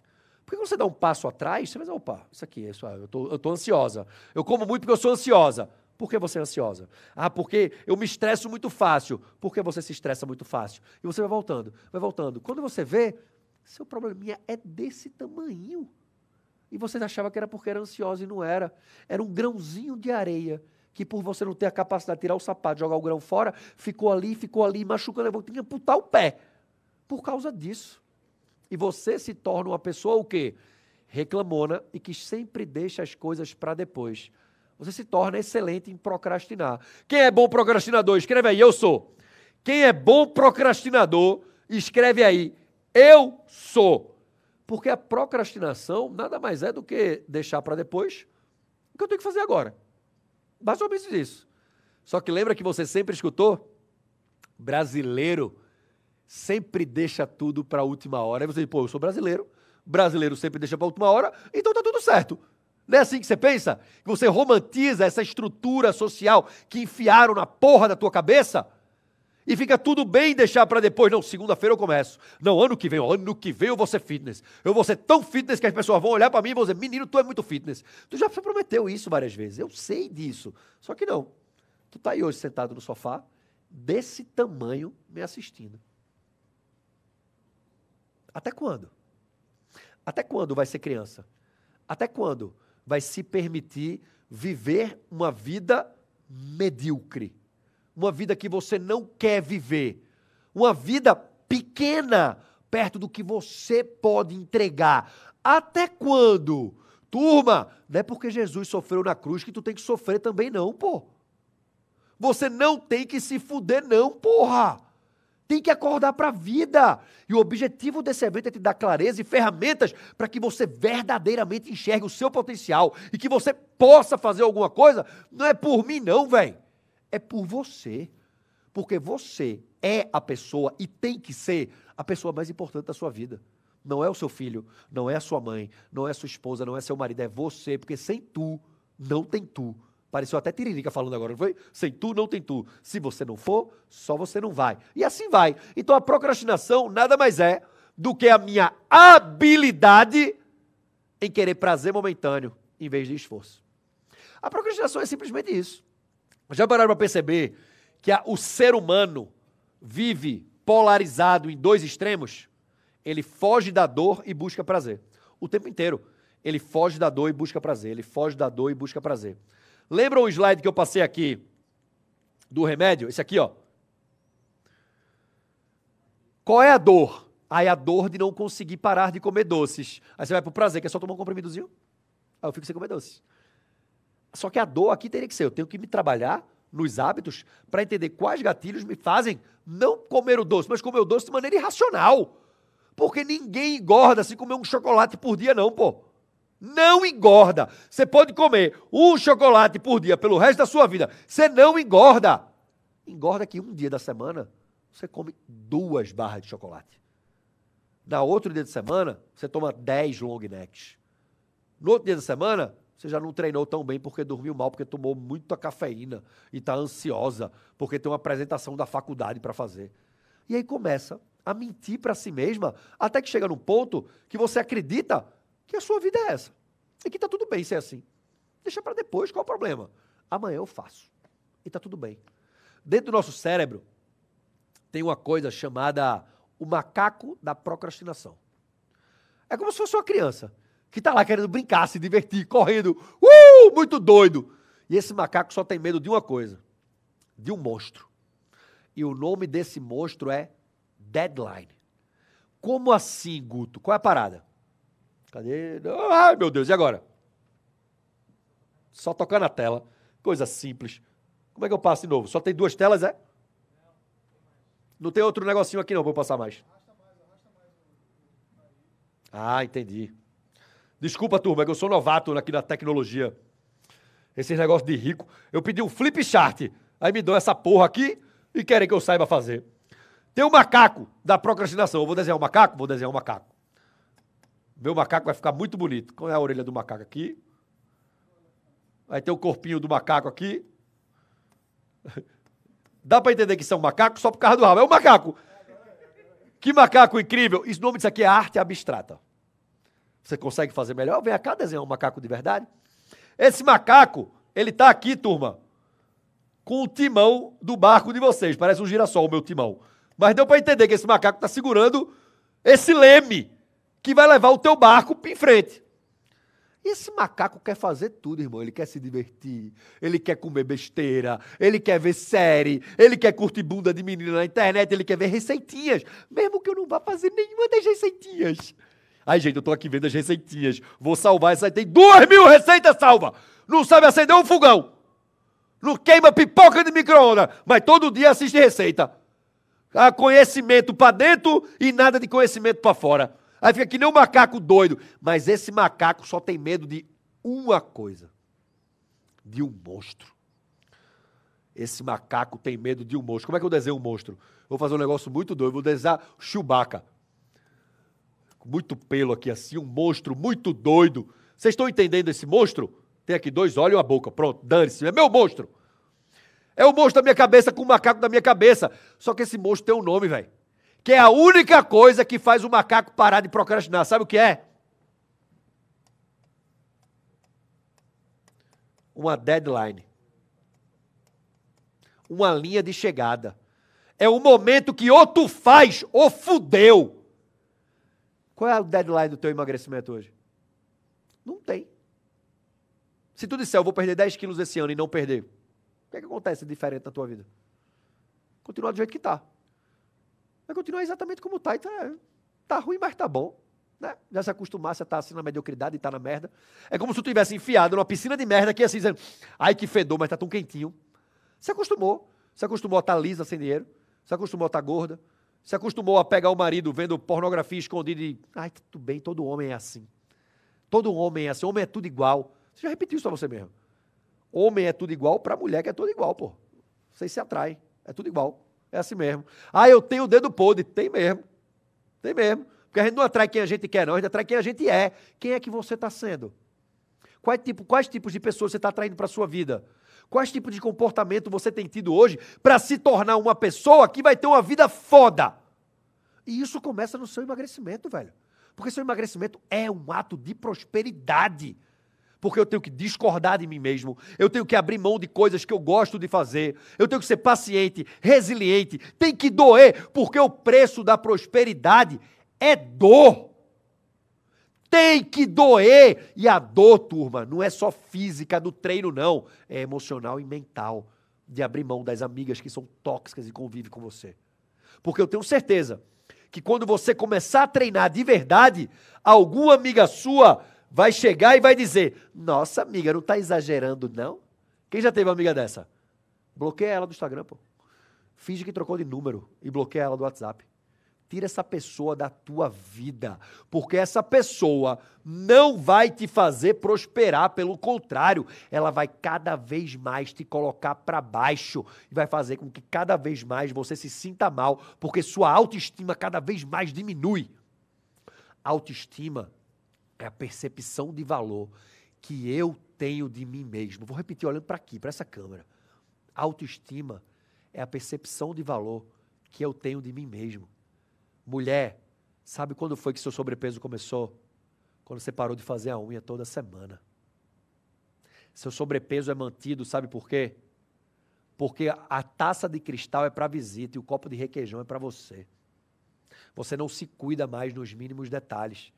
Porque quando você dá um passo atrás, você vai dizer, opa, isso aqui, isso, é eu, tô, eu tô ansiosa. Eu como muito porque eu sou ansiosa. Por que você é ansiosa? Ah, porque eu me estresso muito fácil. Por que você se estressa muito fácil? E você vai voltando, vai voltando. Quando você vê, seu probleminha é desse tamanho. E você achava que era porque era ansiosa e não era. Era um grãozinho de areia que por você não ter a capacidade de tirar o sapato, jogar o grão fora, ficou ali, ficou ali, machucando, levou, tinha que amputar o pé. Por causa disso. E você se torna uma pessoa o quê? Reclamona e que sempre deixa as coisas para depois você se torna excelente em procrastinar. Quem é bom procrastinador? Escreve aí, eu sou. Quem é bom procrastinador, escreve aí, eu sou. Porque a procrastinação nada mais é do que deixar para depois o que eu tenho que fazer agora. Basicamente isso. Só que lembra que você sempre escutou? Brasileiro sempre deixa tudo para a última hora. Aí você diz, pô, eu sou brasileiro, brasileiro sempre deixa para a última hora, então tá tudo certo. Não é assim que você pensa? Que você romantiza essa estrutura social que enfiaram na porra da tua cabeça? E fica tudo bem deixar para depois. Não, segunda-feira eu começo. Não, ano que vem, ano que vem eu vou ser fitness. Eu vou ser tão fitness que as pessoas vão olhar para mim e vão dizer: menino, tu é muito fitness. Tu já prometeu isso várias vezes. Eu sei disso. Só que não. Tu tá aí hoje sentado no sofá, desse tamanho, me assistindo. Até quando? Até quando vai ser criança? Até quando vai se permitir viver uma vida medíocre, uma vida que você não quer viver, uma vida pequena perto do que você pode entregar. Até quando? Turma, não é porque Jesus sofreu na cruz que tu tem que sofrer também não, pô. Você não tem que se fuder não, porra tem que acordar para a vida. E o objetivo desse evento é te dar clareza e ferramentas para que você verdadeiramente enxergue o seu potencial e que você possa fazer alguma coisa. Não é por mim, não, velho. É por você. Porque você é a pessoa e tem que ser a pessoa mais importante da sua vida. Não é o seu filho, não é a sua mãe, não é a sua esposa, não é seu marido, é você, porque sem tu não tem tu. Pareceu até Tiririca falando agora, não foi? Sem tu, não tem tu. Se você não for, só você não vai. E assim vai. Então a procrastinação nada mais é do que a minha habilidade em querer prazer momentâneo em vez de esforço. A procrastinação é simplesmente isso. Já pararam para perceber que a, o ser humano vive polarizado em dois extremos? Ele foge da dor e busca prazer. O tempo inteiro. Ele foge da dor e busca prazer. Ele foge da dor e busca prazer. Lembra o slide que eu passei aqui do remédio? Esse aqui, ó. Qual é a dor? Aí a dor de não conseguir parar de comer doces. Aí você vai pro prazer, que é só tomar um comprimidozinho. Aí eu fico sem comer doces. Só que a dor aqui teria que ser, eu tenho que me trabalhar nos hábitos para entender quais gatilhos me fazem não comer o doce, mas comer o doce de maneira irracional. Porque ninguém engorda se comer um chocolate por dia, não, pô não engorda. Você pode comer um chocolate por dia pelo resto da sua vida, você não engorda. Engorda que um dia da semana você come duas barras de chocolate. Na outro dia de semana, você toma dez long necks. No outro dia da semana, você já não treinou tão bem porque dormiu mal, porque tomou muita cafeína e está ansiosa, porque tem uma apresentação da faculdade para fazer. E aí começa a mentir para si mesma, até que chega num ponto que você acredita que a sua vida é essa. E que está tudo bem se é assim. Deixa para depois, qual o problema? Amanhã eu faço. E está tudo bem. Dentro do nosso cérebro tem uma coisa chamada o macaco da procrastinação. É como se fosse uma criança que está lá querendo brincar, se divertir, correndo, uh, muito doido. E esse macaco só tem medo de uma coisa, de um monstro. E o nome desse monstro é deadline. Como assim, Guto? Qual é a parada? Cadê? Ai, meu Deus, e agora? Só tocar na tela. Coisa simples. Como é que eu passo de novo? Só tem duas telas, é? Não tem outro negocinho aqui não, vou passar mais. Ah, entendi. Desculpa, turma, é que eu sou novato aqui na tecnologia. Esses negócios de rico. Eu pedi um flip chart. Aí me dão essa porra aqui e querem que eu saiba fazer. Tem o um macaco da procrastinação. Eu vou desenhar um macaco? Vou desenhar um macaco. Meu macaco vai ficar muito bonito. Qual é a orelha do macaco aqui? Vai ter o corpinho do macaco aqui. Dá para entender que são macacos só por causa do rabo. É um macaco. Que macaco incrível. Isso, o nome disso aqui é arte abstrata. Você consegue fazer melhor? Vem cá desenhar um macaco de verdade. Esse macaco, ele está aqui, turma, com o timão do barco de vocês. Parece um girassol, o meu timão. Mas deu para entender que esse macaco está segurando esse leme que vai levar o teu barco em frente. E esse macaco quer fazer tudo, irmão. Ele quer se divertir, ele quer comer besteira, ele quer ver série, ele quer curtir bunda de menina na internet, ele quer ver receitinhas, mesmo que eu não vá fazer nenhuma das receitinhas. Ai, gente, eu tô aqui vendo as receitinhas. Vou salvar essa. Tem duas mil receitas salva. Não sabe acender um fogão. Não queima pipoca de micro-ondas. Mas todo dia assiste receita. Ah, conhecimento para dentro e nada de conhecimento para fora. Aí fica que nem um macaco doido. Mas esse macaco só tem medo de uma coisa: de um monstro. Esse macaco tem medo de um monstro. Como é que eu desenho um monstro? Vou fazer um negócio muito doido. Vou desenhar Chewbacca. Muito pelo aqui assim, um monstro muito doido. Vocês estão entendendo esse monstro? Tem aqui dois olhos e uma boca. Pronto, dane-se. É meu monstro. É o monstro da minha cabeça com o macaco da minha cabeça. Só que esse monstro tem um nome, velho que é a única coisa que faz o macaco parar de procrastinar. Sabe o que é? Uma deadline. Uma linha de chegada. É o momento que ou tu faz ou fudeu. Qual é a deadline do teu emagrecimento hoje? Não tem. Se tu disser, eu vou perder 10 quilos esse ano e não perder, o que, é que acontece diferente na tua vida? Continua do jeito que está. Vai continuar exatamente como está. Então, é, tá ruim, mas tá bom. Né? Já se acostumasse a estar tá assim na mediocridade e tá estar na merda. É como se tu tivesse enfiado numa piscina de merda que assim, dizendo, ai que fedor, mas tá tão quentinho. Se acostumou. Se acostumou a estar tá lisa sem dinheiro. Se acostumou a estar gorda. Se acostumou a pegar o marido vendo pornografia escondida e. Ai, tudo bem, todo homem é assim. Todo homem é assim, homem é tudo igual. Você já repetiu isso pra você mesmo. Homem é tudo igual pra mulher que é tudo igual, pô. Vocês se atraem, é tudo igual. É assim mesmo. Ah, eu tenho o dedo podre. Tem mesmo. Tem mesmo. Porque a gente não atrai quem a gente quer, não. A gente atrai quem a gente é. Quem é que você está sendo? Quais, tipo, quais tipos de pessoas você está atraindo para a sua vida? Quais tipos de comportamento você tem tido hoje para se tornar uma pessoa que vai ter uma vida foda? E isso começa no seu emagrecimento, velho. Porque seu emagrecimento é um ato de prosperidade porque eu tenho que discordar de mim mesmo, eu tenho que abrir mão de coisas que eu gosto de fazer, eu tenho que ser paciente, resiliente, tem que doer, porque o preço da prosperidade é dor. Tem que doer. E a dor, turma, não é só física do treino, não. É emocional e mental. De abrir mão das amigas que são tóxicas e convivem com você. Porque eu tenho certeza que quando você começar a treinar de verdade, alguma amiga sua vai chegar e vai dizer: Nossa, amiga, não está exagerando, não? Quem já teve uma amiga dessa? Bloqueia ela do Instagram, pô. Finge que trocou de número e bloqueia ela do WhatsApp. Tira essa pessoa da tua vida, porque essa pessoa não vai te fazer prosperar, pelo contrário, ela vai cada vez mais te colocar para baixo e vai fazer com que cada vez mais você se sinta mal, porque sua autoestima cada vez mais diminui. Autoestima é a percepção de valor que eu tenho de mim mesmo. Vou repetir olhando para aqui, para essa câmera. Autoestima é a percepção de valor que eu tenho de mim mesmo. Mulher, sabe quando foi que seu sobrepeso começou? Quando você parou de fazer a unha toda semana. Seu sobrepeso é mantido, sabe por quê? Porque a taça de cristal é para visita e o copo de requeijão é para você. Você não se cuida mais nos mínimos detalhes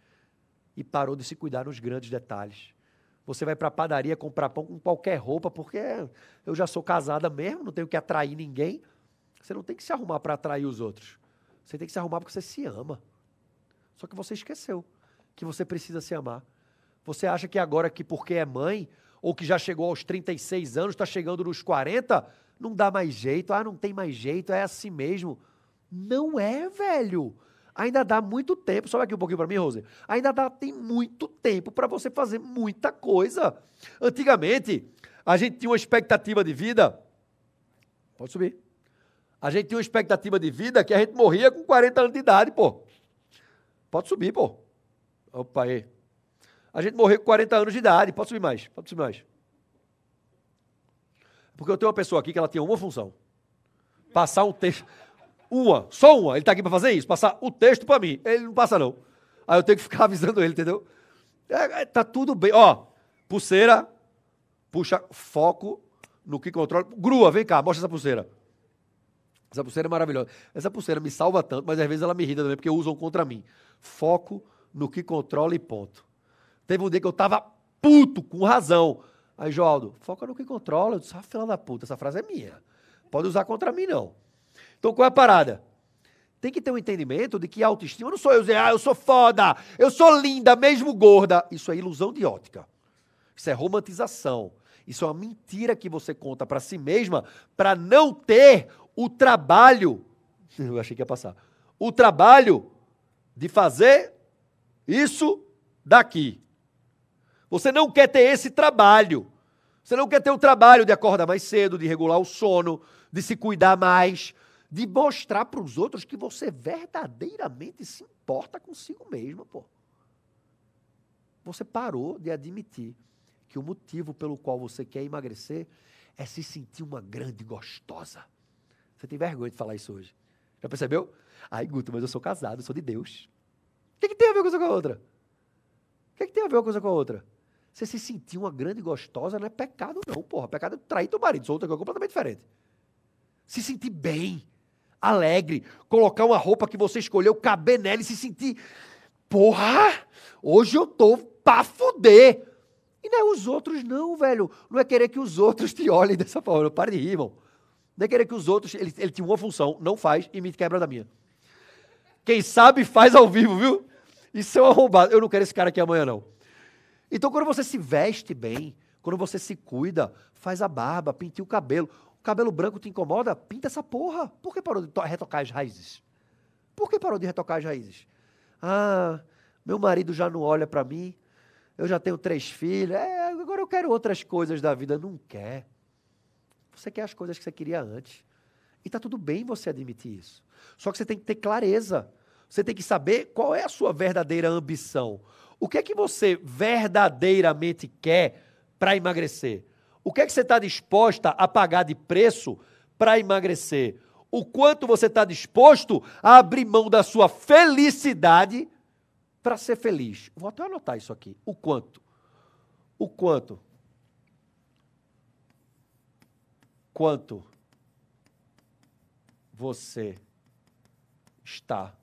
e parou de se cuidar nos grandes detalhes. Você vai para a padaria comprar pão com qualquer roupa, porque eu já sou casada mesmo, não tenho que atrair ninguém. Você não tem que se arrumar para atrair os outros. Você tem que se arrumar porque você se ama. Só que você esqueceu que você precisa se amar. Você acha que agora que porque é mãe, ou que já chegou aos 36 anos, está chegando nos 40, não dá mais jeito, ah, não tem mais jeito, é assim mesmo. Não é, velho. Ainda dá muito tempo. Sobe aqui um pouquinho para mim, Rose. Ainda dá, tem muito tempo para você fazer muita coisa. Antigamente, a gente tinha uma expectativa de vida. Pode subir. A gente tinha uma expectativa de vida que a gente morria com 40 anos de idade, pô. Pode subir, pô. Opa, aí. A gente morreu com 40 anos de idade. Pode subir mais. Pode subir mais. Porque eu tenho uma pessoa aqui que ela tinha uma função. Passar um texto uma, só uma. Ele está aqui para fazer isso, passar o texto para mim. Ele não passa, não. Aí eu tenho que ficar avisando ele, entendeu? É, é, tá tudo bem. Ó, pulseira, puxa, foco no que controla. Grua, vem cá, mostra essa pulseira. Essa pulseira é maravilhosa. Essa pulseira me salva tanto, mas às vezes ela me irrita também, porque usam contra mim. Foco no que controla e ponto. Teve um dia que eu tava puto, com razão. Aí, Joaldo, foca no que controla. Eu disse, ah, filha da puta, essa frase é minha. Pode usar contra mim, não. Então qual é a parada? Tem que ter um entendimento de que autoestima não sou eu dizer, ah, eu sou foda, eu sou linda, mesmo gorda. Isso é ilusão de ótica. Isso é romantização. Isso é uma mentira que você conta para si mesma para não ter o trabalho. Eu achei que ia passar. O trabalho de fazer isso daqui. Você não quer ter esse trabalho. Você não quer ter o trabalho de acordar mais cedo, de regular o sono, de se cuidar mais, de mostrar para os outros que você verdadeiramente se importa consigo mesmo, pô. Você parou de admitir que o motivo pelo qual você quer emagrecer é se sentir uma grande gostosa. Você tem vergonha de falar isso hoje. Já percebeu? Ai, Guto, mas eu sou casado, eu sou de Deus. O que, que tem a ver uma coisa com a outra? O que, que tem a ver uma coisa com a outra? Você se sentir uma grande gostosa não é pecado, não, porra. Pecado é trair teu marido, sou outra coisa completamente diferente. Se sentir bem, alegre, colocar uma roupa que você escolheu, caber nela e se sentir, porra, hoje eu tô pra fuder. E não é os outros, não, velho. Não é querer que os outros te olhem dessa forma. Para de rir, irmão. Não é querer que os outros. Ele, ele tinha uma função, não faz e me quebra da minha. Quem sabe faz ao vivo, viu? Isso é um arrombado. Eu não quero esse cara aqui amanhã, não. Então, quando você se veste bem, quando você se cuida, faz a barba, pinte o cabelo cabelo branco te incomoda? Pinta essa porra. Por que parou de retocar as raízes? Por que parou de retocar as raízes? Ah, meu marido já não olha para mim. Eu já tenho três filhos. É, agora eu quero outras coisas da vida. Não quer. Você quer as coisas que você queria antes. E tá tudo bem você admitir isso. Só que você tem que ter clareza. Você tem que saber qual é a sua verdadeira ambição. O que é que você verdadeiramente quer para emagrecer? O que é que você está disposta a pagar de preço para emagrecer? O quanto você está disposto a abrir mão da sua felicidade para ser feliz? Vou até anotar isso aqui. O quanto? O quanto? Quanto você está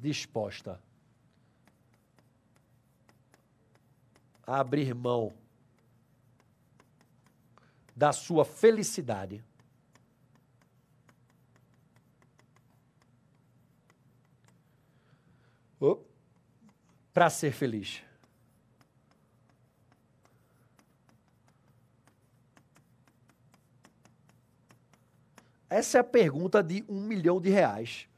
disposta a abrir mão da sua felicidade. para ser feliz. Essa é a pergunta de um milhão de reais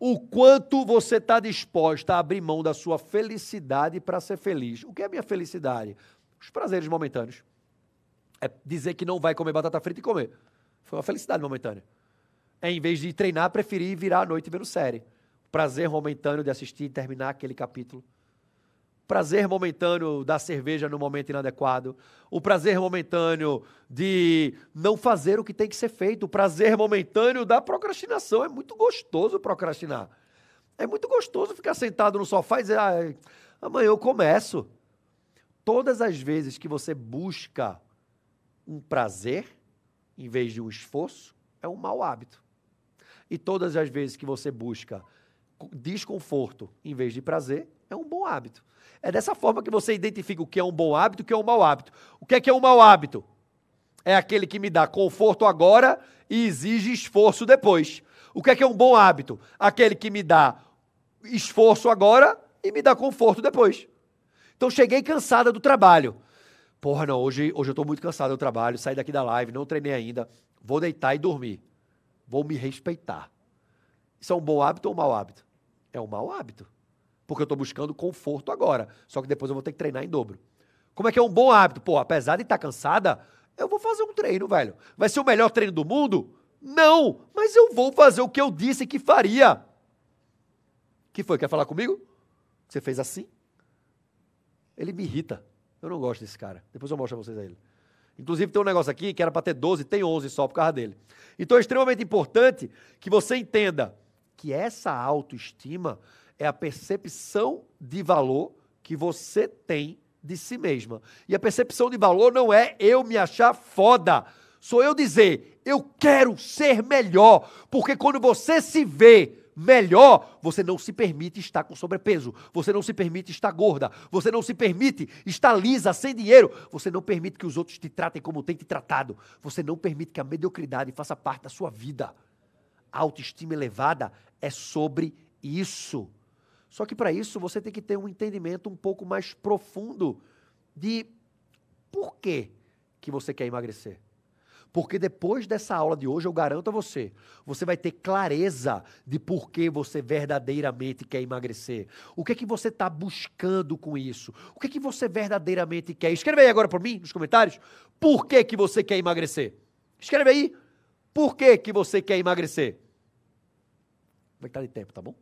o quanto você está disposta a abrir mão da sua felicidade para ser feliz. O que é minha felicidade? Os prazeres momentâneos. É dizer que não vai comer batata frita e comer. Foi uma felicidade momentânea. É, em vez de treinar, preferir virar à noite vendo série. Prazer momentâneo de assistir e terminar aquele capítulo prazer momentâneo da cerveja no momento inadequado, o prazer momentâneo de não fazer o que tem que ser feito, o prazer momentâneo da procrastinação. É muito gostoso procrastinar. É muito gostoso ficar sentado no sofá e dizer, ah, amanhã eu começo. Todas as vezes que você busca um prazer em vez de um esforço, é um mau hábito. E todas as vezes que você busca desconforto em vez de prazer, é um bom hábito. É dessa forma que você identifica o que é um bom hábito e o que é um mau hábito. O que é que é um mau hábito? É aquele que me dá conforto agora e exige esforço depois. O que é que é um bom hábito? Aquele que me dá esforço agora e me dá conforto depois. Então cheguei cansada do trabalho. Porra, não, hoje, hoje eu estou muito cansado do trabalho, saí daqui da live, não treinei ainda, vou deitar e dormir. Vou me respeitar. Isso é um bom hábito ou um mau hábito? É um mau hábito porque eu estou buscando conforto agora. Só que depois eu vou ter que treinar em dobro. Como é que é um bom hábito? Pô, apesar de estar tá cansada, eu vou fazer um treino, velho. Vai ser o melhor treino do mundo? Não, mas eu vou fazer o que eu disse que faria. Que foi? Quer falar comigo? Você fez assim? Ele me irrita. Eu não gosto desse cara. Depois eu mostro a vocês a ele. Inclusive tem um negócio aqui que era para ter 12, tem 11 só por causa dele. Então é extremamente importante que você entenda que essa autoestima é a percepção de valor que você tem de si mesma. E a percepção de valor não é eu me achar foda. Sou eu dizer, eu quero ser melhor. Porque quando você se vê melhor, você não se permite estar com sobrepeso, você não se permite estar gorda, você não se permite estar lisa, sem dinheiro, você não permite que os outros te tratem como tem te tratado, você não permite que a mediocridade faça parte da sua vida. A autoestima elevada é sobre isso. Só que para isso você tem que ter um entendimento um pouco mais profundo de por que, que você quer emagrecer. Porque depois dessa aula de hoje, eu garanto a você, você vai ter clareza de por que você verdadeiramente quer emagrecer. O que é que você está buscando com isso? O que é que você verdadeiramente quer? Escreve aí agora para mim, nos comentários, por que, que você quer emagrecer? Escreve aí, por que, que você quer emagrecer? Como é que tá de tempo, tá bom?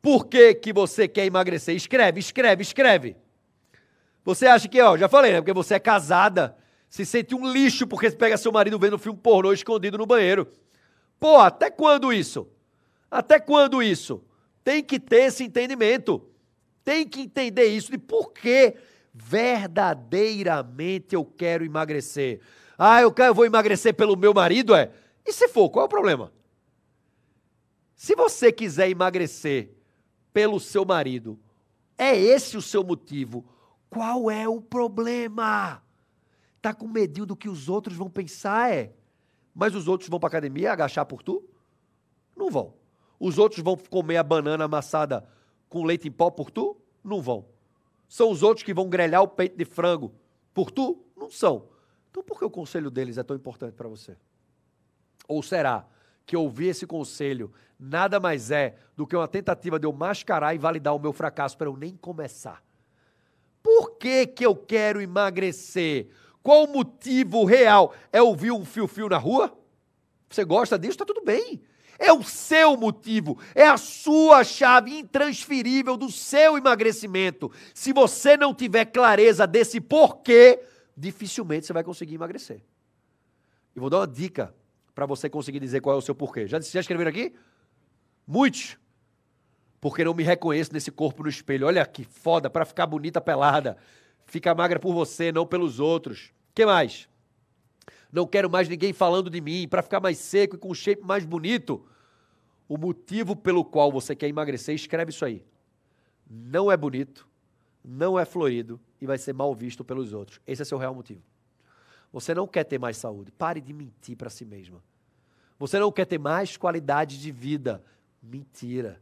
Por que, que você quer emagrecer? Escreve, escreve, escreve. Você acha que, ó, já falei, né? Porque você é casada, se sente um lixo porque você pega seu marido vendo um filme pornô escondido no banheiro. Pô, até quando isso? Até quando isso? Tem que ter esse entendimento. Tem que entender isso de por que verdadeiramente eu quero emagrecer. Ah, eu, quero, eu vou emagrecer pelo meu marido, é? E se for, qual é o problema? Se você quiser emagrecer pelo seu marido. É esse o seu motivo. Qual é o problema? Tá com medinho do que os outros vão pensar, é? Mas os outros vão para academia agachar por tu? Não vão. Os outros vão comer a banana amassada com leite em pó por tu? Não vão. São os outros que vão grelhar o peito de frango por tu? Não são. Então por que o conselho deles é tão importante para você? Ou será que ouvir esse conselho nada mais é do que uma tentativa de eu mascarar e validar o meu fracasso para eu nem começar. Por que, que eu quero emagrecer? Qual o motivo real? É ouvir um fio-fio na rua? Você gosta disso? Está tudo bem. É o seu motivo, é a sua chave intransferível do seu emagrecimento. Se você não tiver clareza desse porquê, dificilmente você vai conseguir emagrecer. E vou dar uma dica para você conseguir dizer qual é o seu porquê. Já, já escreveram aqui? Muitos. Porque não me reconheço nesse corpo no espelho. Olha que foda, para ficar bonita pelada. Fica magra por você, não pelos outros. que mais? Não quero mais ninguém falando de mim. Para ficar mais seco e com um shape mais bonito. O motivo pelo qual você quer emagrecer, escreve isso aí. Não é bonito, não é florido e vai ser mal visto pelos outros. Esse é seu real motivo. Você não quer ter mais saúde. Pare de mentir para si mesma. Você não quer ter mais qualidade de vida. Mentira.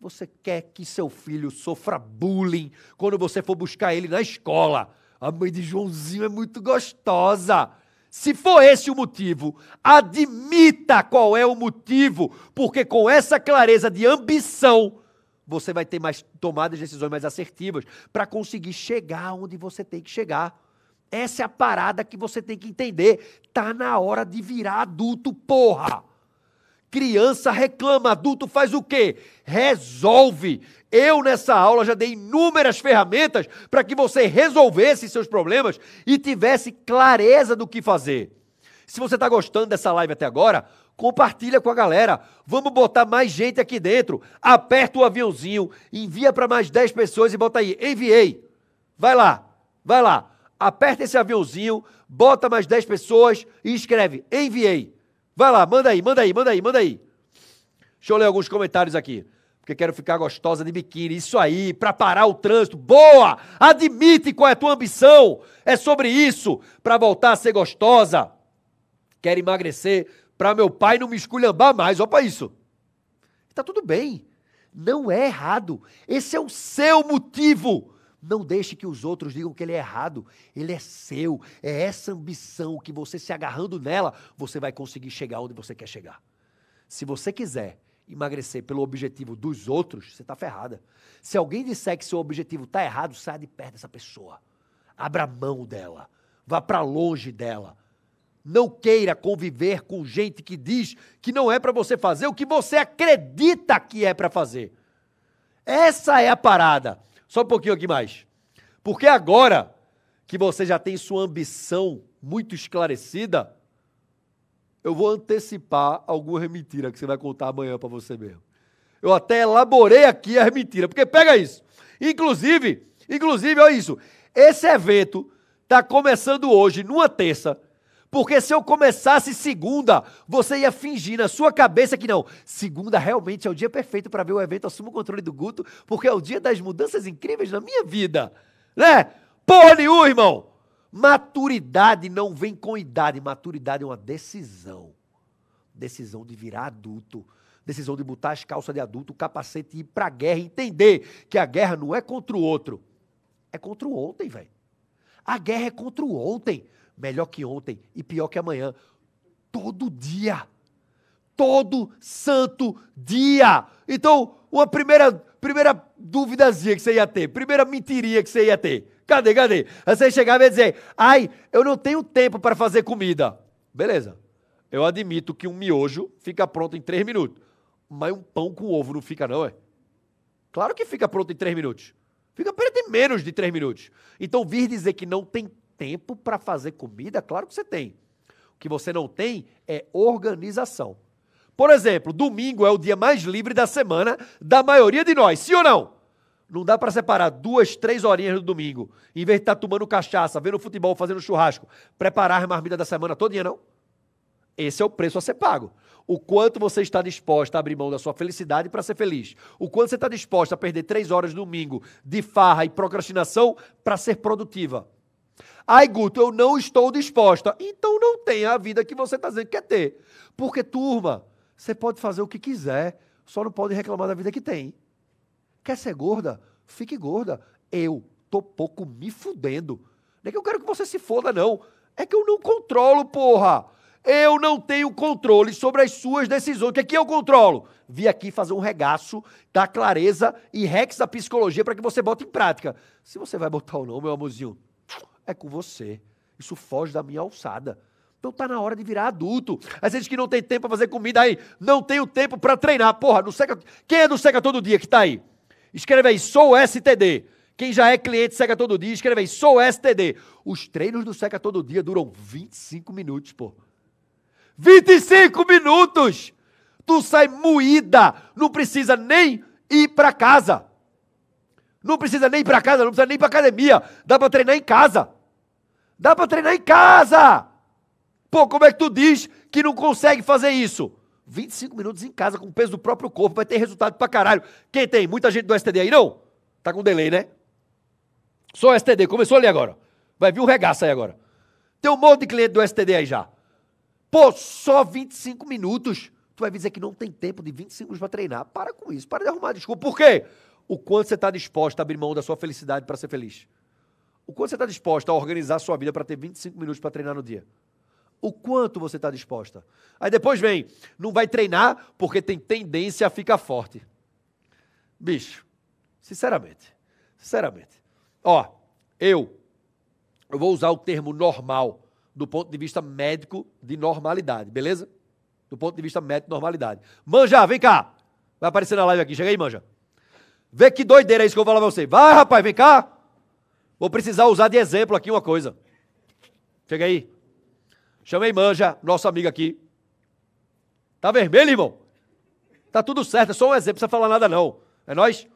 Você quer que seu filho sofra bullying quando você for buscar ele na escola. A mãe de Joãozinho é muito gostosa. Se for esse o motivo, admita qual é o motivo, porque com essa clareza de ambição, você vai ter mais tomadas de decisões mais assertivas para conseguir chegar onde você tem que chegar. Essa é a parada que você tem que entender. Tá na hora de virar adulto, porra. Criança reclama, adulto faz o quê? Resolve. Eu, nessa aula, já dei inúmeras ferramentas para que você resolvesse seus problemas e tivesse clareza do que fazer. Se você está gostando dessa live até agora, compartilha com a galera. Vamos botar mais gente aqui dentro. Aperta o aviãozinho, envia para mais 10 pessoas e bota aí. Enviei. Vai lá, vai lá aperta esse aviãozinho, bota mais 10 pessoas e escreve: enviei. Vai lá, manda aí, manda aí, manda aí, manda aí. Deixa eu ler alguns comentários aqui. Porque quero ficar gostosa de biquíni. Isso aí, para parar o trânsito. Boa! Admite qual é a tua ambição. É sobre isso, para voltar a ser gostosa. Quero emagrecer para meu pai não me esculhambar mais. Olha para isso. Tá tudo bem. Não é errado. Esse é o seu motivo não deixe que os outros digam que ele é errado. Ele é seu. É essa ambição que você se agarrando nela, você vai conseguir chegar onde você quer chegar. Se você quiser emagrecer pelo objetivo dos outros, você está ferrada. Se alguém disser que seu objetivo está errado, saia de perto dessa pessoa. Abra mão dela. Vá para longe dela. Não queira conviver com gente que diz que não é para você fazer o que você acredita que é para fazer. Essa é a parada. Só um pouquinho aqui mais. Porque agora que você já tem sua ambição muito esclarecida, eu vou antecipar algumas mentiras que você vai contar amanhã para você mesmo. Eu até elaborei aqui as mentiras, porque pega isso. Inclusive, inclusive, olha isso. Esse evento está começando hoje, numa terça, porque se eu começasse segunda, você ia fingir na sua cabeça que não. Segunda realmente é o dia perfeito para ver o evento Assumo o Controle do Guto, porque é o dia das mudanças incríveis na minha vida. Né? Porra nenhuma, irmão! Maturidade não vem com idade, maturidade é uma decisão. Decisão de virar adulto, decisão de botar as calças de adulto, o capacete e ir pra guerra, entender que a guerra não é contra o outro, é contra o ontem, velho. A guerra é contra o ontem melhor que ontem e pior que amanhã. Todo dia. Todo santo dia. Então, uma primeira, primeira duvidazinha que você ia ter, primeira mentiria que você ia ter. Cadê, cadê? Aí você chegava e dizer, ai, eu não tenho tempo para fazer comida. Beleza. Eu admito que um miojo fica pronto em três minutos. Mas um pão com ovo não fica, não, é? Claro que fica pronto em três minutos. Fica perto em menos de três minutos. Então, vir dizer que não tem tempo para fazer comida? Claro que você tem. O que você não tem é organização. Por exemplo, domingo é o dia mais livre da semana da maioria de nós, sim ou não? Não dá para separar duas, três horinhas no domingo, em vez de estar tá tomando cachaça, vendo futebol, fazendo churrasco, preparar a marmita da semana todo dia, não? Esse é o preço a ser pago. O quanto você está disposta a abrir mão da sua felicidade para ser feliz. O quanto você está disposta a perder três horas no domingo de farra e procrastinação para ser produtiva. Ai, Guto, eu não estou disposta. Então não tenha a vida que você está dizendo que quer ter. Porque, turma, você pode fazer o que quiser, só não pode reclamar da vida que tem. Quer ser gorda? Fique gorda. Eu tô pouco me fudendo. Não é que eu quero que você se foda, não. É que eu não controlo, porra. Eu não tenho controle sobre as suas decisões. O que é que eu controlo? Vim aqui fazer um regaço da clareza e rex da psicologia para que você bote em prática. Se você vai botar ou não, meu amorzinho, é com você. Isso foge da minha alçada. Então tá na hora de virar adulto. Às vezes que não tem tempo para fazer comida aí. Não tenho tempo para treinar. Porra, não seca. Quem é do seca todo dia que está aí? Escreve aí, sou STD. Quem já é cliente seca todo dia, escreve aí, sou STD. Os treinos do seca todo dia duram 25 minutos, pô. 25 minutos! Tu sai moída, não precisa nem ir para casa. Não precisa nem ir para casa, não precisa nem ir para academia. Dá para treinar em casa. Dá para treinar em casa! Pô, como é que tu diz que não consegue fazer isso? 25 minutos em casa com o peso do próprio corpo vai ter resultado pra caralho. Quem tem? Muita gente do STD aí não? Tá com delay, né? Só STD, começou ali agora. Vai vir um regaço aí agora. Tem um monte de cliente do STD aí já. Pô, só 25 minutos. Tu vai dizer que não tem tempo de 25 minutos para treinar. Para com isso, para de arrumar desculpa. Por quê? O quanto você está disposto a abrir mão da sua felicidade para ser feliz. O quanto você está disposta a organizar a sua vida para ter 25 minutos para treinar no dia? O quanto você está disposta? Aí depois vem, não vai treinar porque tem tendência a ficar forte. Bicho, sinceramente, sinceramente. Ó, eu, eu vou usar o termo normal do ponto de vista médico de normalidade, beleza? Do ponto de vista médico de normalidade. Manja, vem cá. Vai aparecer na live aqui. Chega aí, manja. Vê que doideira é isso que eu vou falar pra você. Vai, rapaz, vem cá. Vou precisar usar de exemplo aqui uma coisa. Chega aí. Chamei Manja, nosso amigo aqui. Tá vermelho, irmão? Tá tudo certo, é só um exemplo, não precisa falar nada não. É nós.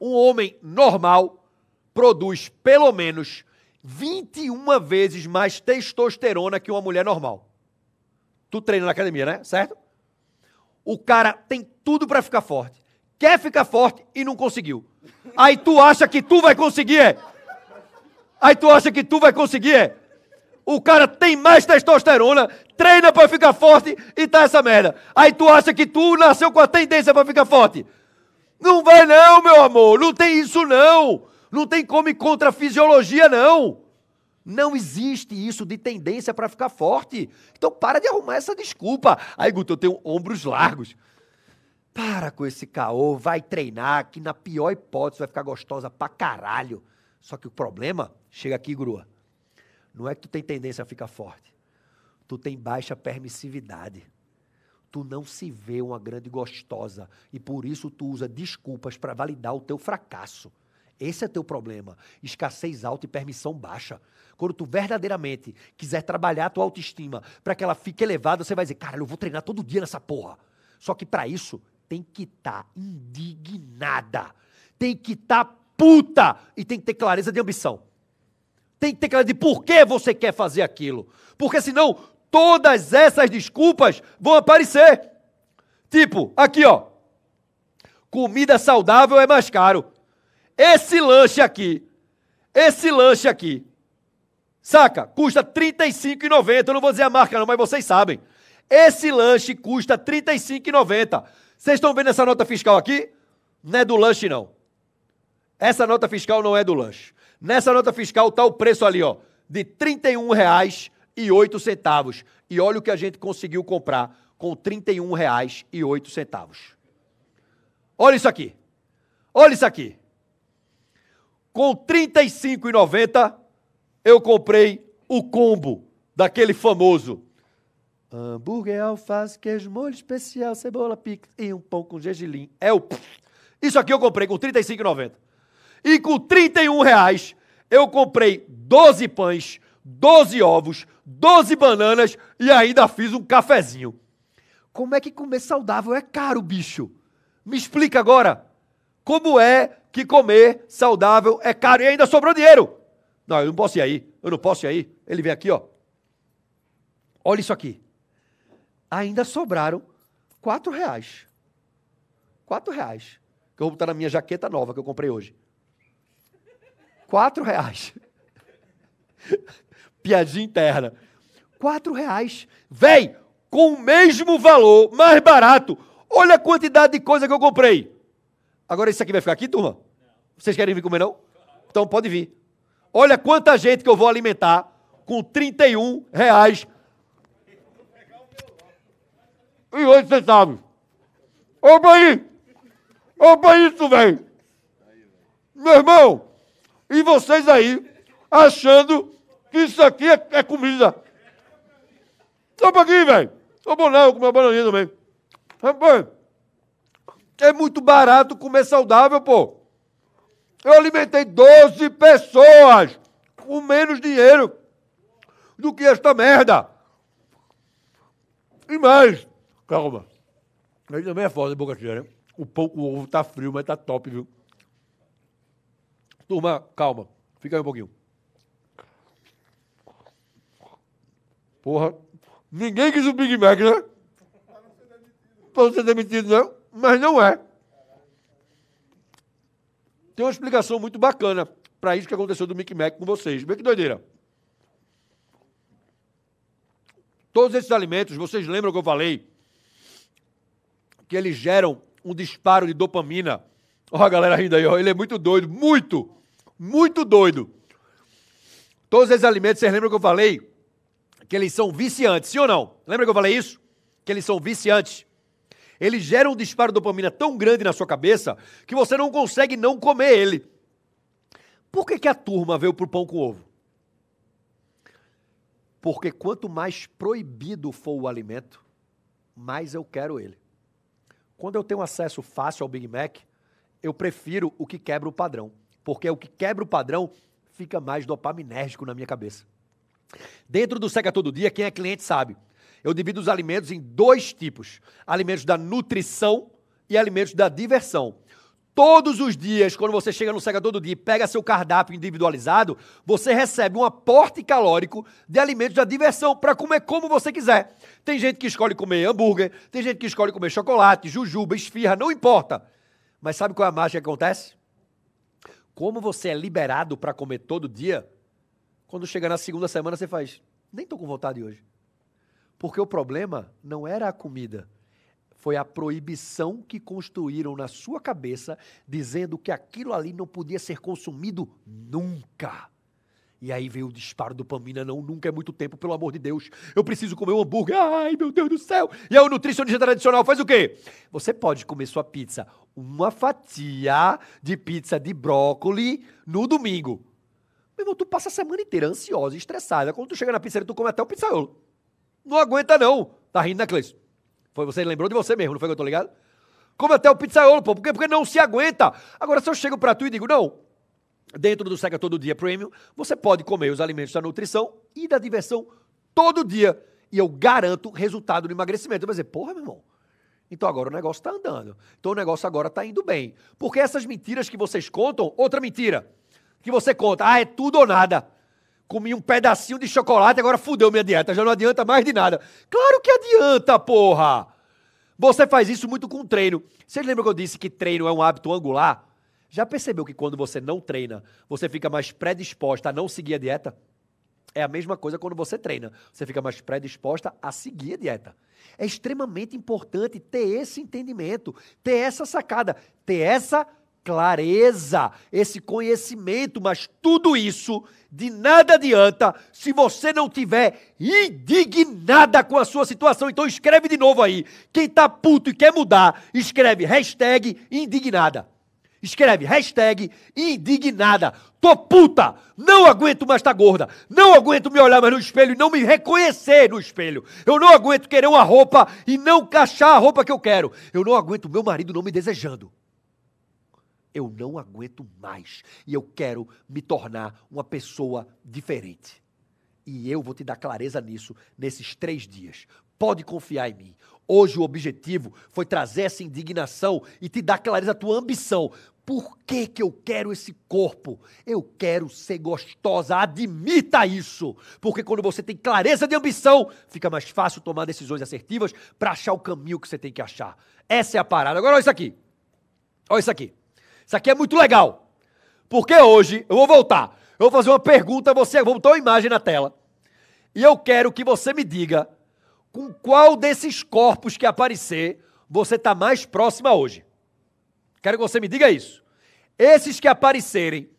Um homem normal produz pelo menos 21 vezes mais testosterona que uma mulher normal. Tu treina na academia, né? Certo? O cara tem tudo para ficar forte. Quer ficar forte e não conseguiu. Aí tu acha que tu vai conseguir. É? Aí tu acha que tu vai conseguir. É? O cara tem mais testosterona, treina para ficar forte e tá essa merda. Aí tu acha que tu nasceu com a tendência para ficar forte. Não vai não, meu amor. Não tem isso não. Não tem como ir contra a fisiologia não. Não existe isso de tendência para ficar forte. Então para de arrumar essa desculpa. Aí, Guto, eu tenho ombros largos. Para com esse caô, vai treinar, que na pior hipótese vai ficar gostosa pra caralho. Só que o problema, chega aqui, grua. Não é que tu tem tendência a ficar forte. Tu tem baixa permissividade. Tu não se vê uma grande gostosa e por isso tu usa desculpas para validar o teu fracasso. Esse é teu problema. Escassez alta e permissão baixa. Quando tu verdadeiramente quiser trabalhar a tua autoestima para que ela fique elevada, você vai dizer: caralho, eu vou treinar todo dia nessa porra. Só que para isso, tem que estar tá indignada, tem que estar tá puta e tem que ter clareza de ambição. Tem que ter clareza de por que você quer fazer aquilo. Porque senão todas essas desculpas vão aparecer. Tipo, aqui ó, comida saudável é mais caro. Esse lanche aqui, esse lanche aqui, saca? Custa R$ 35,90. Eu não vou dizer a marca não, mas vocês sabem. Esse lanche custa R$ vocês estão vendo essa nota fiscal aqui? Não é do lanche, não. Essa nota fiscal não é do lanche. Nessa nota fiscal está o preço ali, ó, de R$ 31,08. E olha o que a gente conseguiu comprar com R$ 31,08. Olha isso aqui. Olha isso aqui. Com R$ 35,90, eu comprei o combo daquele famoso Hambúrguer, alface, queijo, molho especial, cebola pique e um pão com gergelim. É o... Isso aqui eu comprei com R$ 35,90. E com R$ reais eu comprei 12 pães, 12 ovos, 12 bananas e ainda fiz um cafezinho. Como é que comer saudável é caro, bicho? Me explica agora. Como é que comer saudável é caro e ainda sobrou dinheiro? Não, eu não posso ir aí. Eu não posso ir aí. Ele vem aqui, ó. Olha isso aqui ainda sobraram quatro reais. Quatro reais. Que eu vou botar na minha jaqueta nova que eu comprei hoje. Quatro reais. Piadinha interna. Quatro reais. Véi, com o mesmo valor, mais barato. Olha a quantidade de coisa que eu comprei. Agora isso aqui vai ficar aqui, turma? Vocês querem vir comer, não? Então pode vir. Olha quanta gente que eu vou alimentar com 31 reais e hoje você sabe. Ô Bahia! Ô Bahia, tu vem! Meu irmão, e vocês aí, achando que isso aqui é, é comida. Só aqui pouquinho, velho. Sou bom não, eu comi uma bananinha também. Rapaz, é muito barato comer saudável, pô. Eu alimentei 12 pessoas com menos dinheiro do que esta merda. E mais, Calma. Aí também é foda, boca cheia, né? O, pão, ovo tá frio, mas tá top, viu? Turma, calma. Fica aí um pouquinho. Porra. Ninguém quis o Big Mac, né? Pra ser demitido, não. Né? Mas não é. Tem uma explicação muito bacana para isso que aconteceu do Big Mac com vocês. Vê que doideira. Todos esses alimentos, vocês lembram que eu falei que eles geram um disparo de dopamina. Ó, a galera rindo aí, ó. Ele é muito doido, muito, muito doido. Todos esses alimentos, vocês lembram que eu falei que eles são viciantes, sim ou não? Lembra que eu falei isso? Que eles são viciantes. Eles geram um disparo de dopamina tão grande na sua cabeça que você não consegue não comer ele. Por que, que a turma veio pro pão com ovo? Porque quanto mais proibido for o alimento, mais eu quero ele. Quando eu tenho acesso fácil ao Big Mac, eu prefiro o que quebra o padrão. Porque o que quebra o padrão fica mais dopaminérgico na minha cabeça. Dentro do Seca Todo Dia, quem é cliente sabe. Eu divido os alimentos em dois tipos: alimentos da nutrição e alimentos da diversão. Todos os dias, quando você chega no secador do dia e pega seu cardápio individualizado, você recebe um aporte calórico de alimentos da diversão para comer como você quiser. Tem gente que escolhe comer hambúrguer, tem gente que escolhe comer chocolate, jujuba, esfirra, não importa. Mas sabe qual é a mágica que acontece? Como você é liberado para comer todo dia, quando chega na segunda semana você faz, nem estou com vontade hoje. Porque o problema não era a comida foi a proibição que construíram na sua cabeça, dizendo que aquilo ali não podia ser consumido nunca. E aí veio o disparo do Pamina, não, nunca é muito tempo, pelo amor de Deus. Eu preciso comer um hambúrguer. Ai, meu Deus do céu. E aí o nutricionista tradicional faz o quê? Você pode comer sua pizza, uma fatia de pizza de brócoli no domingo. Meu irmão, tu passa a semana inteira ansiosa, estressada. Quando tu chega na pizzaria, tu come até o pizzaiolo. Não aguenta não. Tá rindo, né, Cleiton? Foi você lembrou de você mesmo, não foi que eu tô ligado? Como até o pizzaiolo, pô. Por quê? Porque não se aguenta. Agora, se eu chego para tu e digo, não, dentro do Seca Todo Dia Premium, você pode comer os alimentos da nutrição e da diversão todo dia. E eu garanto resultado no emagrecimento. Eu vou dizer, porra, meu irmão. Então agora o negócio está andando. Então o negócio agora está indo bem. Porque essas mentiras que vocês contam, outra mentira que você conta, ah, é tudo ou nada comi um pedacinho de chocolate, agora fudeu minha dieta, já não adianta mais de nada. Claro que adianta, porra! Você faz isso muito com treino. Vocês lembram que eu disse que treino é um hábito angular? Já percebeu que quando você não treina, você fica mais predisposta a não seguir a dieta? É a mesma coisa quando você treina. Você fica mais predisposta a seguir a dieta. É extremamente importante ter esse entendimento, ter essa sacada, ter essa clareza, esse conhecimento, mas tudo isso de nada adianta se você não tiver indignada com a sua situação. Então escreve de novo aí. Quem tá puto e quer mudar, escreve hashtag indignada. Escreve hashtag indignada. Tô puta! Não aguento mais estar tá gorda. Não aguento me olhar mais no espelho e não me reconhecer no espelho. Eu não aguento querer uma roupa e não cachar a roupa que eu quero. Eu não aguento meu marido não me desejando eu não aguento mais e eu quero me tornar uma pessoa diferente. E eu vou te dar clareza nisso nesses três dias. Pode confiar em mim. Hoje o objetivo foi trazer essa indignação e te dar clareza a tua ambição. Por que, que eu quero esse corpo? Eu quero ser gostosa. Admita isso. Porque quando você tem clareza de ambição, fica mais fácil tomar decisões assertivas para achar o caminho que você tem que achar. Essa é a parada. Agora olha isso aqui. Olha isso aqui. Isso aqui é muito legal. Porque hoje, eu vou voltar. Eu vou fazer uma pergunta a você. Vou botar uma imagem na tela. E eu quero que você me diga com qual desses corpos que aparecer você está mais próxima hoje. Quero que você me diga isso. Esses que aparecerem,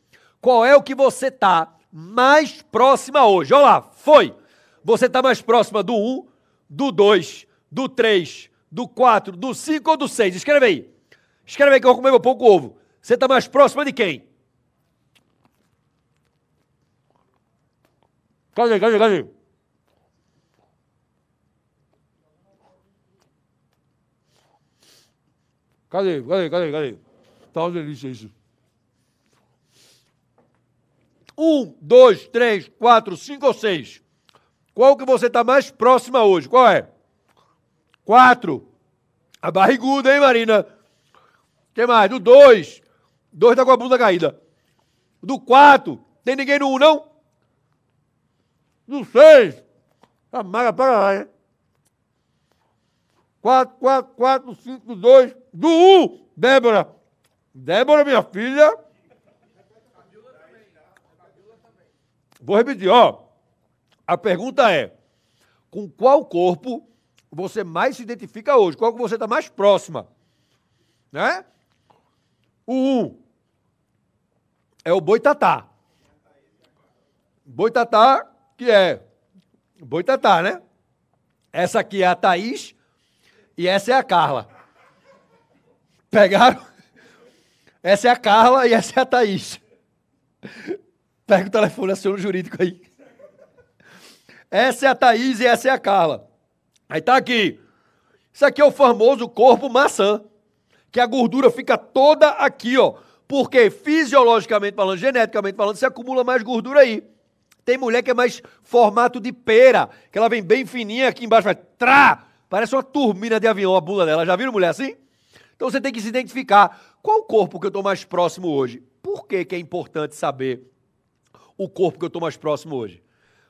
qual é o que você está mais próxima hoje? Olha lá, foi. Você está mais próxima do 1, do 2, do 3, do 4, do 5 ou do 6? Escreve aí. Escreve aí que eu vou comer meu pouco ovo. Você está mais próxima de quem? Cadê, cadê, cadê? Cadê, cadê, cadê, cadê? Tá uma delícia isso. Um, dois, três, quatro, cinco ou seis? Qual que você está mais próxima hoje? Qual é? Quatro. A barriguda, hein, Marina? O que mais? Do dois. Dois da com a bunda caída. Do quatro, tem ninguém no um, não? Do seis, amarra para lá, né? Quatro, quatro, quatro, cinco, dois, do um, Débora. Débora, minha filha. Vou repetir, ó. A pergunta é: com qual corpo você mais se identifica hoje? Qual que você está mais próxima? Né? O um é o boitatá. Boitatá, que é boitatá, né? Essa aqui é a Thaís e essa é a Carla. Pegaram? Essa é a Carla e essa é a Thaís. Pega o telefone, aciona o jurídico aí. Essa é a Thaís e essa é a Carla. Aí tá aqui. Isso aqui é o famoso corpo maçã. Que a gordura fica toda aqui, ó porque fisiologicamente falando, geneticamente falando, se acumula mais gordura aí. Tem mulher que é mais formato de pera, que ela vem bem fininha aqui embaixo, vai trá! Parece uma turbina de avião a bula dela. Já viram mulher assim? Então você tem que se identificar. Qual o corpo que eu estou mais próximo hoje? Por que, que é importante saber o corpo que eu estou mais próximo hoje?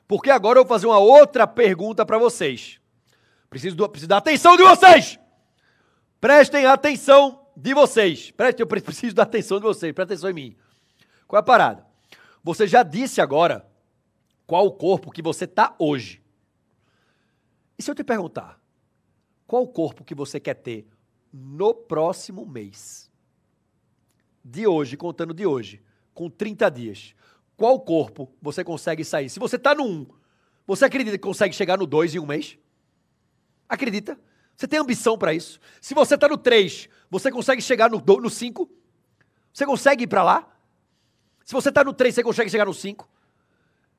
Porque agora eu vou fazer uma outra pergunta para vocês. Preciso, do, preciso da atenção de vocês! Prestem atenção de vocês, preste, eu preciso da atenção de vocês, presta atenção em mim. Qual é a parada? Você já disse agora qual o corpo que você está hoje. E se eu te perguntar, qual o corpo que você quer ter no próximo mês? De hoje, contando de hoje, com 30 dias, qual corpo você consegue sair? Se você está no 1, você acredita que consegue chegar no 2 em um mês? Acredita? Você tem ambição para isso? Se você está no 3, você consegue chegar no 5? Você consegue ir para lá? Se você está no 3, você consegue chegar no 5?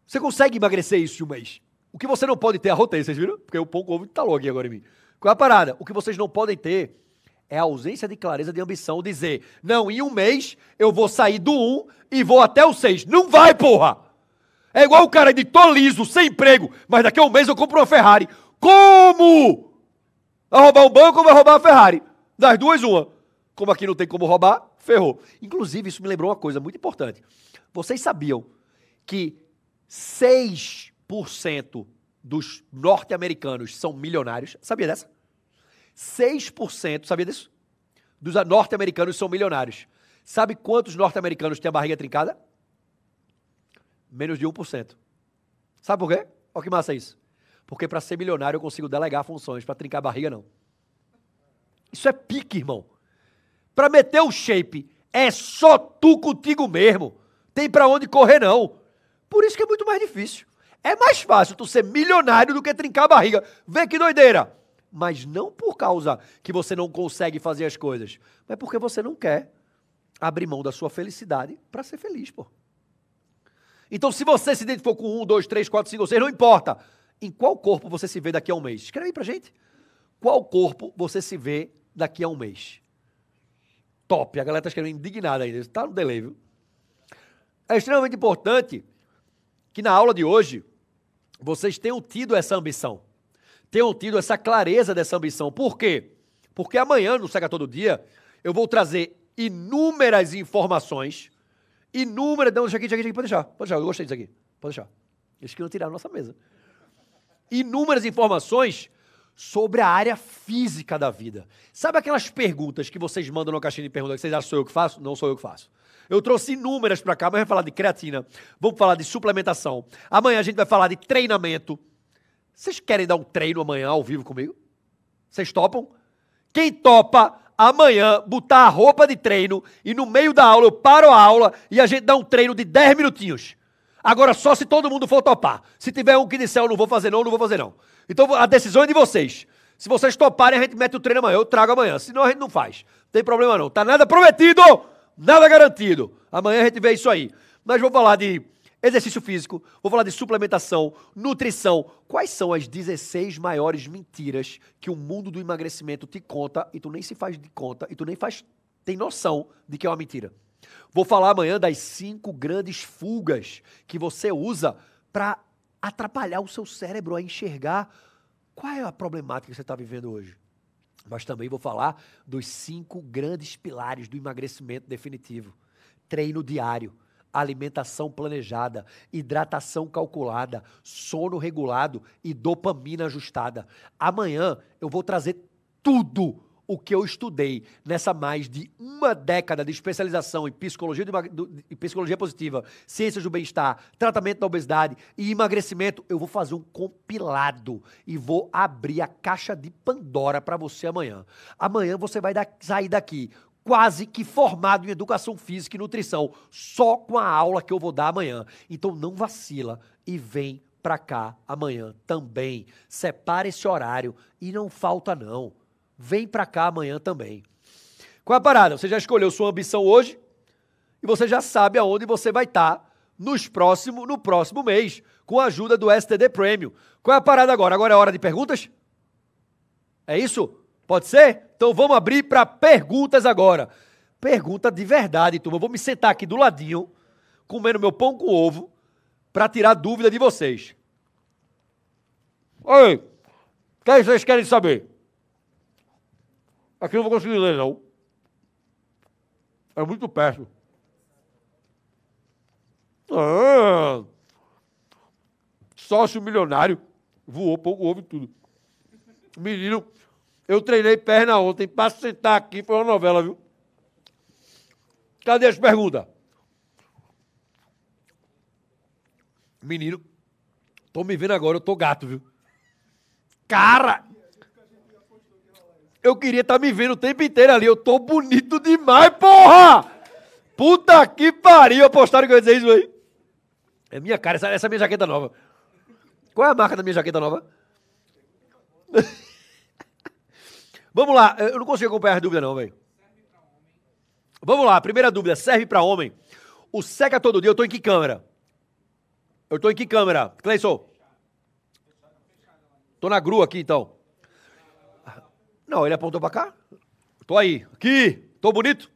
Você consegue emagrecer isso em um mês? O que você não pode ter, arrotei, vocês viram? Porque o pão com ovo tá logo aqui agora em mim. Qual é a parada? O que vocês não podem ter é a ausência de clareza de ambição. Dizer, não, em um mês eu vou sair do 1 um e vou até o 6. Não vai, porra! É igual o cara de tô liso, sem emprego, mas daqui a um mês eu compro uma Ferrari. Como? Vai roubar um banco ou vai roubar a Ferrari? Das duas, uma. Como aqui não tem como roubar, ferrou. Inclusive, isso me lembrou uma coisa muito importante. Vocês sabiam que 6% dos norte-americanos são milionários? Sabia dessa? 6%, sabia disso? Dos norte-americanos são milionários. Sabe quantos norte-americanos têm a barriga trincada? Menos de 1%. Sabe por quê? Olha que massa isso. Porque para ser milionário eu consigo delegar funções, para trincar a barriga não. Isso é pique, irmão. Para meter o shape, é só tu contigo mesmo. Tem para onde correr, não. Por isso que é muito mais difícil. É mais fácil tu ser milionário do que trincar a barriga. Vê que doideira! Mas não por causa que você não consegue fazer as coisas, mas porque você não quer abrir mão da sua felicidade para ser feliz, pô. Então, se você se identificou com um, dois, três, quatro, cinco, seis, não importa. Em qual corpo você se vê daqui a um mês? Escreve aí pra gente. Qual corpo você se vê daqui a um mês? Top. A galera está escrevendo indignada ainda. Está no delay, viu? É extremamente importante que na aula de hoje vocês tenham tido essa ambição. Tenham tido essa clareza dessa ambição. Por quê? Porque amanhã, no Cega Todo Dia, eu vou trazer inúmeras informações. Inúmeras. Não, deixa aqui, deixa aqui, pode deixar. Pode deixar, eu gostei disso aqui. Pode deixar. Eles queriam tirar a nossa mesa. Inúmeras informações sobre a área física da vida. Sabe aquelas perguntas que vocês mandam na caixinha de perguntas que vocês acham que sou eu que faço? Não sou eu que faço. Eu trouxe inúmeras para cá, mas vamos falar de creatina, vamos falar de suplementação. Amanhã a gente vai falar de treinamento. Vocês querem dar um treino amanhã ao vivo comigo? Vocês topam? Quem topa amanhã botar a roupa de treino e no meio da aula eu paro a aula e a gente dá um treino de 10 minutinhos? Agora só se todo mundo for topar. Se tiver um que disser eu não vou fazer não, eu não vou fazer não. Então a decisão é de vocês. Se vocês toparem, a gente mete o treino amanhã. Eu trago amanhã. Senão a gente não faz. Não tem problema não. Tá nada prometido, nada garantido. Amanhã a gente vê isso aí. Mas vou falar de exercício físico, vou falar de suplementação, nutrição. Quais são as 16 maiores mentiras que o mundo do emagrecimento te conta e tu nem se faz de conta e tu nem faz tem noção de que é uma mentira? Vou falar amanhã das cinco grandes fugas que você usa para atrapalhar o seu cérebro a enxergar qual é a problemática que você está vivendo hoje. Mas também vou falar dos cinco grandes pilares do emagrecimento definitivo: treino diário, alimentação planejada, hidratação calculada, sono regulado e dopamina ajustada. Amanhã eu vou trazer tudo o que eu estudei nessa mais de uma década de especialização em psicologia, de, psicologia positiva, ciências do bem-estar, tratamento da obesidade e emagrecimento, eu vou fazer um compilado e vou abrir a caixa de Pandora para você amanhã. Amanhã você vai dar, sair daqui quase que formado em educação física e nutrição, só com a aula que eu vou dar amanhã. Então não vacila e vem para cá amanhã também. Separa esse horário e não falta não vem para cá amanhã também. Qual é a parada? Você já escolheu sua ambição hoje e você já sabe aonde você vai estar tá nos próximo, no próximo mês, com a ajuda do STD Premium. Qual é a parada agora? Agora é hora de perguntas? É isso? Pode ser? Então vamos abrir para perguntas agora. Pergunta de verdade, turma. Eu vou me sentar aqui do ladinho, comendo meu pão com ovo, para tirar dúvida de vocês. Oi, o é que vocês querem saber? Aqui eu não vou conseguir ler, não. É muito perto. Ah, sócio milionário. Voou pouco ovo e tudo. Menino, eu treinei perna ontem. Para sentar aqui foi uma novela, viu? Cadê as perguntas? Menino, tô me vendo agora, eu tô gato, viu? Cara, eu queria estar tá me vendo o tempo inteiro ali. Eu tô bonito demais, porra! Puta que pariu! Apostaram que eu ia dizer isso aí. É minha cara, essa, essa é minha jaqueta nova. Qual é a marca da minha jaqueta nova? Vamos lá, eu não consigo acompanhar as dúvida não, velho. Vamos lá, primeira dúvida, serve para homem. O seca todo dia, eu tô em que câmera? Eu tô em que câmera? Cleison? Tô na grua aqui então. Não, ele apontou para cá. Tô aí. Aqui. Tô bonito.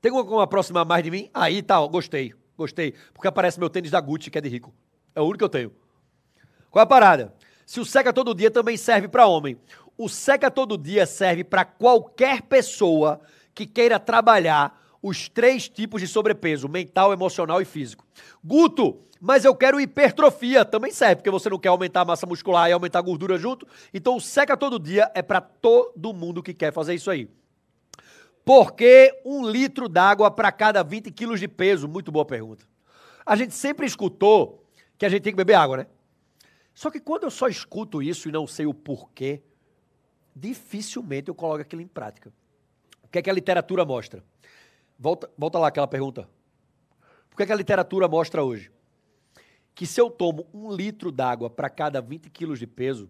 Tem como aproximar mais de mim? Aí tá, ó, gostei. Gostei. Porque aparece meu tênis da Gucci, que é de rico. É o único que eu tenho. Qual é a parada? Se o seca todo dia também serve para homem. O seca todo dia serve para qualquer pessoa que queira trabalhar os três tipos de sobrepeso: mental, emocional e físico. Guto, mas eu quero hipertrofia. Também serve, porque você não quer aumentar a massa muscular e aumentar a gordura junto. Então, o seca todo dia é para todo mundo que quer fazer isso aí. Por que um litro d'água para cada 20 quilos de peso? Muito boa pergunta. A gente sempre escutou que a gente tem que beber água, né? Só que quando eu só escuto isso e não sei o porquê, dificilmente eu coloco aquilo em prática. O que é que a literatura mostra? Volta, volta lá aquela pergunta. Por que, é que a literatura mostra hoje? Que se eu tomo um litro d'água para cada 20 quilos de peso,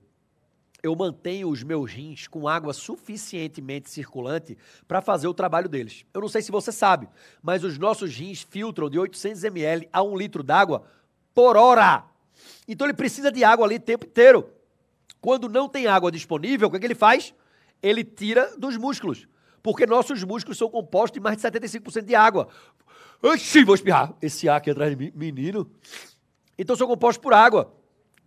eu mantenho os meus rins com água suficientemente circulante para fazer o trabalho deles. Eu não sei se você sabe, mas os nossos rins filtram de 800 ml a 1 litro d'água por hora. Então ele precisa de água ali o tempo inteiro. Quando não tem água disponível, o que, é que ele faz? Ele tira dos músculos. Porque nossos músculos são compostos de mais de 75% de água. Oxi, vou espirrar. Esse ar aqui atrás de mim, menino. Então são compostos por água.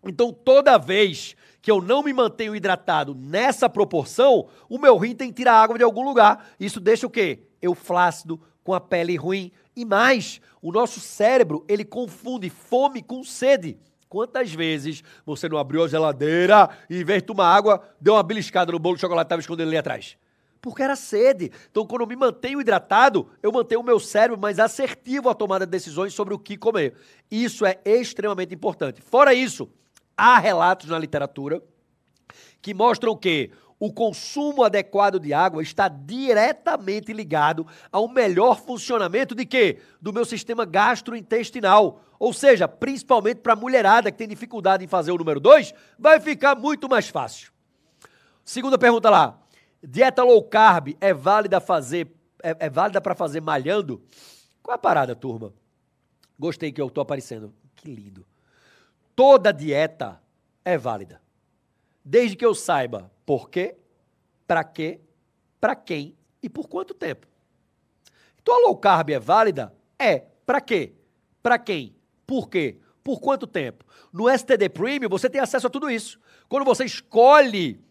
Então toda vez que eu não me mantenho hidratado nessa proporção, o meu rim tem que tirar água de algum lugar. Isso deixa o quê? Eu flácido, com a pele ruim. E mais, o nosso cérebro, ele confunde fome com sede. Quantas vezes você não abriu a geladeira e, em vez de tomar água, deu uma beliscada no bolo de chocolate que estava escondendo ali atrás? Porque era sede. Então, quando eu me mantenho hidratado, eu mantenho o meu cérebro mais assertivo à tomada de decisões sobre o que comer. Isso é extremamente importante. Fora isso, há relatos na literatura que mostram que o consumo adequado de água está diretamente ligado a um melhor funcionamento de quê? Do meu sistema gastrointestinal. Ou seja, principalmente para a mulherada que tem dificuldade em fazer o número 2, vai ficar muito mais fácil. Segunda pergunta lá. Dieta low carb é válida fazer é, é válida para fazer malhando? Qual é a parada, turma? Gostei que eu tô aparecendo. Que lindo. Toda dieta é válida. Desde que eu saiba por quê, para quê, para quem e por quanto tempo. Então a low carb é válida? É. Para quê? Para quem? Por quê? Por quanto tempo? No STD Premium você tem acesso a tudo isso. Quando você escolhe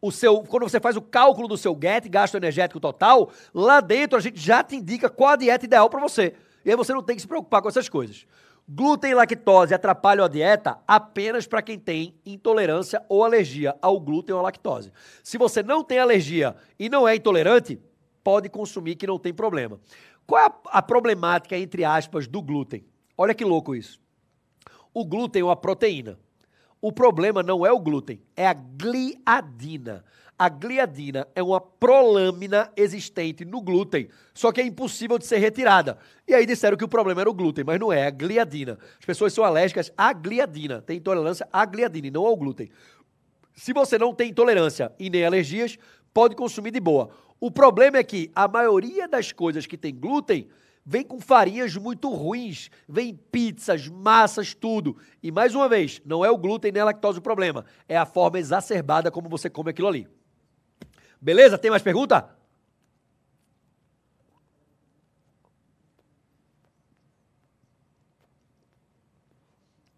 o seu, quando você faz o cálculo do seu GET, gasto energético total, lá dentro a gente já te indica qual a dieta ideal para você. E aí você não tem que se preocupar com essas coisas. Glúten e lactose atrapalham a dieta apenas para quem tem intolerância ou alergia ao glúten ou à lactose. Se você não tem alergia e não é intolerante, pode consumir que não tem problema. Qual é a, a problemática, entre aspas, do glúten? Olha que louco isso. O glúten é uma proteína. O problema não é o glúten, é a gliadina. A gliadina é uma prolâmina existente no glúten, só que é impossível de ser retirada. E aí disseram que o problema era o glúten, mas não é, é a gliadina. As pessoas são alérgicas à gliadina, têm intolerância à gliadina e não ao glúten. Se você não tem intolerância e nem alergias, pode consumir de boa. O problema é que a maioria das coisas que tem glúten Vem com farinhas muito ruins, vem pizzas, massas, tudo. E mais uma vez, não é o glúten nem a lactose o problema, é a forma exacerbada como você come aquilo ali. Beleza? Tem mais pergunta?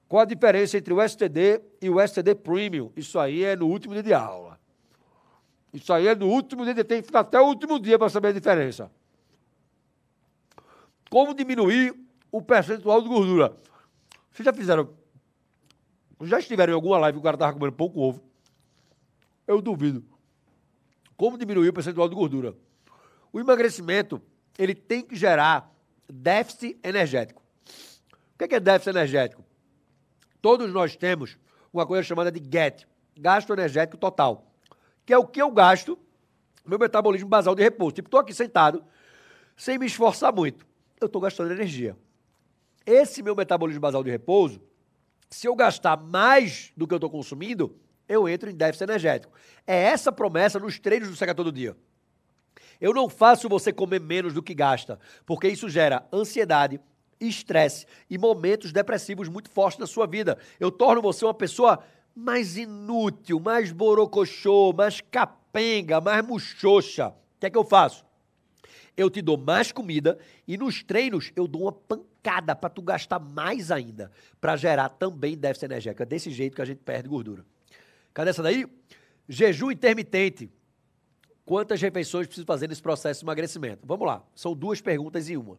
Qual a diferença entre o STD e o STD Premium? Isso aí é no último dia de aula. Isso aí é no último dia, tem que ficar até o último dia para saber a diferença como diminuir o percentual de gordura. Vocês já fizeram. Já estiveram em alguma live que o cara estava comendo pouco ovo? Eu duvido. Como diminuir o percentual de gordura? O emagrecimento, ele tem que gerar déficit energético. O que é, é déficit energético? Todos nós temos uma coisa chamada de GET, gasto energético total, que é o que eu gasto, meu metabolismo basal de repouso. Tipo, estou aqui sentado, sem me esforçar muito eu estou gastando energia. Esse meu metabolismo basal de repouso, se eu gastar mais do que eu estou consumindo, eu entro em déficit energético. É essa promessa nos treinos do Seca Todo Dia. Eu não faço você comer menos do que gasta, porque isso gera ansiedade, estresse e momentos depressivos muito fortes na sua vida. Eu torno você uma pessoa mais inútil, mais borocochô, mais capenga, mais muxoxa. O que é que eu faço? eu te dou mais comida e nos treinos eu dou uma pancada para tu gastar mais ainda, para gerar também déficit energético. É desse jeito que a gente perde gordura. Cadê essa daí? Jejum intermitente. Quantas refeições preciso fazer nesse processo de emagrecimento? Vamos lá, são duas perguntas em uma.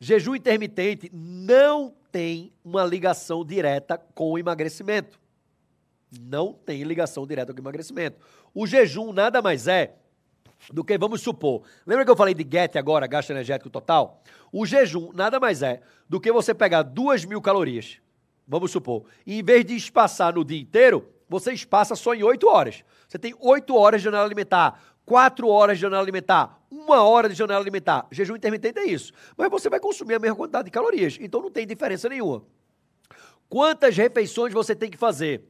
Jejum intermitente não tem uma ligação direta com o emagrecimento. Não tem ligação direta com o emagrecimento. O jejum nada mais é do que vamos supor. Lembra que eu falei de GET agora, gasto energético total? O jejum nada mais é do que você pegar duas mil calorias, vamos supor, e em vez de espaçar no dia inteiro, você espaça só em oito horas. Você tem oito horas de janela alimentar, quatro horas de janela alimentar, uma hora de janela alimentar. Jejum intermitente é isso. Mas você vai consumir a mesma quantidade de calorias, então não tem diferença nenhuma. Quantas refeições você tem que fazer?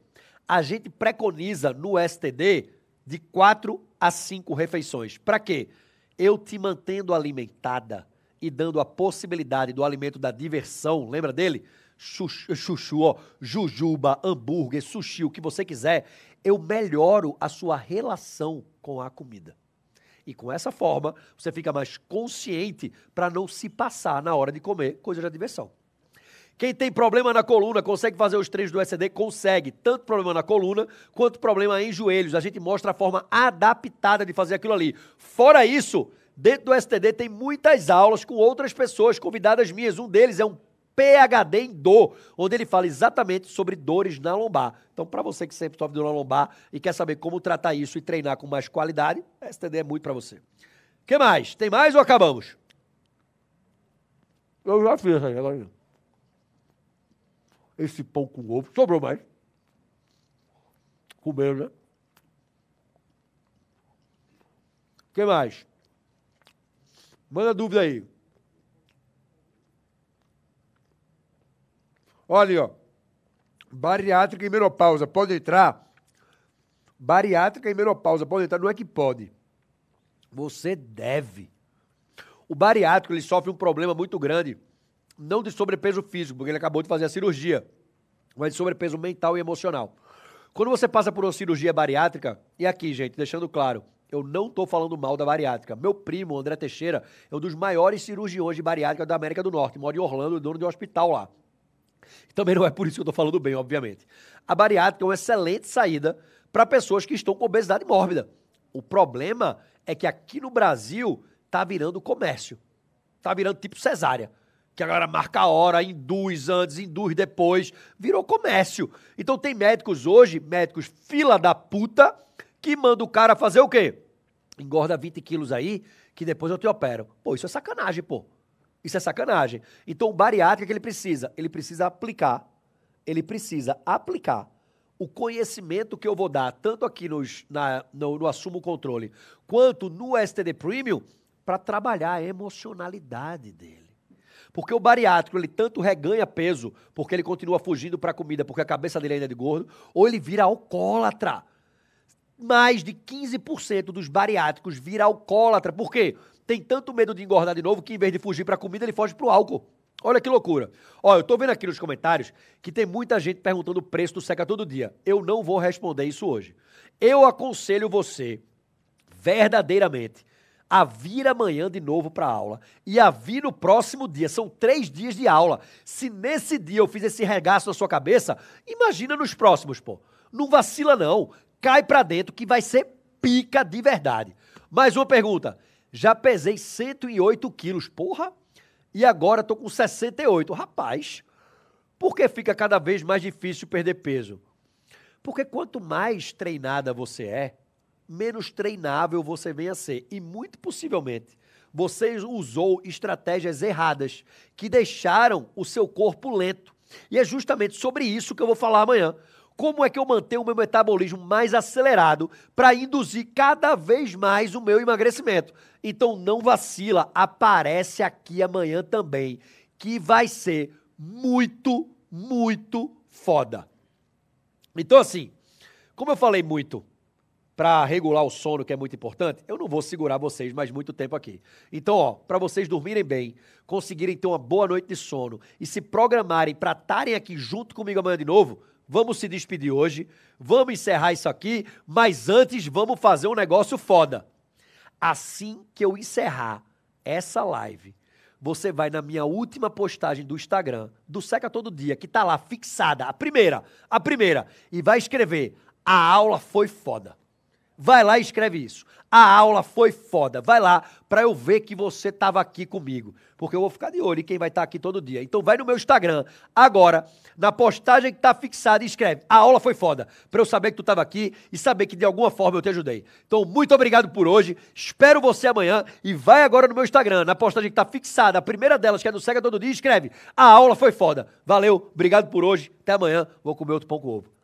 A gente preconiza no STD de quatro a cinco refeições. Para quê? Eu te mantendo alimentada e dando a possibilidade do alimento da diversão, lembra dele? Chuchu, ó, jujuba, hambúrguer, sushi, o que você quiser. Eu melhoro a sua relação com a comida. E com essa forma, você fica mais consciente para não se passar na hora de comer coisa da diversão. Quem tem problema na coluna consegue fazer os treinos do STD Consegue. Tanto problema na coluna quanto problema em joelhos. A gente mostra a forma adaptada de fazer aquilo ali. Fora isso, dentro do STD tem muitas aulas com outras pessoas, convidadas minhas. Um deles é um PHD em dor, onde ele fala exatamente sobre dores na lombar. Então, para você que sempre sofre dor na lombar e quer saber como tratar isso e treinar com mais qualidade, STD é muito para você. que mais? Tem mais ou acabamos? Eu já fiz, agora esse pão com ovo. Sobrou mais. Comeu, né? O que mais? Manda dúvida aí. Olha aí, ó. Bariátrica e menopausa. Pode entrar? Bariátrica e menopausa. Pode entrar? Não é que pode. Você deve. O bariátrico, ele sofre um problema muito grande não de sobrepeso físico, porque ele acabou de fazer a cirurgia, mas de sobrepeso mental e emocional. Quando você passa por uma cirurgia bariátrica, e aqui, gente, deixando claro, eu não estou falando mal da bariátrica. Meu primo, André Teixeira, é um dos maiores cirurgiões de bariátrica da América do Norte, mora em Orlando, é dono de um hospital lá. Também não é por isso que eu estou falando bem, obviamente. A bariátrica é uma excelente saída para pessoas que estão com obesidade mórbida. O problema é que aqui no Brasil está virando comércio. Está virando tipo cesárea que a galera marca a hora, induz antes, induz depois, virou comércio. Então tem médicos hoje, médicos fila da puta, que manda o cara fazer o quê? Engorda 20 quilos aí, que depois eu te opero. Pô, isso é sacanagem, pô. Isso é sacanagem. Então o bariátrico que ele precisa? Ele precisa aplicar, ele precisa aplicar o conhecimento que eu vou dar, tanto aqui nos, na, no, no Assumo Controle, quanto no STD Premium, para trabalhar a emocionalidade dele. Porque o bariátrico, ele tanto reganha peso, porque ele continua fugindo para a comida, porque a cabeça dele ainda é de gordo, ou ele vira alcoólatra. Mais de 15% dos bariátricos vira alcoólatra. Por quê? Tem tanto medo de engordar de novo que em vez de fugir para a comida, ele foge para o álcool. Olha que loucura. Olha eu estou vendo aqui nos comentários que tem muita gente perguntando o preço do Seca Todo Dia. Eu não vou responder isso hoje. Eu aconselho você, verdadeiramente, a vir amanhã de novo para aula e a vir no próximo dia. São três dias de aula. Se nesse dia eu fiz esse regaço na sua cabeça, imagina nos próximos, pô. Não vacila, não. Cai para dentro que vai ser pica de verdade. Mais uma pergunta. Já pesei 108 quilos, porra. E agora tô com 68. Rapaz, por que fica cada vez mais difícil perder peso? Porque quanto mais treinada você é, menos treinável você venha a ser. E muito possivelmente você usou estratégias erradas que deixaram o seu corpo lento. E é justamente sobre isso que eu vou falar amanhã. Como é que eu mantenho o meu metabolismo mais acelerado para induzir cada vez mais o meu emagrecimento? Então não vacila, aparece aqui amanhã também, que vai ser muito, muito foda. Então assim, como eu falei muito para regular o sono, que é muito importante, eu não vou segurar vocês mais muito tempo aqui. Então, ó, para vocês dormirem bem, conseguirem ter uma boa noite de sono e se programarem para estarem aqui junto comigo amanhã de novo, vamos se despedir hoje, vamos encerrar isso aqui, mas antes vamos fazer um negócio foda. Assim que eu encerrar essa live, você vai na minha última postagem do Instagram, do Seca Todo Dia, que tá lá fixada, a primeira, a primeira, e vai escrever: "A aula foi foda" vai lá e escreve isso. A aula foi foda. Vai lá para eu ver que você estava aqui comigo. Porque eu vou ficar de olho em quem vai estar tá aqui todo dia. Então vai no meu Instagram agora, na postagem que está fixada e escreve. A aula foi foda. Para eu saber que tu estava aqui e saber que de alguma forma eu te ajudei. Então muito obrigado por hoje. Espero você amanhã e vai agora no meu Instagram, na postagem que está fixada, a primeira delas que é no Cega Todo Dia, escreve. A aula foi foda. Valeu, obrigado por hoje. Até amanhã. Vou comer outro pão com ovo.